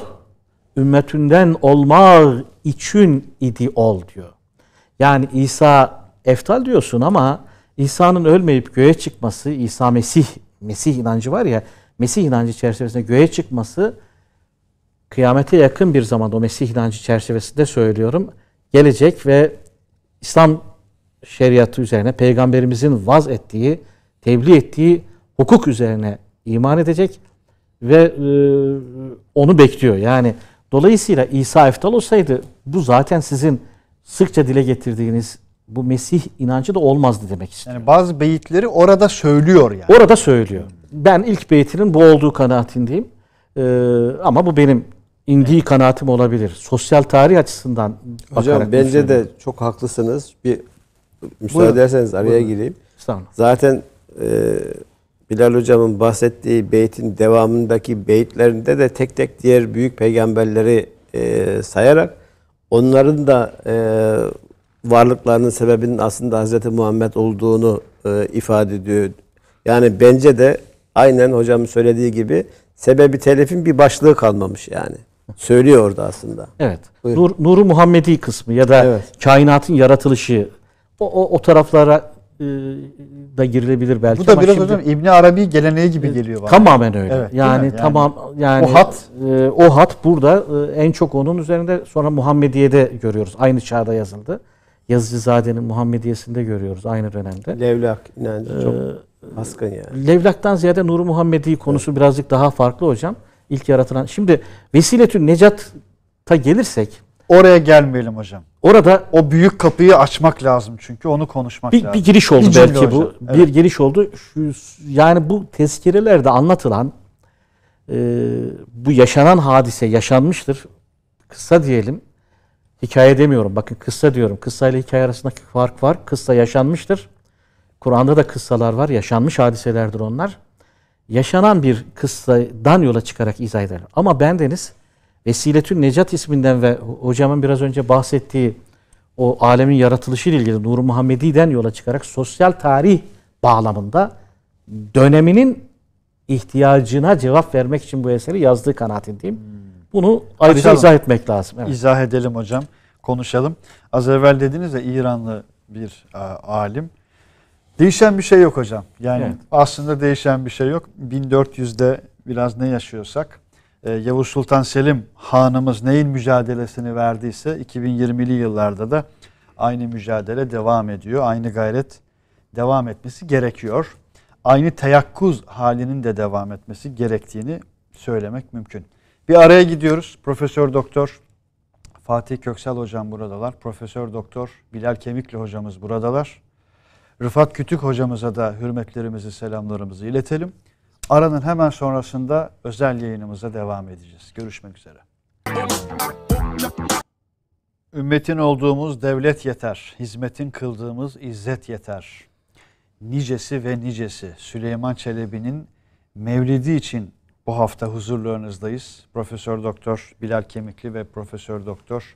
ümmetünden olmak için idi ol diyor. Yani İsa eftal diyorsun ama İsa'nın ölmeyip göğe çıkması, İsa Mesih, Mesih inancı var ya, Mesih inancı çerçevesinde göğe çıkması kıyamete yakın bir zamanda o Mesih inancı çerçevesinde söylüyorum. Gelecek ve İslam şeriatı üzerine peygamberimizin vaz ettiği, tebliğ ettiği hukuk üzerine iman edecek ve e, onu bekliyor. Yani dolayısıyla İsa Eftal olsaydı bu zaten sizin sıkça dile getirdiğiniz bu Mesih inancı da olmazdı demek istiyor. Yani bazı beyitleri orada söylüyor yani. Orada söylüyor. Ben ilk beytinin bu olduğu kanaatindeyim. Ee, ama bu benim indiği evet. kanaatim olabilir. Sosyal tarih açısından Hocam bence de çok haklısınız. Bir müsaade ederseniz araya Buyurun. gireyim. Zaten e, Bilal hocamın bahsettiği beytin devamındaki beyitlerinde de tek tek diğer büyük peygamberleri e, sayarak onların da e, varlıklarının sebebinin aslında Hz. Muhammed olduğunu e, ifade ediyor. Yani bence de aynen hocamın söylediği gibi sebebi telifin bir başlığı kalmamış yani. Söylüyor orada aslında. Evet. Nur, Nuru Muhammedi kısmı ya da evet. kainatın yaratılışı o, o, o taraflara e, da girilebilir belki. Bu da Ama biraz şimdi, hocam İbni Arabi geleneği gibi e, geliyor bana. Tamamen öyle. Evet, yani, yani tamam yani o hat e, o hat burada e, en çok onun üzerinde sonra Muhammediye'de görüyoruz. Aynı çağda yazıldı. Yazıcı Zade'nin Muhammediyesinde görüyoruz aynı dönemde. Levlak inancı yani e, çok ee, baskın yani. Levlak'tan ziyade Nur Muhammedi konusu evet. birazcık daha farklı hocam. İlk yaratılan. Şimdi Vesiletün Necat'a gelirsek Oraya gelmeyelim hocam. Orada o büyük kapıyı açmak lazım çünkü onu konuşmak bir, lazım. Bir giriş oldu bir belki hocam. bu. Evet. Bir giriş oldu. Şu, yani bu tezkirelerde anlatılan e, bu yaşanan hadise yaşanmıştır. Kısa diyelim. Hikaye demiyorum. Bakın kısa diyorum. Kısa ile hikaye arasındaki fark var. Kısa yaşanmıştır. Kur'an'da da kıssalar var. Yaşanmış hadiselerdir onlar. Yaşanan bir kıssadan yola çıkarak izah ederler. Ama bendeniz deniz Vesiletün Necat isminden ve hocamın biraz önce bahsettiği o alemin yaratılışı ile ilgili Nur Muhammedi'den yola çıkarak sosyal tarih bağlamında döneminin ihtiyacına cevap vermek için bu eseri yazdığı kanaatindeyim. Hmm. Bunu ayrıca Açalım. izah etmek lazım. Evet. İzah edelim hocam, konuşalım. Az evvel dediniz ya İranlı bir a, alim. Değişen bir şey yok hocam. Yani evet. aslında değişen bir şey yok. 1400'de biraz ne yaşıyorsak ee, Yavuz Sultan Selim Hanımız neyin mücadelesini verdiyse 2020'li yıllarda da aynı mücadele devam ediyor. Aynı gayret devam etmesi gerekiyor. Aynı teyakkuz halinin de devam etmesi gerektiğini söylemek mümkün. Bir araya gidiyoruz. Profesör Doktor Fatih Köksal hocam buradalar. Profesör Doktor Bilal Kemikli hocamız buradalar. Rıfat Kütük hocamıza da hürmetlerimizi, selamlarımızı iletelim. Aranın hemen sonrasında özel yayınımıza devam edeceğiz. Görüşmek üzere. Ümmetin olduğumuz devlet yeter, hizmetin kıldığımız izzet yeter. Nicesi ve nicesi Süleyman Çelebi'nin Mevlidi için bu hafta huzurlarınızdayız. Profesör Doktor Bilal Kemikli ve Profesör Doktor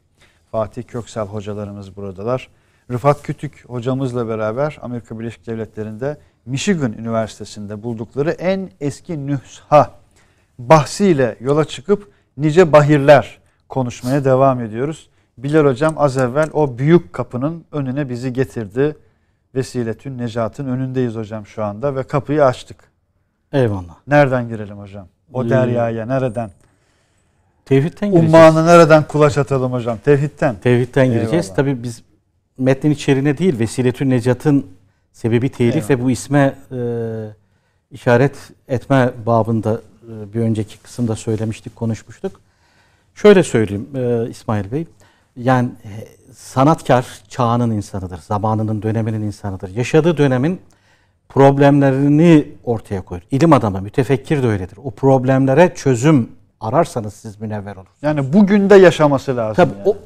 Fatih Köksel hocalarımız buradalar. Rıfat Kütük hocamızla beraber Amerika Birleşik Devletleri'nde Michigan Üniversitesi'nde buldukları en eski nüsha bahsiyle yola çıkıp nice bahirler konuşmaya devam ediyoruz. Bilal Hocam az evvel o büyük kapının önüne bizi getirdi. Vesiletün Necat'ın önündeyiz hocam şu anda ve kapıyı açtık. Eyvallah. Nereden girelim hocam? O ee, deryaya nereden? Tevhidten gireceğiz. Ummanı nereden kulaç atalım hocam? Tevhidten. Tevhidten gireceğiz. Eyvallah. Tabii biz metnin içeriğine değil Vesiletün Necat'ın sebebi telif evet. ve bu isme e, işaret etme babında e, bir önceki kısımda söylemiştik, konuşmuştuk. Şöyle söyleyeyim e, İsmail Bey. Yani sanatkar çağının insanıdır, zamanının, döneminin insanıdır. Yaşadığı dönemin problemlerini ortaya koyar. İlim adamı, mütefekkir de öyledir. O problemlere çözüm ararsanız siz münevver olursunuz. Yani bugün de yaşaması lazım. Tabii yani. o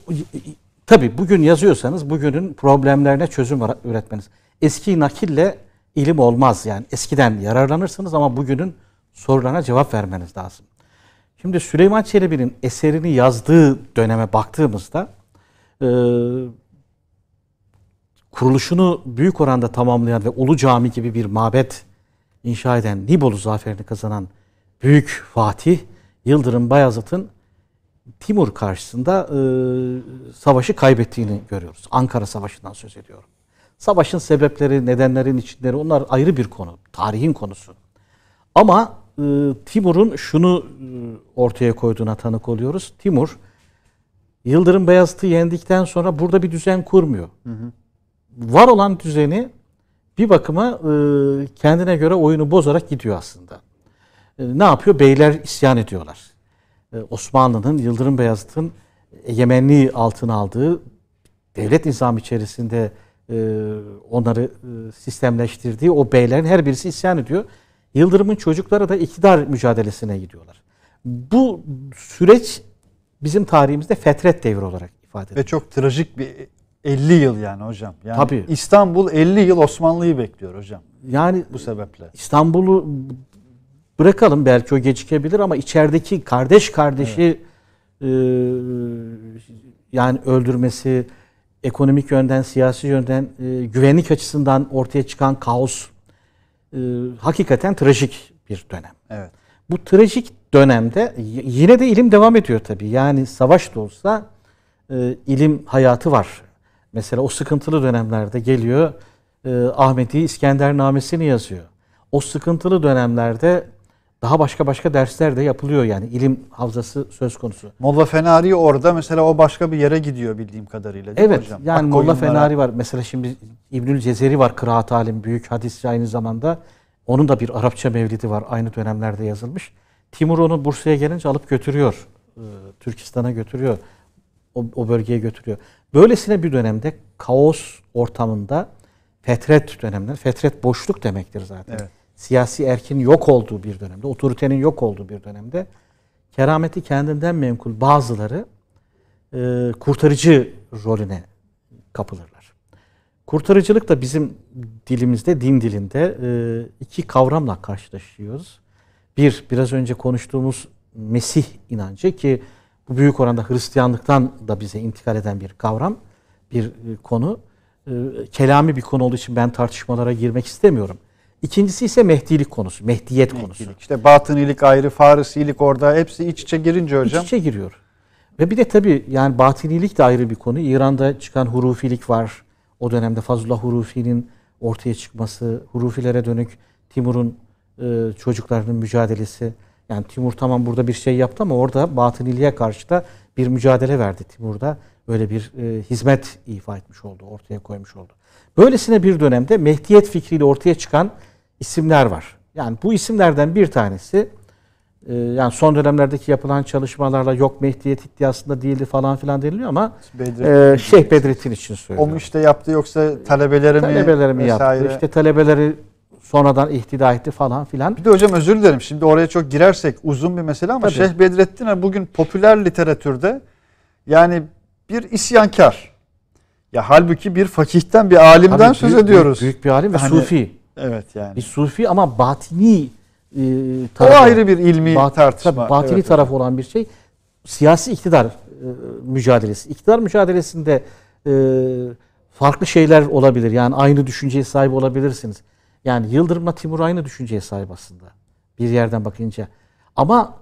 Tabi bugün yazıyorsanız bugünün problemlerine çözüm üretmeniz. Eski nakille ilim olmaz yani. Eskiden yararlanırsınız ama bugünün sorularına cevap vermeniz lazım. Şimdi Süleyman Çelebi'nin eserini yazdığı döneme baktığımızda e, kuruluşunu büyük oranda tamamlayan ve Ulu Cami gibi bir mabet inşa eden Nibolu zaferini kazanan Büyük Fatih Yıldırım Bayazıt'ın Timur karşısında e, savaşı kaybettiğini görüyoruz. Ankara Savaşı'ndan söz ediyorum. Savaşın sebepleri, nedenlerin içinleri onlar ayrı bir konu. Tarihin konusu. Ama e, Timur'un şunu e, ortaya koyduğuna tanık oluyoruz. Timur Yıldırım Beyazıt'ı yendikten sonra burada bir düzen kurmuyor. Hı hı. Var olan düzeni bir bakıma e, kendine göre oyunu bozarak gidiyor aslında. E, ne yapıyor? Beyler isyan ediyorlar ee, Osmanlı'nın Yıldırım Beyazıt'ın egemenliği altına aldığı devlet nizamı içerisinde e, onları e, sistemleştirdiği o beylerin her birisi isyan ediyor. Yıldırım'ın çocukları da iktidar mücadelesine gidiyorlar. Bu süreç bizim tarihimizde fetret devri olarak ifade ediyor. Ve çok trajik bir 50 yıl yani hocam. Yani Tabii. İstanbul 50 yıl Osmanlı'yı bekliyor hocam. Yani bu sebeple. İstanbul'u bırakalım belki o gecikebilir ama içerideki kardeş kardeşi evet. e, yani öldürmesi, ekonomik yönden, siyasi yönden, e, güvenlik açısından ortaya çıkan kaos e, hakikaten trajik bir dönem. Evet. Bu trajik dönemde yine de ilim devam ediyor tabii. Yani savaş da olsa e, ilim hayatı var. Mesela o sıkıntılı dönemlerde geliyor e, Ahmedi İskender namesini yazıyor. O sıkıntılı dönemlerde daha başka başka dersler de yapılıyor yani ilim havzası söz konusu. Molla Fenari orada mesela o başka bir yere gidiyor bildiğim kadarıyla değil evet, hocam? yani Bak, Molla oyunlara... Fenari var mesela şimdi İbnül Cezeri var kıraat alim büyük hadisçi aynı zamanda. Onun da bir Arapça mevlidi var aynı dönemlerde yazılmış. Timur onu Bursa'ya gelince alıp götürüyor. E, Türkistan'a götürüyor. O, o bölgeye götürüyor. Böylesine bir dönemde kaos ortamında fetret dönemler. Fetret boşluk demektir zaten. Evet siyasi erkin yok olduğu bir dönemde, otoritenin yok olduğu bir dönemde kerameti kendinden menkul bazıları e, kurtarıcı rolüne kapılırlar. Kurtarıcılık da bizim dilimizde, din dilinde e, iki kavramla karşılaşıyoruz. Bir, biraz önce konuştuğumuz Mesih inancı ki bu büyük oranda Hristiyanlıktan da bize intikal eden bir kavram, bir e, konu. E, kelami bir konu olduğu için ben tartışmalara girmek istemiyorum. İkincisi ise mehdilik konusu, mehdiyet mehdilik. konusu. İşte batınilik ayrı, farisilik orada hepsi iç içe girince hocam. İç içe giriyor. Ve bir de tabii yani batınilik de ayrı bir konu. İran'da çıkan hurufilik var. O dönemde Fazlullah Hurufi'nin ortaya çıkması, hurufilere dönük Timur'un e, çocuklarının mücadelesi. Yani Timur tamam burada bir şey yaptı ama orada batıniliğe karşı da bir mücadele verdi Timur'da. Böyle bir e, hizmet ifa etmiş oldu, ortaya koymuş oldu. Böylesine bir dönemde mehdiyet fikriyle ortaya çıkan isimler var. Yani bu isimlerden bir tanesi e, yani son dönemlerdeki yapılan çalışmalarla yok mehdiyet iddiasında değildi falan filan deniliyor ama Bedrettin e, Şeyh Bedrettin için söylüyorum. O işte yaptı yoksa talebeleri, talebeleri mi? mi yaptı. İşte talebeleri sonradan ihtida etti falan filan. Bir de hocam özür dilerim şimdi oraya çok girersek uzun bir mesele ama Tabii. Şeyh Bedrettin bugün popüler literatürde yani bir isyankar. Ya halbuki bir fakihten bir alimden Tabii söz ediyoruz. Büyük, büyük bir alim ve hani, sufi. Evet yani. Bir sufi ama batini e, tarafı. O ayrı bir ilmi bat, tartışma. Tabii batini evet, tarafı evet. olan bir şey. Siyasi iktidar e, mücadelesi. İktidar mücadelesinde e, farklı şeyler olabilir. Yani aynı düşünceye sahip olabilirsiniz. Yani Yıldırım'la Timur aynı düşünceye sahip aslında. Bir yerden bakınca. Ama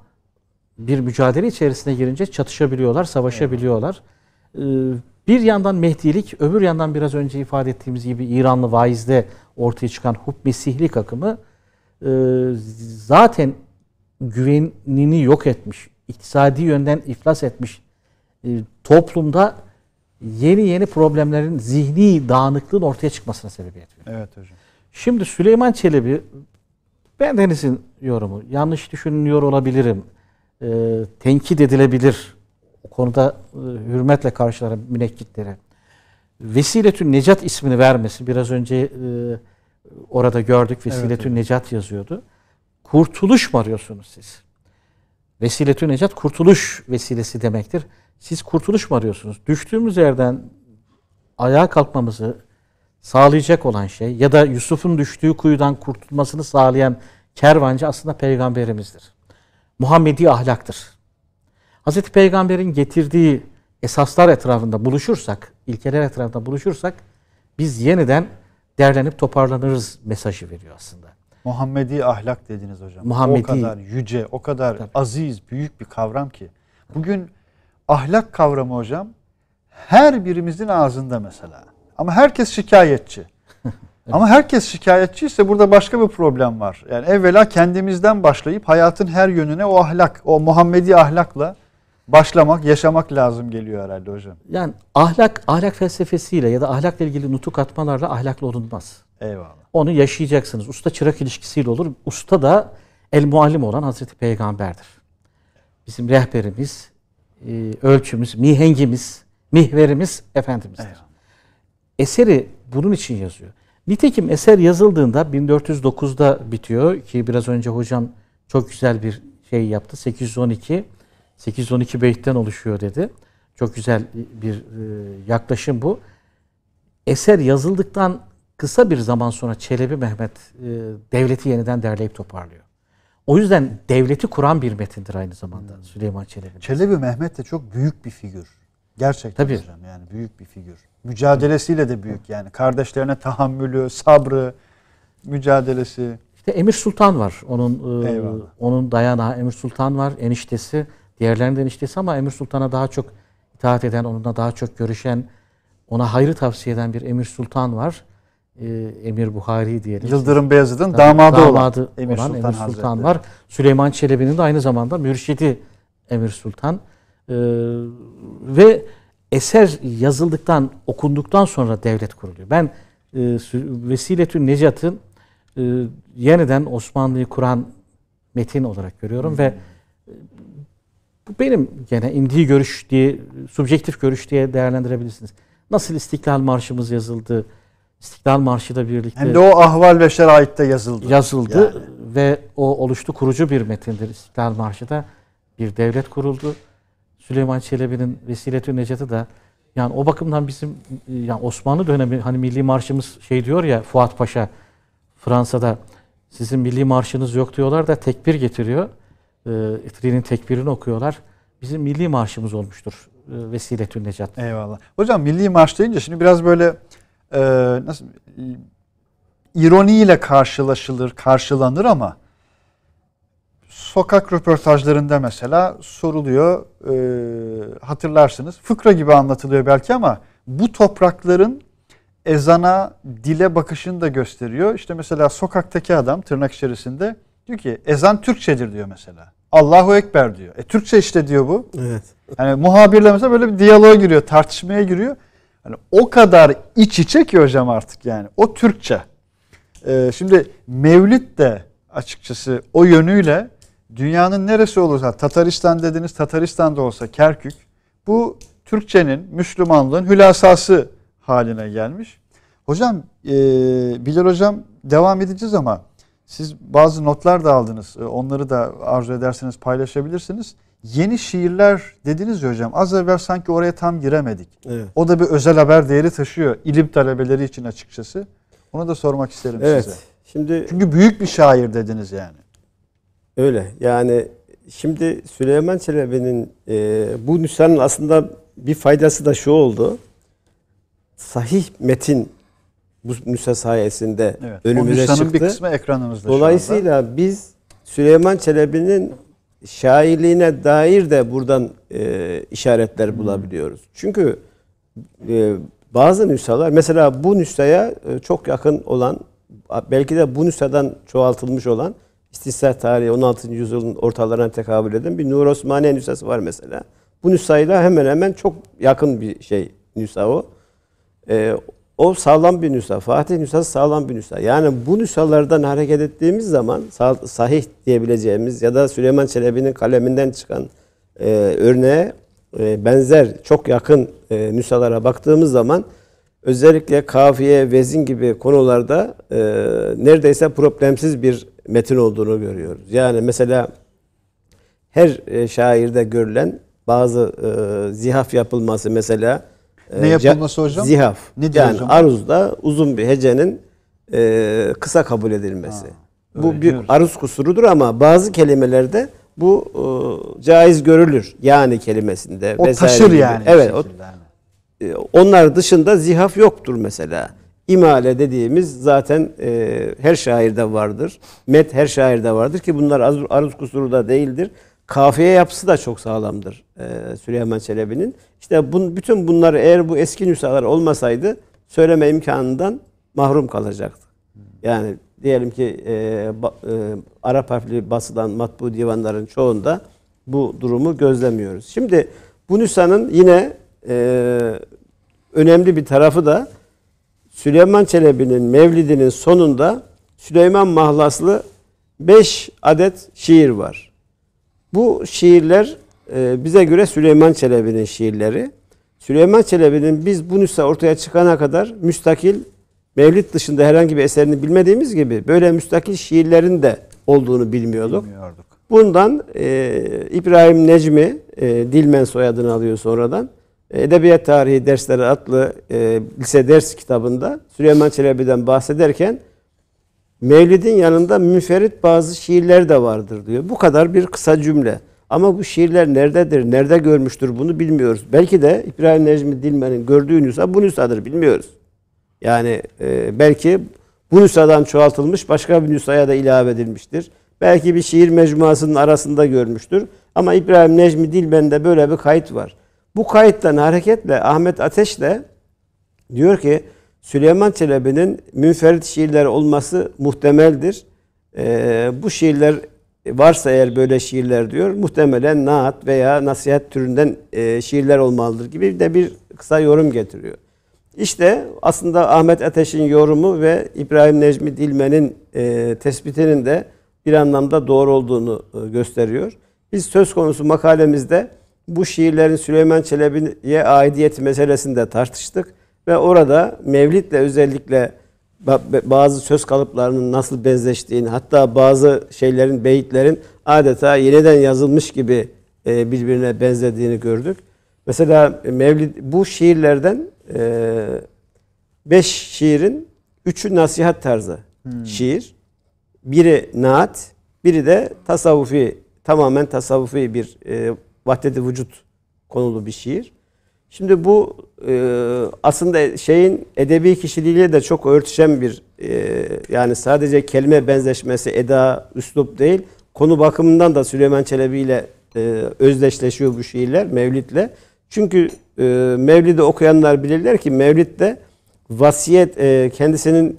bir mücadele içerisine girince çatışabiliyorlar, savaşabiliyorlar. Evet. E, bir yandan Mehdilik, öbür yandan biraz önce ifade ettiğimiz gibi İranlı vaizde ortaya çıkan hubbesihlik akımı e, zaten güvenini yok etmiş, iktisadi yönden iflas etmiş e, toplumda yeni yeni problemlerin zihni dağınıklığın ortaya çıkmasına sebebiyet veriyor. Evet hocam. Şimdi Süleyman Çelebi ben Deniz'in yorumu yanlış düşünüyor olabilirim. E, tenkit edilebilir. O konuda e, hürmetle karşılarım münekkitleri. Vesiletün Necat ismini vermesi biraz önce e, orada gördük Vesiletün evet, Necat yazıyordu. Kurtuluş mu arıyorsunuz siz? Vesiletün Necat kurtuluş vesilesi demektir. Siz kurtuluş mu arıyorsunuz? Düştüğümüz yerden ayağa kalkmamızı sağlayacak olan şey ya da Yusuf'un düştüğü kuyudan kurtulmasını sağlayan kervancı aslında peygamberimizdir. Muhammedi ahlaktır. Hazreti Peygamber'in getirdiği esaslar etrafında buluşursak ilkeler etrafında buluşursak biz yeniden derlenip toparlanırız mesajı veriyor aslında. Muhammedi ahlak dediniz hocam. Muhammedi. O kadar yüce, o kadar Tabii. aziz, büyük bir kavram ki. Bugün ahlak kavramı hocam her birimizin ağzında mesela. Ama herkes şikayetçi. Evet. Ama herkes şikayetçiyse burada başka bir problem var. Yani evvela kendimizden başlayıp hayatın her yönüne o ahlak, o Muhammedi ahlakla başlamak, yaşamak lazım geliyor herhalde hocam. Yani ahlak ahlak felsefesiyle ya da ahlakla ilgili nutuk atmalarla ahlaklı olunmaz. Eyvallah. Onu yaşayacaksınız. Usta çırak ilişkisiyle olur. Usta da el muallim olan Hazreti Peygamber'dir. Bizim rehberimiz, e, ölçümüz, mihengimiz, mihverimiz Efendimiz'dir. Eyvallah. Eseri bunun için yazıyor. Nitekim eser yazıldığında 1409'da bitiyor ki biraz önce hocam çok güzel bir şey yaptı. 812 812 beytten oluşuyor dedi. Çok güzel bir e, yaklaşım bu. Eser yazıldıktan kısa bir zaman sonra Çelebi Mehmet e, devleti yeniden derleyip toparlıyor. O yüzden devleti kuran bir metindir aynı zamanda hmm. Süleyman Çelebi. Çelebi Mehmet de çok büyük bir figür. Gerçekten Tabii. hocam yani büyük bir figür. Mücadelesiyle de büyük yani. Kardeşlerine tahammülü, sabrı, mücadelesi. İşte Emir Sultan var. Onun e, onun dayanağı Emir Sultan var. Eniştesi Diğerlerinden işteyse ama Emir Sultan'a daha çok itaat eden, onunla daha çok görüşen, ona hayrı tavsiye eden bir Emir Sultan var. Ee, Emir Buhari diyelim. Yıldırım Beyazıt'ın damadı, damadı olan, Emir, Sultan, Emir Sultan var. Süleyman Çelebi'nin de aynı zamanda mürşidi Emir Sultan. Ee, ve eser yazıldıktan, okunduktan sonra devlet kuruluyor. Ben e, Necat'ın e, yeniden Osmanlı'yı kuran metin olarak görüyorum hmm. ve bu benim gene indiği görüş diye, subjektif görüş diye değerlendirebilirsiniz. Nasıl İstiklal Marşımız yazıldı, İstiklal Marşı da birlikte... Hem de o ahval ve şeraitte yazıldı. Yazıldı yani. ve o oluştu kurucu bir metindir. İstiklal Marşıda bir devlet kuruldu. Süleyman Çelebi'nin Vesiletü Necat'ı da yani o bakımdan bizim yani Osmanlı dönemi hani milli marşımız şey diyor ya Fuat Paşa Fransa'da sizin milli marşınız yok diyorlar da tekbir getiriyor itrinin ee, tekbirini okuyorlar. Bizim milli marşımız olmuştur. E, vesile Necat. Eyvallah. Hocam milli marş deyince şimdi biraz böyle e, nasıl ironiyle karşılaşılır, karşılanır ama sokak röportajlarında mesela soruluyor e, hatırlarsınız fıkra gibi anlatılıyor belki ama bu toprakların ezana dile bakışını da gösteriyor. İşte mesela sokaktaki adam tırnak içerisinde Diyor ki ezan Türkçedir diyor mesela. Allahu Ekber diyor. E Türkçe işte diyor bu. Evet. Hani muhabirle mesela böyle bir diyaloğa giriyor, tartışmaya giriyor. Hani o kadar iç içe ki hocam artık yani. O Türkçe. Ee, şimdi Mevlid de açıkçası o yönüyle dünyanın neresi olursa Tataristan dediniz Tataristan'da olsa Kerkük bu Türkçenin, Müslümanlığın hülasası haline gelmiş. Hocam, e, Bilal Hocam devam edeceğiz ama siz bazı notlar da aldınız. E, onları da arzu ederseniz paylaşabilirsiniz. Yeni şiirler dediniz ya hocam. Az evvel sanki oraya tam giremedik. Evet. O da bir özel haber değeri taşıyor. İlim talebeleri için açıkçası. Onu da sormak isterim evet. size. Şimdi Çünkü büyük bir şair dediniz yani. Öyle. Yani şimdi Süleyman Çelebi'nin e, bu nüshanın aslında bir faydası da şu oldu. Sahih metin bu müsa sayesinde evet, önümüze çıktı. bir kısmı ekranımızda Dolayısıyla biz Süleyman Çelebi'nin şairliğine dair de buradan e, işaretler hmm. bulabiliyoruz. Çünkü e, bazı nüshalar, mesela bu nüshaya e, çok yakın olan, belki de bu nüshadan çoğaltılmış olan İstihsal tarihi 16. yüzyılın ortalarına tekabül eden bir Nur Osmaniye nüshası var mesela. Bu nüshayla hemen hemen çok yakın bir şey nüsha o. E, o sağlam bir nüsa. Fatih nüshası sağlam bir nüsa. Yani bu nüshalardan hareket ettiğimiz zaman sahih diyebileceğimiz ya da Süleyman Çelebi'nin kaleminden çıkan e, örneğe e, benzer çok yakın e, nüshalara baktığımız zaman özellikle kafiye, vezin gibi konularda e, neredeyse problemsiz bir metin olduğunu görüyoruz. Yani mesela her e, şairde görülen bazı e, zihaf yapılması mesela ne ee, yapılması hocam? Zihaf. Nedir yani hocam? aruzda uzun bir hecenin e, kısa kabul edilmesi. Ha, bu bir aruz kusurudur ama bazı kelimelerde bu e, caiz görülür. Yani kelimesinde. O taşır gibi. yani. Evet. O, yani. E, onlar dışında zihaf yoktur mesela. İmale dediğimiz zaten e, her şairde vardır. Met her şairde vardır ki bunlar aruz kusuru da değildir kafiye yapısı da çok sağlamdır e, Süleyman Çelebi'nin. İşte bun, bütün bunlar eğer bu eski nüshalar olmasaydı söyleme imkanından mahrum kalacaktı. Yani diyelim ki e, ba, e, Arap harfli basılan matbu divanların çoğunda bu durumu gözlemiyoruz. Şimdi bu nüshanın yine e, önemli bir tarafı da Süleyman Çelebi'nin Mevlidinin sonunda Süleyman Mahlaslı 5 adet şiir var. Bu şiirler e, bize göre Süleyman Çelebi'nin şiirleri. Süleyman Çelebi'nin biz bu nüsa ortaya çıkana kadar müstakil Mevlid dışında herhangi bir eserini bilmediğimiz gibi böyle müstakil şiirlerin de olduğunu bilmiyorduk. bilmiyorduk. Bundan e, İbrahim Necmi, e, Dilmen soyadını alıyor sonradan. Edebiyat Tarihi Dersleri adlı e, lise ders kitabında Süleyman Çelebi'den bahsederken Mevlid'in yanında müferit bazı şiirler de vardır diyor. Bu kadar bir kısa cümle. Ama bu şiirler nerededir, nerede görmüştür bunu bilmiyoruz. Belki de İbrahim Necmi Dilmen'in gördüğü nüsa bu nüsadır bilmiyoruz. Yani e, belki bu nüsadan çoğaltılmış başka bir nüsaya da ilave edilmiştir. Belki bir şiir mecmuasının arasında görmüştür. Ama İbrahim Necmi Dilmen'de böyle bir kayıt var. Bu kayıttan hareketle Ahmet Ateş de diyor ki Süleyman Çelebi'nin münferit şiirler olması muhtemeldir. E, bu şiirler varsa eğer böyle şiirler diyor, muhtemelen naat veya nasihat türünden e, şiirler olmalıdır gibi de bir kısa yorum getiriyor. İşte aslında Ahmet Ateş'in yorumu ve İbrahim Necmi Dilmen'in e, tespitinin de bir anlamda doğru olduğunu e, gösteriyor. Biz söz konusu makalemizde bu şiirlerin Süleyman Çelebi'ye aidiyet meselesinde tartıştık. Ve orada Mevlid'le özellikle bazı söz kalıplarının nasıl benzeştiğini hatta bazı şeylerin, beyitlerin adeta yeniden yazılmış gibi e, birbirine benzediğini gördük. Mesela Mevlid bu şiirlerden e, beş şiirin üçü nasihat tarzı hmm. şiir. Biri naat, biri de tasavvufi, tamamen tasavvufi bir e, vahdeti vücut konulu bir şiir. Şimdi bu e, aslında şeyin edebi kişiliğiyle de çok örtüşen bir e, yani sadece kelime benzeşmesi, eda, üslup değil. Konu bakımından da Süleyman Çelebi ile e, özdeşleşiyor bu şiirler Mevlid'le. Çünkü e, Mevlid'i okuyanlar bilirler ki de vasiyet e, kendisinin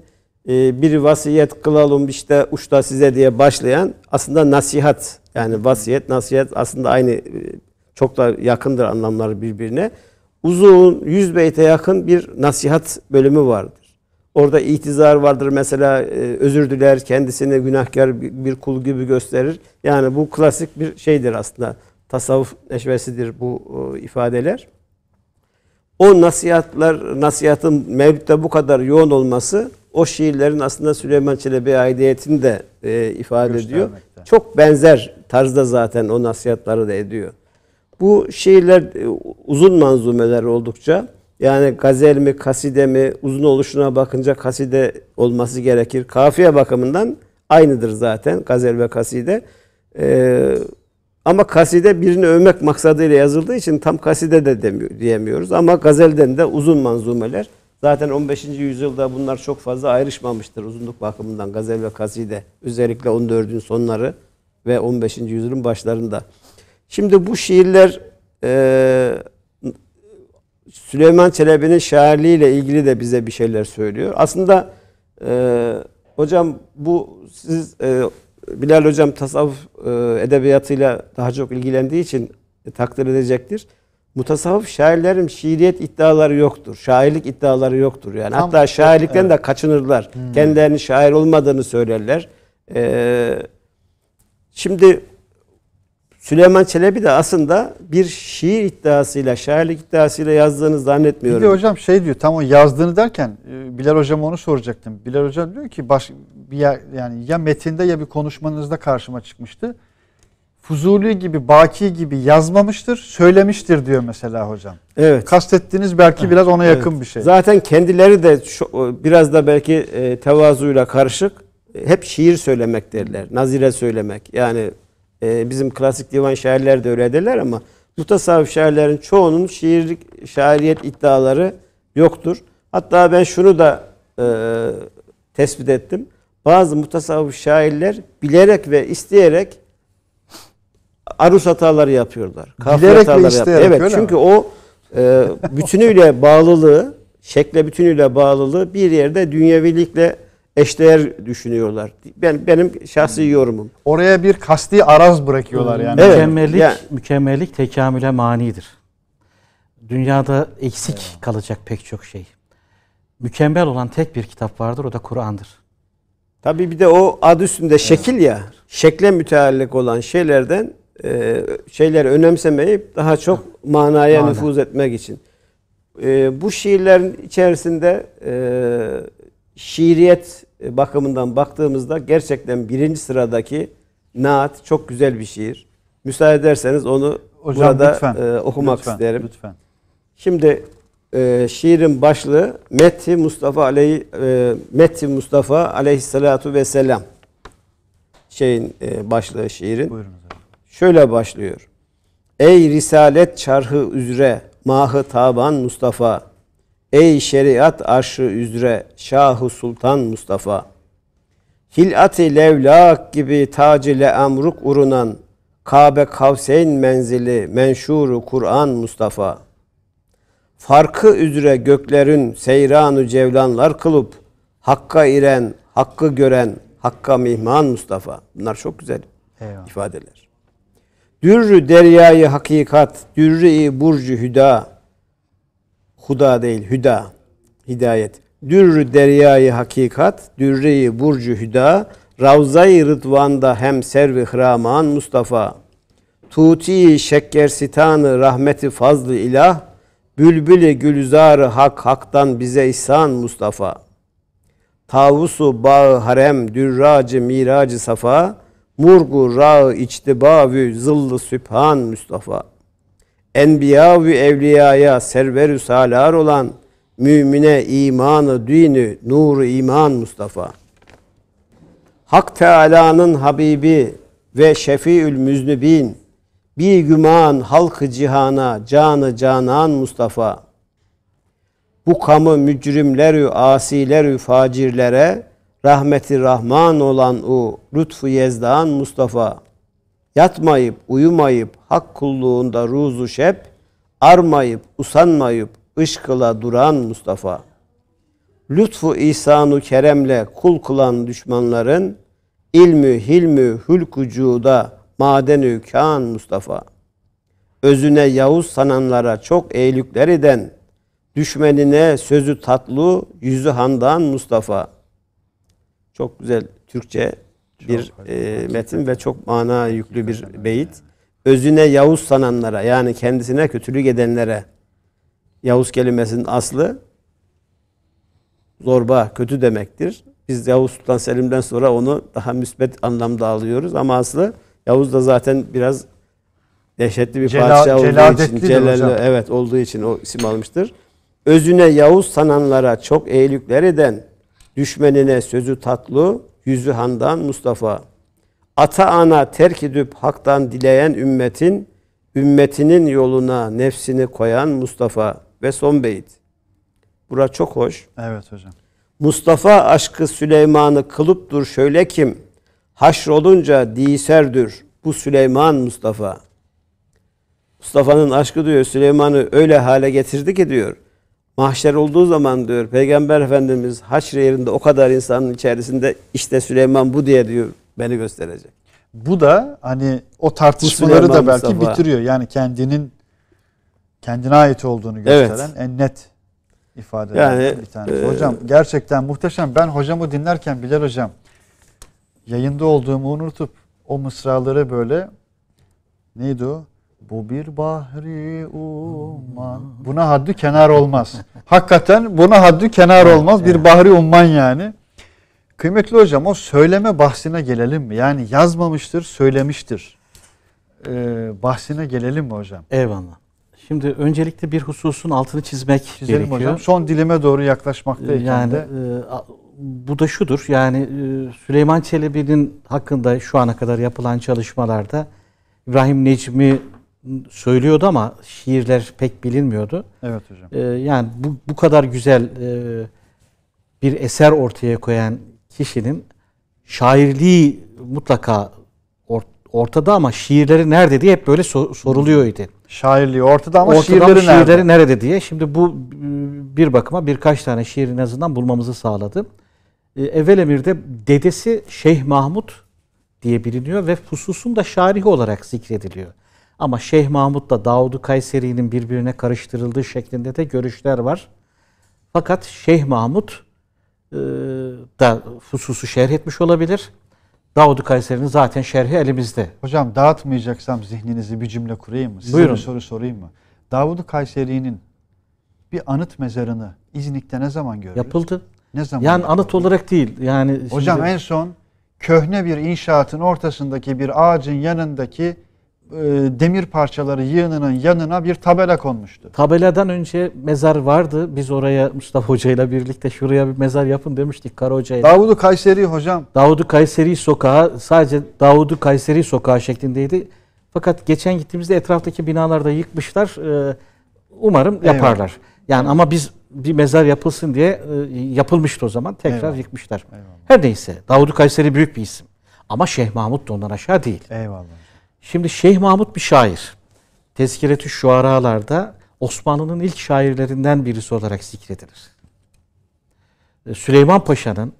e, bir vasiyet kılalım işte uçta size diye başlayan aslında nasihat yani vasiyet nasihat aslında aynı e, çok da yakındır anlamları birbirine uzun, 100 beyte yakın bir nasihat bölümü vardır. Orada ihtizar vardır mesela e, özür diler, kendisini günahkar bir kul gibi gösterir. Yani bu klasik bir şeydir aslında. Tasavvuf neşvesidir bu ifadeler. O nasihatler, nasihatın mevlütte bu kadar yoğun olması o şiirlerin aslında Süleyman Çelebi aidiyetini de e, ifade ediyor. Çok benzer tarzda zaten o nasihatları da ediyor. Bu şiirler e, uzun manzumeler oldukça yani gazel mi, kaside mi, uzun oluşuna bakınca kaside olması gerekir. Kafiye bakımından aynıdır zaten gazel ve kaside. Ee, ama kaside birini övmek maksadıyla yazıldığı için tam kaside de demiyor, diyemiyoruz. Ama gazelden de uzun manzumeler. Zaten 15. yüzyılda bunlar çok fazla ayrışmamıştır uzunluk bakımından gazel ve kaside. Özellikle 14'ün sonları ve 15. yüzyılın başlarında. Şimdi bu şiirler e, Süleyman Çelebi'nin şairliğiyle ilgili de bize bir şeyler söylüyor. Aslında e, hocam bu siz e, Bilal hocam tasavvuf e, edebiyatıyla daha çok ilgilendiği için e, takdir edecektir. Mutasavvuf şairlerin şiiriyet iddiaları yoktur. Şairlik iddiaları yoktur. Yani Tam, hatta şairlikten evet. de kaçınırlar. Hmm. Kendilerinin şair olmadığını söylerler. Ee, şimdi Süleyman Çelebi de aslında bir şiir iddiasıyla, şairlik iddiasıyla yazdığını zannetmiyorum. Bir de hocam şey diyor tam o yazdığını derken e, Bilal hocam onu soracaktım. Bilal hocam diyor ki baş, bir yer, yani ya metinde ya bir konuşmanızda karşıma çıkmıştı. Fuzuli gibi, Baki gibi yazmamıştır, söylemiştir diyor mesela hocam. Evet. Kastettiğiniz belki biraz ona evet. yakın bir şey. Zaten kendileri de şu, biraz da belki e, tevazuyla karışık hep şiir söylemek derler. Nazire söylemek. Yani ee, bizim klasik divan şairler de öyledirler ama mutasavvıf şairlerin çoğunun şiirlik şairiyet iddiaları yoktur. Hatta ben şunu da e, tespit ettim. Bazı mutasavvıf şairler bilerek ve isteyerek arus hataları yapıyorlar. bilerek hataları ve isteyerek. Yapıyor. Evet çünkü mi? o e, bütünüyle bağlılığı, şekle bütünüyle bağlılığı bir yerde dünyevilikle eşdeğer düşünüyorlar. Ben benim şahsi hmm. yorumum. Oraya bir kasti araz bırakıyorlar hmm. yani. Evet. Mükemmellik yani. mükemmellik tekamüle manidir. Dünyada eksik evet. kalacak pek çok şey. Mükemmel olan tek bir kitap vardır o da Kur'an'dır. Tabii bir de o adı üstünde evet. şekil ya. Şekle müteallik olan şeylerden e, şeyler önemsemeyip daha çok manaya Mana. nüfuz etmek için. E, bu şiirlerin içerisinde e, şiiriyet e, bakımından baktığımızda gerçekten birinci sıradaki Naat çok güzel bir şiir. Müsaade ederseniz onu Hocam, burada lütfen, e, okumak lütfen, isterim. Lütfen. Şimdi e, şiirin başlığı Methi Mustafa Aleyh e, Methi Mustafa Aleyhissalatu vesselam şeyin e, başlığı şiirin. Buyurun Şöyle başlıyor. Ey risalet çarhı üzre mahı taban Mustafa Ey şeriat arşı üzre Şahı Sultan Mustafa. Hilat-ı levlak gibi tacile amruk urunan Kabe Kavseyn menzili menşuru Kur'an Mustafa. Farkı üzre göklerin seyranı cevlanlar kılıp Hakka iren, hakkı gören, hakka mihman Mustafa. Bunlar çok güzel Eyvallah. ifadeler. Dürrü deryayı hakikat, dürrü burcu hüda, Huda değil, hüda. Hidayet. Dürrü deryayı hakikat, dürreyi burcu hüda, Ravza-i Rıdvan'da hem servi hraman Mustafa. Tuti şeker sitanı rahmeti fazlı ilah, Bülbülü gülzarı hak haktan bize ihsan Mustafa. Tavusu bağı harem dürracı miracı safa, Murgu rağı içtibavü zıllı sübhan Mustafa.'' enbiya ve evliyaya server salar olan mümine imanı dini nuru iman Mustafa. Hak Teala'nın Habibi ve Şefiül Müznübin, bir güman halkı cihana canı canan Mustafa. Bu kamı mücrimlerü asilerü facirlere rahmeti rahman olan o lütfu yezdan Mustafa.'' yatmayıp, uyumayıp, hak kulluğunda ruzu şep, armayıp, usanmayıp, ışkıla duran Mustafa. Lütfu ihsanu keremle kul kılan düşmanların, ilmü hilmü hülkucuda madenü kan Mustafa. Özüne Yavuz sananlara çok eğlükler eden, düşmenine sözü tatlı, yüzü handan Mustafa. Çok güzel Türkçe bir e, metin ve çok mana yüklü bir beyit. Özüne Yavuz sananlara yani kendisine kötülük edenlere Yavuz kelimesinin aslı zorba, kötü demektir. Biz Yavuz Sultan Selim'den sonra onu daha müsbet anlamda alıyoruz ama aslı Yavuz da zaten biraz dehşetli bir Cela, padişah olduğu için celalli, evet olduğu için o isim almıştır. Özüne Yavuz sananlara çok eğilikler eden düşmenine sözü tatlı, yüzü handan Mustafa. Ata ana terk edip haktan dileyen ümmetin, ümmetinin yoluna nefsini koyan Mustafa ve son beyit. Bura çok hoş. Evet hocam. Mustafa aşkı Süleyman'ı kılıp dur şöyle kim? Haşrolunca diserdür bu Süleyman Mustafa. Mustafa'nın aşkı diyor Süleyman'ı öyle hale getirdi ki diyor mahşer olduğu zaman diyor Peygamber Efendimiz haşr yerinde o kadar insanın içerisinde işte Süleyman bu diye diyor beni gösterecek. Bu da hani o tartışmaları da belki Mustafa. bitiriyor. Yani kendinin kendine ait olduğunu gösteren evet. en net ifade yani, bir tanesi. E, hocam gerçekten muhteşem. Ben hocamı dinlerken Bilal hocam yayında olduğumu unutup o mısraları böyle neydi o? Bu bir bahri umman. Buna haddü kenar olmaz. Hakikaten buna haddü kenar olmaz. Bir bahri umman yani. Kıymetli hocam o söyleme bahsine gelelim mi? Yani yazmamıştır, söylemiştir. Ee, bahsine gelelim mi hocam? Eyvallah. Şimdi öncelikle bir hususun altını çizmek Çizelim gerekiyor. hocam. Son dilime doğru yaklaşmaktayken ee, yani, de. E, bu da şudur. Yani e, Süleyman Çelebi'nin hakkında şu ana kadar yapılan çalışmalarda İbrahim Necmi söylüyordu ama şiirler pek bilinmiyordu. Evet hocam. Ee, yani bu, bu kadar güzel e, bir eser ortaya koyan kişinin şairliği mutlaka ortada ama şiirleri nerede diye hep böyle so- soruluyordu. Şairliği ortada ama ortada şiirleri, şiirleri nerede? nerede diye. Şimdi bu e, bir bakıma birkaç tane şiir en azından bulmamızı sağladı. Ee, Evvel Emir'de dedesi Şeyh Mahmud diye biliniyor ve hususun da şarih olarak zikrediliyor. Ama Şeyh Mahmud'la Davud-u Kayseri'nin birbirine karıştırıldığı şeklinde de görüşler var. Fakat Şeyh Mahmud e, da hususu şerh etmiş olabilir. davud Kayseri'nin zaten şerhi elimizde. Hocam dağıtmayacaksam zihninizi bir cümle kurayım mı? Size Buyurun. bir soru sorayım mı? davud Kayseri'nin bir anıt mezarını İznik'te ne zaman görürüz? Yapıldı. Ne zaman? Yani yapıldı? anıt olarak değil. Yani Hocam en son köhne bir inşaatın ortasındaki bir ağacın yanındaki e, demir parçaları yığınının yanına bir tabela konmuştu. Tabeladan önce mezar vardı. Biz oraya Mustafa Hoca ile birlikte şuraya bir mezar yapın demiştik Kara Hoca ile. Davudu Kayseri hocam. Davudu Kayseri sokağı sadece Davudu Kayseri sokağı şeklindeydi. Fakat geçen gittiğimizde etraftaki binalarda yıkmışlar. E, umarım yaparlar. Eyvallah. Yani ama biz bir mezar yapılsın diye e, yapılmıştı o zaman. Tekrar Eyvallah. yıkmışlar. Eyvallah. Her neyse Davudu Kayseri büyük bir isim. Ama Şeyh Mahmut da ondan aşağı değil. Eyvallah. Şimdi Şeyh Mahmut bir şair. Tezkiretü Şuara'larda Osmanlı'nın ilk şairlerinden birisi olarak zikredilir. Ee, Süleyman Paşa'nın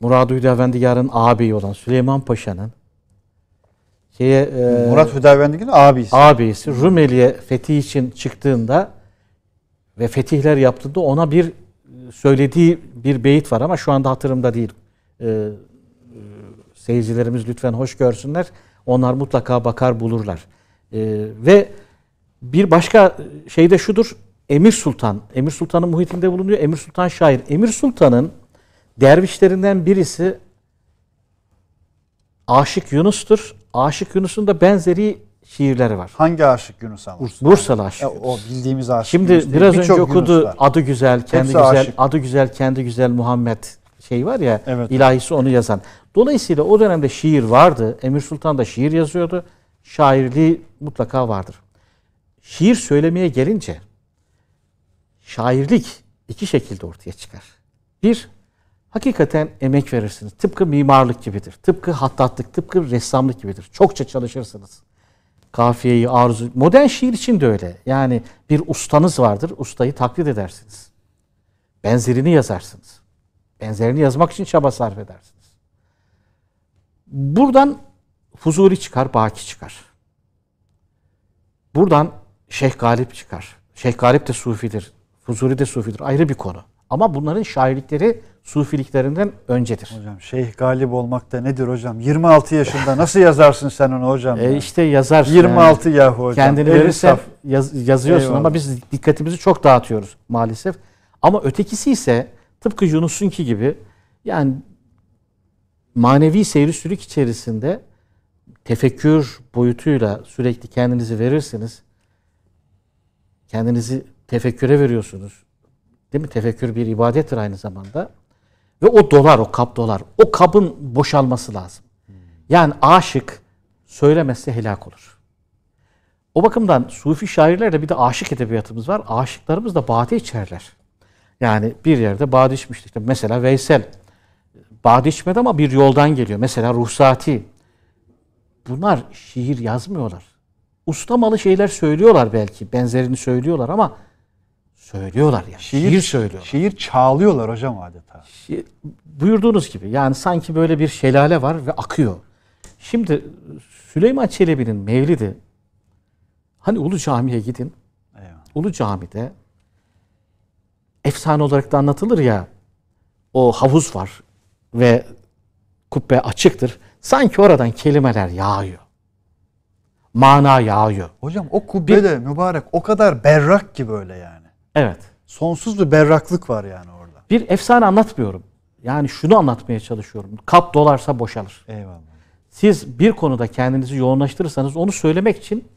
Murad Hüdavendigar'ın ağabeyi olan Süleyman Paşa'nın şeye, e, Murat Hüdavendigar'ın abisi. Abisi Rumeli'ye fetih için çıktığında ve fetihler yaptığında ona bir e, söylediği bir beyit var ama şu anda hatırımda değil. E, Seyircilerimiz lütfen hoş görsünler. Onlar mutlaka bakar bulurlar. E, ve bir başka şey de şudur. Emir Sultan. Emir Sultan'ın muhitinde bulunuyor. Emir Sultan şair. Emir Sultan'ın dervişlerinden birisi Aşık Yunus'tur. Aşık Yunus'un da benzeri şiirleri var. Hangi Aşık Yunus ama? Bursalı, Aşık Yunus. O bildiğimiz Aşık Şimdi Yunus biraz önce okudu Adı Güzel, Kendi Hepsi Güzel, aşık. Adı Güzel, Kendi Güzel Muhammed şey var ya, evet. ilahisi onu yazan. Dolayısıyla o dönemde şiir vardı. Emir Sultan da şiir yazıyordu. Şairliği mutlaka vardır. Şiir söylemeye gelince şairlik iki şekilde ortaya çıkar. Bir, hakikaten emek verirsiniz. Tıpkı mimarlık gibidir. Tıpkı hattatlık, tıpkı ressamlık gibidir. Çokça çalışırsınız. Kafiyeyi, arzu... Modern şiir için de öyle. Yani bir ustanız vardır. Ustayı taklit edersiniz. Benzerini yazarsınız. Benzerini yazmak için çaba sarf edersiniz. Buradan Huzuri çıkar, Baki çıkar. Buradan Şeyh Galip çıkar. Şeyh Galip de Sufidir. Huzuri de Sufidir. Ayrı bir konu. Ama bunların şairlikleri Sufiliklerinden öncedir. Hocam Şeyh Galip olmak da nedir hocam? 26 yaşında nasıl yazarsın sen onu hocam? E işte yazar. 26 yani. yahu hocam. Kendini verirsen yaz, yazıyorsun Eyvallah. ama biz dikkatimizi çok dağıtıyoruz maalesef. Ama ötekisi ise tıpkı Yunus'unki gibi yani manevi seyri sürük içerisinde tefekkür boyutuyla sürekli kendinizi verirsiniz. Kendinizi tefekküre veriyorsunuz. Değil mi? Tefekkür bir ibadettir aynı zamanda. Ve o dolar, o kap dolar. O kabın boşalması lazım. Yani aşık söylemezse helak olur. O bakımdan sufi şairlerde bir de aşık edebiyatımız var. Aşıklarımız da bade içerler. Yani bir yerde bade içmiştik. Mesela Veysel Bağda ama bir yoldan geliyor. Mesela ruhsati. Bunlar şiir yazmıyorlar. Ustamalı şeyler söylüyorlar belki. Benzerini söylüyorlar ama söylüyorlar yani. Şiir, şiir söylüyorlar. Şiir çağlıyorlar hocam adeta. Şiir, buyurduğunuz gibi yani sanki böyle bir şelale var ve akıyor. Şimdi Süleyman Çelebi'nin Mevlidi hani Ulu Cami'ye gidin. Eyvallah. Ulu Cami'de efsane olarak da anlatılır ya o havuz var ve kubbe açıktır. Sanki oradan kelimeler yağıyor. Mana yağıyor. Hocam o kubbe bir, de mübarek o kadar berrak ki böyle yani. Evet. Sonsuz bir berraklık var yani orada. Bir efsane anlatmıyorum. Yani şunu anlatmaya çalışıyorum. Kap dolarsa boşalır. Eyvallah. Siz bir konuda kendinizi yoğunlaştırırsanız onu söylemek için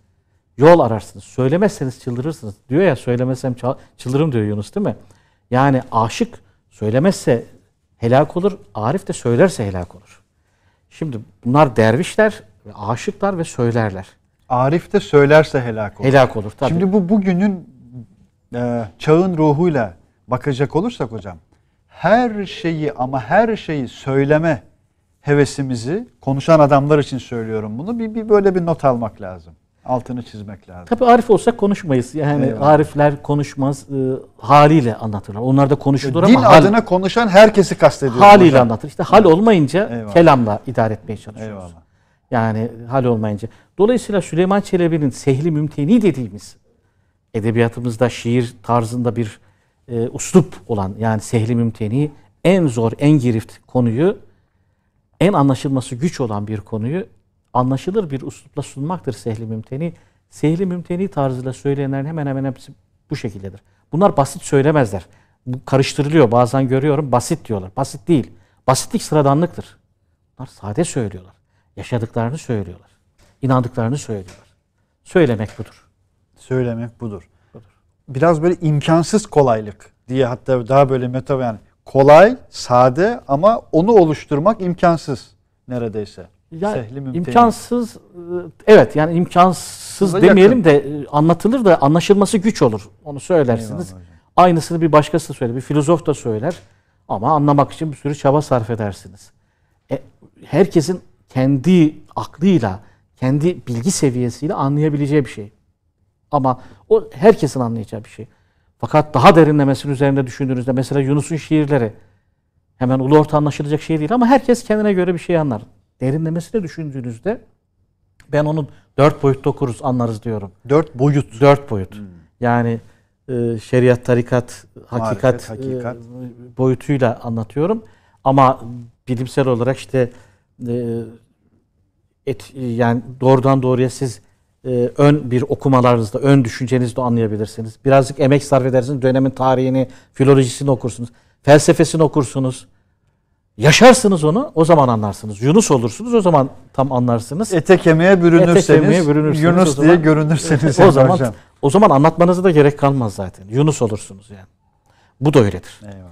yol ararsınız. Söylemezseniz çıldırırsınız. Diyor ya söylemesem çıldırırım diyor Yunus değil mi? Yani aşık söylemezse helak olur. Arif de söylerse helak olur. Şimdi bunlar dervişler, aşıklar ve söylerler. Arif de söylerse helak olur. Helak olur tabii. Şimdi bu bugünün e, çağın ruhuyla bakacak olursak hocam her şeyi ama her şeyi söyleme hevesimizi konuşan adamlar için söylüyorum bunu bir, bir böyle bir not almak lazım altını çizmek lazım. Tabii Arif olsak konuşmayız. Yani Eyvallah. Arifler konuşmaz e, haliyle anlatırlar. Onlar da konuşulur Din ama adına konuşan herkesi kastediyor. Haliyle hocam. anlatır. İşte hal olmayınca Eyvallah. kelamla idare etmeye çalışıyoruz. Eyvallah. Yani hal olmayınca. Dolayısıyla Süleyman Çelebi'nin Sehli Mümteni dediğimiz edebiyatımızda şiir tarzında bir e, uslup olan yani Sehli Mümteni en zor, en girift konuyu en anlaşılması güç olan bir konuyu anlaşılır bir üslupla sunmaktır sehli mümteni. Sehli mümteni tarzıyla söyleyenlerin hemen hemen hepsi bu şekildedir. Bunlar basit söylemezler. Bu karıştırılıyor bazen görüyorum basit diyorlar. Basit değil. Basitlik sıradanlıktır. Bunlar sade söylüyorlar. Yaşadıklarını söylüyorlar. İnandıklarını söylüyorlar. Söylemek budur. Söylemek budur. budur. Biraz böyle imkansız kolaylık diye hatta daha böyle meta yani kolay, sade ama onu oluşturmak imkansız neredeyse ya Sehli imkansız e, evet yani imkansız Size demeyelim yakın. de e, anlatılır da anlaşılması güç olur. Onu söylersiniz. Aynısını bir başkası da söyler, bir filozof da söyler ama anlamak için bir sürü çaba sarf edersiniz. E, herkesin kendi aklıyla, kendi bilgi seviyesiyle anlayabileceği bir şey. Ama o herkesin anlayacağı bir şey. Fakat daha derinlemesinin üzerinde düşündüğünüzde mesela Yunus'un şiirleri hemen ulu orta anlaşılacak şey değil ama herkes kendine göre bir şey anlar derinlemesine düşündüğünüzde ben onun dört boyutta okuruz anlarız diyorum. Dört boyut. Dört boyut. Hmm. Yani e, şeriat, tarikat, hakikat, Marifet, hakikat. E, boyutuyla anlatıyorum. Ama bilimsel olarak işte e, et, yani doğrudan doğruya siz e, ön bir okumalarınızda, ön düşüncenizde anlayabilirsiniz. Birazcık emek sarf edersiniz. Dönemin tarihini, filolojisini okursunuz. Felsefesini okursunuz. Yaşarsınız onu o zaman anlarsınız. Yunus olursunuz o zaman tam anlarsınız. Ete kemiğe bürünürseniz, Ete kemiğe bürünürseniz Yunus zaman, diye görünürseniz. o zaman hocam. o zaman anlatmanıza da gerek kalmaz zaten. Yunus olursunuz yani. Bu da öyledir. Eyvallah.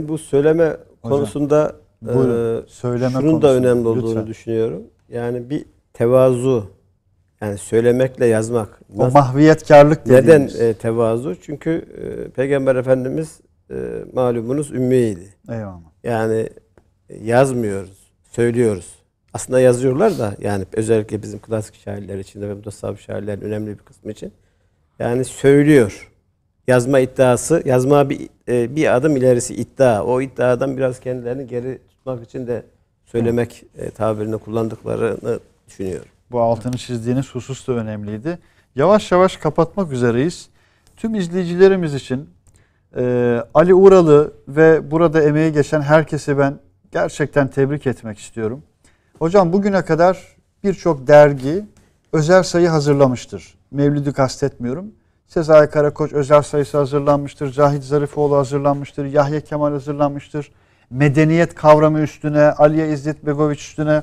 Ben bu söyleme hocam, konusunda e, buyurun, söyleme şunun konusu, da önemli olduğunu lütfen. düşünüyorum. Yani bir tevazu yani söylemekle yazmak. O mahviyetkarlık dediğimiz. Neden e, tevazu? Çünkü e, Peygamber Efendimiz e, malumunuz ümmiydi. Eyvallah. Yani yazmıyoruz, söylüyoruz. Aslında yazıyorlar da yani özellikle bizim klasik şairler için ve mutasavvıf şairlerin önemli bir kısmı için yani söylüyor. Yazma iddiası, yazma bir e, bir adım ilerisi iddia. O iddiadan biraz kendilerini geri tutmak için de söylemek e, tabirini kullandıklarını düşünüyorum. Bu altını çizdiğiniz husus da önemliydi. Yavaş yavaş kapatmak üzereyiz. Tüm izleyicilerimiz için e, Ali Uralı ve burada emeği geçen herkese ben gerçekten tebrik etmek istiyorum. Hocam bugüne kadar birçok dergi özel sayı hazırlamıştır. Mevlid'i kastetmiyorum. Sezai Karakoç özel sayısı hazırlanmıştır. Cahit Zarifoğlu hazırlanmıştır. Yahya Kemal hazırlanmıştır. Medeniyet kavramı üstüne, Aliye İzzet Begoviç üstüne.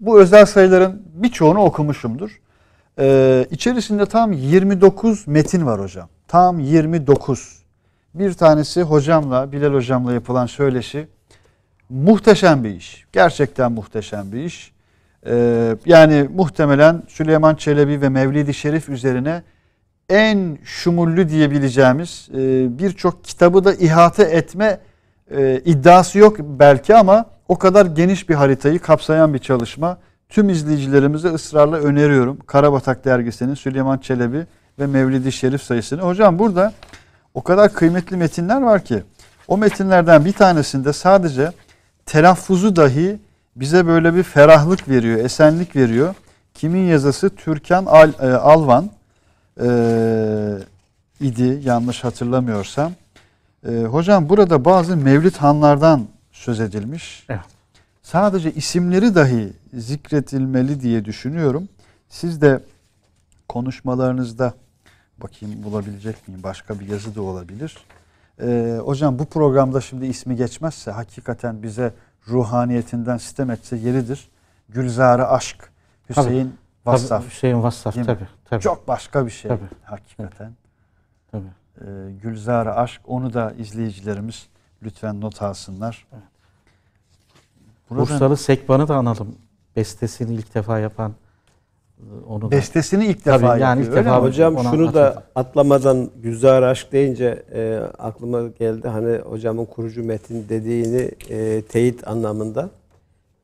Bu özel sayıların birçoğunu okumuşumdur. Ee, içerisinde tam 29 metin var hocam. Tam 29. Bir tanesi hocamla, Bilal hocamla yapılan söyleşi. Muhteşem bir iş. Gerçekten muhteşem bir iş. Ee, yani muhtemelen Süleyman Çelebi ve Mevlidi Şerif üzerine en şumullü diyebileceğimiz e, birçok kitabı da ihate etme e, iddiası yok belki ama o kadar geniş bir haritayı kapsayan bir çalışma. Tüm izleyicilerimize ısrarla öneriyorum. Karabatak dergisinin Süleyman Çelebi ve Mevlidi Şerif sayısını. Hocam burada o kadar kıymetli metinler var ki o metinlerden bir tanesinde sadece telaffuzu dahi bize böyle bir ferahlık veriyor, esenlik veriyor. Kimin yazısı? Türkan Al, e, Alvan e, idi yanlış hatırlamıyorsam. E, hocam burada bazı mevlid hanlardan söz edilmiş. Evet. Sadece isimleri dahi zikretilmeli diye düşünüyorum. Siz de konuşmalarınızda bakayım bulabilecek miyim? Başka bir yazı da olabilir. Ee, hocam bu programda şimdi ismi geçmezse hakikaten bize ruhaniyetinden sitem etse yeridir. Gülzarı Aşk, Hüseyin tabii, Vassaf. Tabii, Hüseyin Vassaf tabii, tabii. Çok başka bir şey tabii. hakikaten. Tabii. Ee, Gülzarı Aşk onu da izleyicilerimiz lütfen not alsınlar. Evet. Buradan... Bursalı Sekban'ı da analım. Bestesini ilk defa yapan ee, onu Bestesini ilk defa tabii, yani ilk defa hocam şunu da atlamadan güzel Aşk deyince e, aklıma geldi. Hani hocamın kurucu metin dediğini e, teyit anlamında.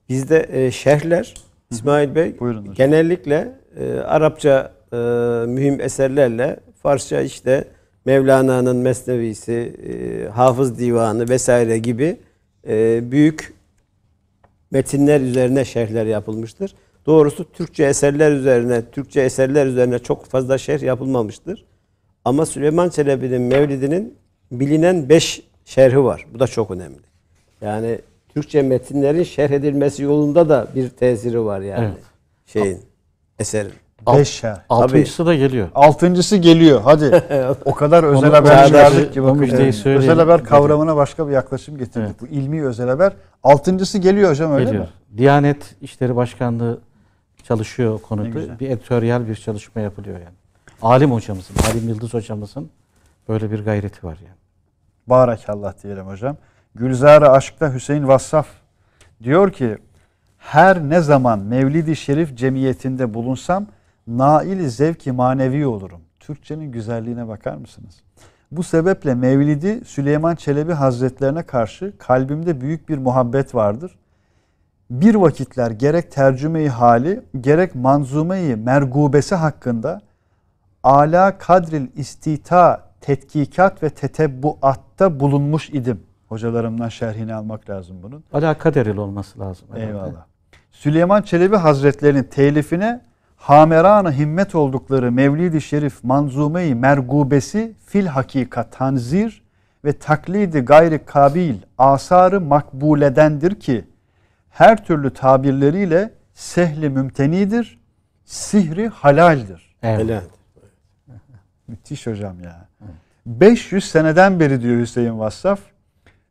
Bizde e, şerhler İsmail Bey genellikle e, Arapça e, mühim eserlerle Farsça işte Mevlana'nın Mesnevisi, e, Hafız Divanı vesaire gibi e, büyük metinler üzerine şehirler yapılmıştır. Doğrusu Türkçe eserler üzerine, Türkçe eserler üzerine çok fazla şerh yapılmamıştır. Ama Süleyman Çelebi'nin Mevlidi'nin bilinen beş şerhi var. Bu da çok önemli. Yani Türkçe metinlerin şerh edilmesi yolunda da bir tesiri var yani. Evet. Şeyin, eserin. Beş şerh. Altıncısı Tabii. da geliyor. Altıncısı geliyor. Hadi. o kadar özel haber verdik ki bakın. Özel haber kavramına başka bir yaklaşım getirdik. Evet. Bu ilmi özel haber. Altıncısı geliyor hocam öyle geliyor. mi? Diyanet İşleri Başkanlığı çalışıyor konuda. Bir editoryal bir çalışma yapılıyor yani. Alim hocamızın, Alim Yıldız hocamızın böyle bir gayreti var yani. Allah diyelim hocam. Gülzar Aşk'ta Hüseyin Vassaf diyor ki her ne zaman Mevlid-i Şerif cemiyetinde bulunsam nail zevki manevi olurum. Türkçenin güzelliğine bakar mısınız? Bu sebeple Mevlid'i Süleyman Çelebi Hazretlerine karşı kalbimde büyük bir muhabbet vardır bir vakitler gerek tercümeyi hali gerek manzumeyi mergubesi hakkında ala kadril istita tetkikat ve tetebbuatta bulunmuş idim. Hocalarımdan şerhini almak lazım bunun. Ala kaderil olması lazım. Herhalde. Eyvallah. Süleyman Çelebi Hazretlerinin telifine hamerana himmet oldukları Mevlid-i Şerif manzumeyi mergubesi fil hakikat tanzir ve taklidi gayri kabil asarı makbuledendir ki her türlü tabirleriyle sehli mümtenidir, sihri halaldir. Evet. Müthiş hocam ya. Evet. 500 seneden beri diyor Hüseyin Vassaf,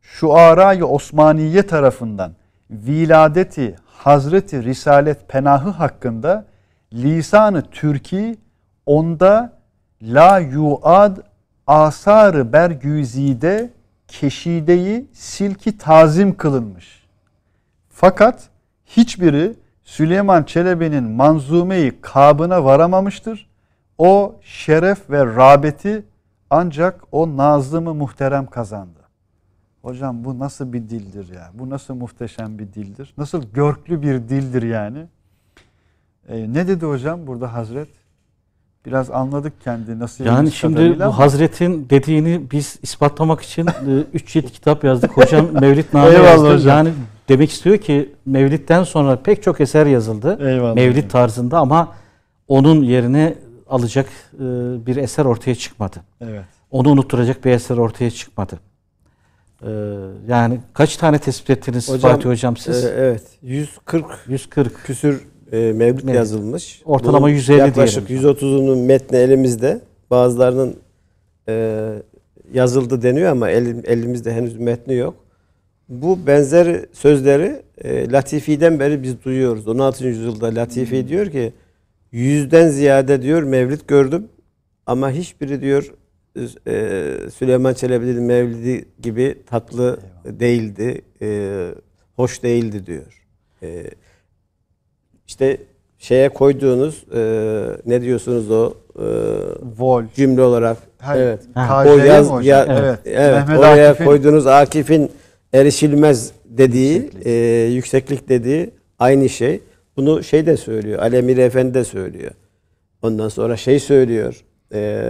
şu ara'yı Osmaniye tarafından viladeti Hazreti Risalet Penahı hakkında lisanı Türki onda la yuad asarı bergüzide keşideyi silki tazim kılınmış. Fakat hiçbiri Süleyman Çelebi'nin manzumeyi kabına varamamıştır. O şeref ve rağbeti ancak o nazımı muhterem kazandı. Hocam bu nasıl bir dildir ya? Bu nasıl muhteşem bir dildir? Nasıl görklü bir dildir yani? Ee, ne dedi hocam burada Hazret? Biraz anladık kendi nasıl Yani şimdi bu Hazret'in dediğini biz ispatlamak için 3 e, cilt kitap yazdık. Hocam Mevlid Nami yazdı. Hocam. Yani Demek istiyor ki Mevlid'den sonra pek çok eser yazıldı. Eyvallah. Mevlid tarzında ama onun yerine alacak e, bir eser ortaya çıkmadı. Evet. Onu unutturacak bir eser ortaya çıkmadı. E, yani kaç tane tespit ettiniz hocam, Fatih Hocam siz? E, evet. 140 140 küsür e, mevlüt yazılmış. Ortalama Bunun 150 yaklaşık diyelim. Yaklaşık 130'unun metni elimizde. Bazılarının e, yazıldı deniyor ama elim, elimizde henüz metni yok bu benzer sözleri e, Latifi'den beri biz duyuyoruz. 16. yüzyılda Latifi hmm. diyor ki yüzden ziyade diyor mevlid gördüm ama hiçbiri diyor e, e Süleyman Çelebi'nin mevlidi gibi tatlı değildi, e, hoş değildi diyor. E, işte şeye koyduğunuz e, ne diyorsunuz o e, Vol cümle olarak Hayır, evet. Ha, o yaz, ya, evet. evet. oraya koyduğunuz Akif'in erişilmez dediği, yükseklik, e, yükseklik dediği aynı şey. Bunu şey de söylüyor, Alemir Efendi de söylüyor. Ondan sonra şey söylüyor, e,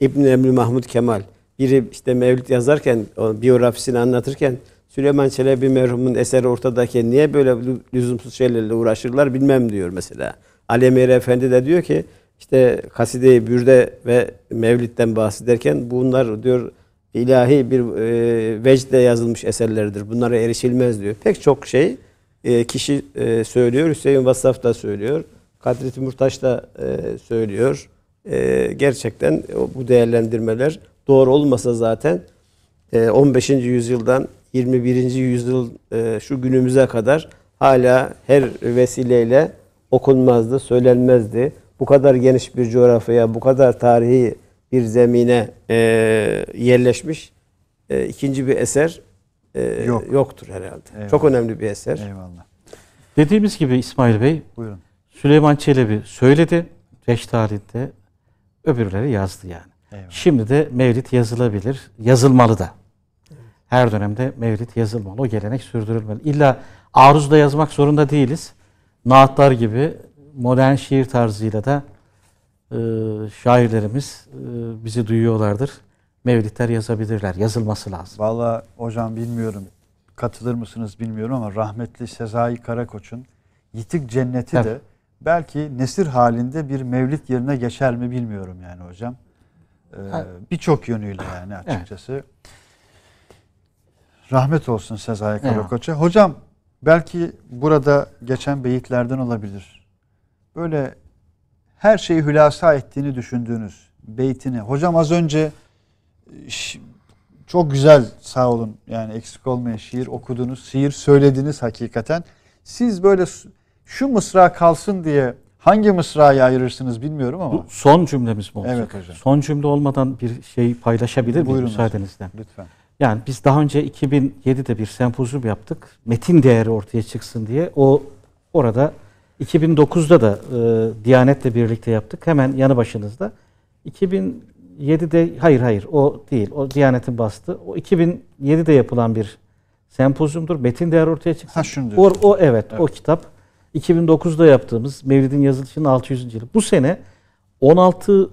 ibn Emri Mahmud Kemal. Biri işte Mevlid yazarken, biyografisini anlatırken Süleyman Çelebi merhumun eseri ortadaki niye böyle lüzumsuz şeylerle uğraşırlar bilmem diyor mesela. Alemir Efendi de diyor ki işte kaside-i bürde ve mevlitten bahsederken bunlar diyor ilahi bir e, vecde yazılmış eserlerdir. Bunlara erişilmez diyor. Pek çok şey e, kişi e, söylüyor. Hüseyin Vassaf da söylüyor. Kadri Timurtaş da e, söylüyor. E, gerçekten bu değerlendirmeler doğru olmasa zaten e, 15. yüzyıldan 21. yüzyıl e, şu günümüze kadar hala her vesileyle okunmazdı, söylenmezdi. Bu kadar geniş bir coğrafyaya, bu kadar tarihi bir zemine e, yerleşmiş e, ikinci bir eser e, Yok. yoktur herhalde. Eyvallah. Çok önemli bir eser. Eyvallah. Dediğimiz gibi İsmail Bey Buyurun. Süleyman Çelebi söyledi beş tarihte öbürleri yazdı yani. Eyvallah. Şimdi de mevlit yazılabilir. Yazılmalı da. Her dönemde mevlit yazılmalı. O gelenek sürdürülmeli. İlla aruzda yazmak zorunda değiliz. Naatlar gibi modern şiir tarzıyla da ee, şairlerimiz e, bizi duyuyorlardır. Mevlidler yazabilirler. Yazılması lazım. Vallahi hocam bilmiyorum. Katılır mısınız bilmiyorum ama rahmetli Sezai Karakoç'un Yitik Cenneti Tabii. de belki nesir halinde bir mevlid yerine geçer mi bilmiyorum yani hocam. Ee, Birçok yönüyle yani açıkçası. Evet. Rahmet olsun Sezai Karakoç'a. Evet. Hocam belki burada geçen beyitlerden olabilir. Böyle her şeyi hülasa ettiğini düşündüğünüz beytini. Hocam az önce çok güzel sağ olun yani eksik olmayan şiir okudunuz, şiir söylediniz hakikaten. Siz böyle şu mısra kalsın diye hangi mısraya ayırırsınız bilmiyorum ama. Bu son cümlemiz mi olacak? Evet hocam. Son cümle olmadan bir şey paylaşabilir miyim müsaadenizle? Lütfen. Yani biz daha önce 2007'de bir sempozyum yaptık. Metin değeri ortaya çıksın diye. O orada 2009'da da e, Diyanet'le birlikte yaptık. Hemen yanı başınızda. 2007'de hayır hayır o değil. O Diyanet'in bastı. O 2007'de yapılan bir sempozyumdur. Metin değer ortaya çıksın. Ha şimdi. O, o evet, evet o kitap. 2009'da yaptığımız Mevlid'in yazılışının 600. yılı. Bu sene 16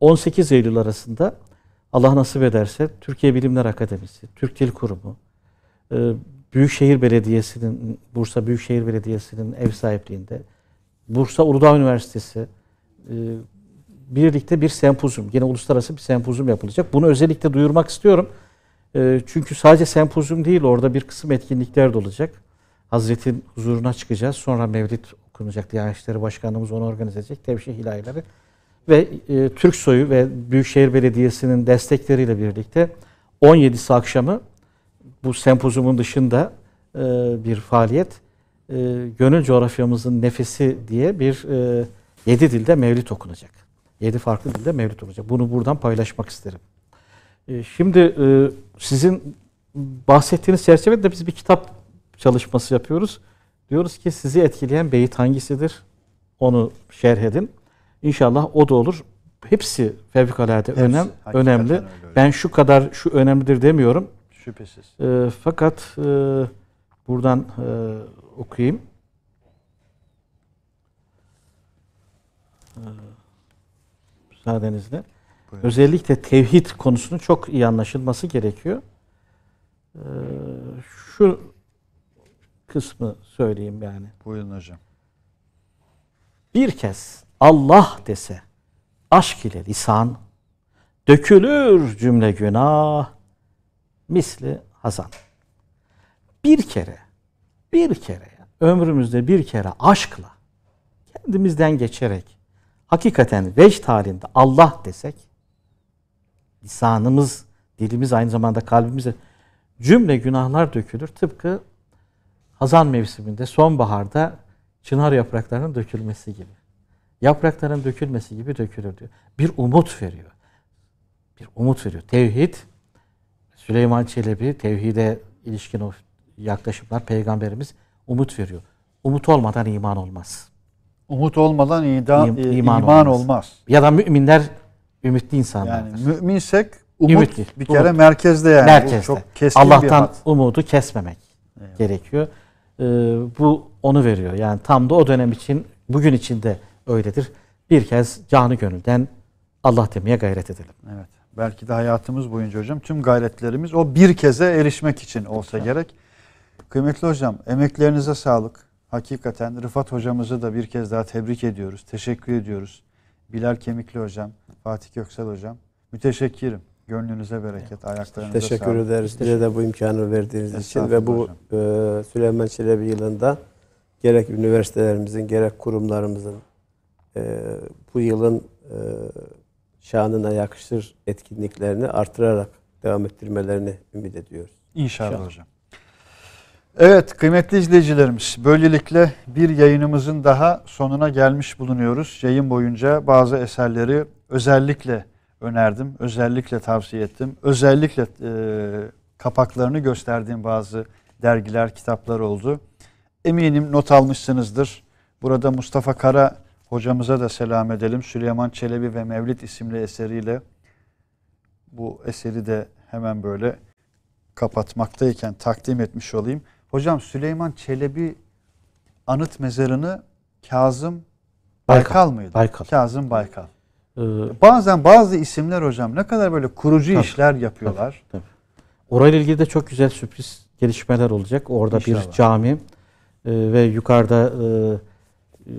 18 Eylül arasında Allah nasip ederse Türkiye Bilimler Akademisi, Türk Dil Kurumu, e, Büyükşehir Belediyesi'nin, Bursa Büyükşehir Belediyesi'nin ev sahipliğinde, Bursa Uludağ Üniversitesi e, birlikte bir sempozyum, yine uluslararası bir sempozyum yapılacak. Bunu özellikle duyurmak istiyorum. E, çünkü sadece sempozyum değil, orada bir kısım etkinlikler de olacak. Hazretin huzuruna çıkacağız. Sonra Mevlid okunacak. Diyanet İşleri Başkanlığımız onu organize edecek. Tevşih ilahileri ve e, Türk Soyu ve Büyükşehir Belediyesi'nin destekleriyle birlikte 17'si akşamı bu sempozumun dışında e, bir faaliyet e, Gönül Coğrafyamızın Nefesi diye bir e, yedi dilde mevlit okunacak. Yedi farklı dilde mevlit olacak. Bunu buradan paylaşmak isterim. E, şimdi e, sizin bahsettiğiniz çerçevede biz bir kitap çalışması yapıyoruz. Diyoruz ki sizi etkileyen beyit hangisidir? Onu şerh edin. İnşallah o da olur. Hepsi fevkalade Hepsi, önem, önemli. Ben şu kadar şu önemlidir demiyorum. Şüphesiz. E, fakat e, buradan e, okuyayım. E, müsaadenizle. Buyurun. Özellikle tevhid konusunun çok iyi anlaşılması gerekiyor. E, şu kısmı söyleyeyim yani. Buyurun hocam. Bir kez Allah dese aşk ile lisan dökülür cümle günah misli Hasan. Bir kere, bir kere ömrümüzde bir kere aşkla kendimizden geçerek hakikaten vecd halinde Allah desek lisanımız, dilimiz aynı zamanda kalbimize cümle günahlar dökülür. Tıpkı hazan mevsiminde sonbaharda çınar yapraklarının dökülmesi gibi. Yaprakların dökülmesi gibi dökülür diyor. Bir umut veriyor. Bir umut veriyor. Tevhid Süleyman Çelebi tevhide ilişkin o yaklaşımlar peygamberimiz umut veriyor. Umut olmadan iman olmaz. Umut olmadan ida, İm, e, iman, iman olmaz. olmaz. Ya da müminler ümitli insanlardır. Yani müminsek umut ümitli, bir kere umut. merkezde yani. Merkezde. çok keskin Allah'tan bir umudu kesmemek evet. gerekiyor. Ee, bu onu veriyor. Yani tam da o dönem için bugün için de öyledir. Bir kez canı gönülden Allah demeye gayret edelim. Evet belki de hayatımız boyunca hocam tüm gayretlerimiz o bir keze erişmek için olsa gerek. Kıymetli hocam emeklerinize sağlık. Hakikaten Rıfat hocamızı da bir kez daha tebrik ediyoruz. Teşekkür ediyoruz. Bilal Kemikli hocam, Fatih Göksel hocam. Müteşekkirim. Gönlünüze bereket, ayaklarınıza Teşekkür sağlık. ederiz. Bize de bu imkanı verdiğiniz için ve bu e, Süleyman Çelebi yılında gerek üniversitelerimizin gerek kurumlarımızın e, bu yılın e, şanına yakışır etkinliklerini artırarak devam ettirmelerini ümit ediyoruz. İnşallah, İnşallah. hocam. Evet kıymetli izleyicilerimiz böylelikle bir yayınımızın daha sonuna gelmiş bulunuyoruz. Yayın boyunca bazı eserleri özellikle önerdim, özellikle tavsiye ettim. Özellikle e, kapaklarını gösterdiğim bazı dergiler, kitaplar oldu. Eminim not almışsınızdır. Burada Mustafa Kara hocamıza da selam edelim. Süleyman Çelebi ve Mevlid isimli eseriyle bu eseri de hemen böyle kapatmaktayken takdim etmiş olayım. Hocam Süleyman Çelebi anıt mezarını Kazım Baykal, Baykal mıydı? Baykal. Kazım Baykal. Ee, Bazen bazı isimler hocam ne kadar böyle kurucu tabii, işler yapıyorlar. Tabii, tabii. Orayla ilgili de çok güzel sürpriz gelişmeler olacak. Orada İnşallah. bir cami e, ve yukarıda e,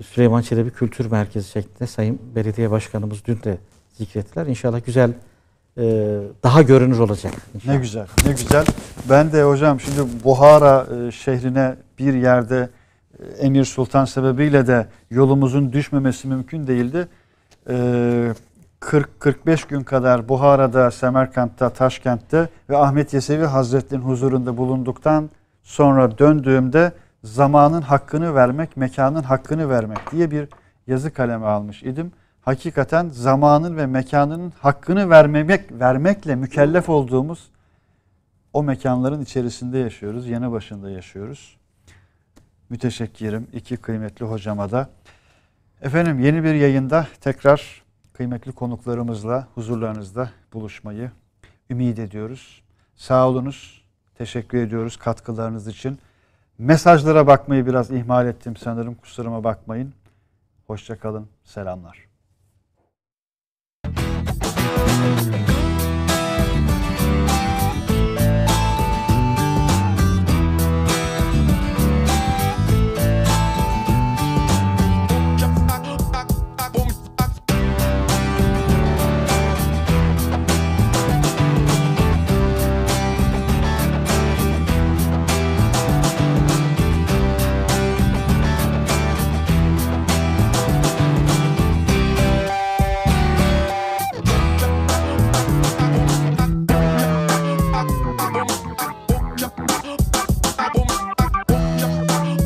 Süleyman Çelebi Kültür Merkezi şeklinde Sayın Belediye Başkanımız dün de zikrettiler. İnşallah güzel e, daha görünür olacak. Inşallah. Ne güzel, ne güzel. Ben de hocam şimdi Buhara e, şehrine bir yerde e, Emir Sultan sebebiyle de yolumuzun düşmemesi mümkün değildi. 40-45 gün kadar Buhara'da, Semerkant'ta, Taşkent'te ve Ahmet Yesevi Hazretleri'nin huzurunda bulunduktan sonra döndüğümde zamanın hakkını vermek, mekanın hakkını vermek diye bir yazı kaleme almış idim. Hakikaten zamanın ve mekanının hakkını vermemek, vermekle mükellef olduğumuz o mekanların içerisinde yaşıyoruz, yanı başında yaşıyoruz. Müteşekkirim iki kıymetli hocama da. Efendim yeni bir yayında tekrar kıymetli konuklarımızla huzurlarınızda buluşmayı ümit ediyoruz. Sağ olunuz. Teşekkür ediyoruz katkılarınız için. Mesajlara bakmayı biraz ihmal ettim sanırım. Kusuruma bakmayın. Hoşçakalın. Selamlar. Müzik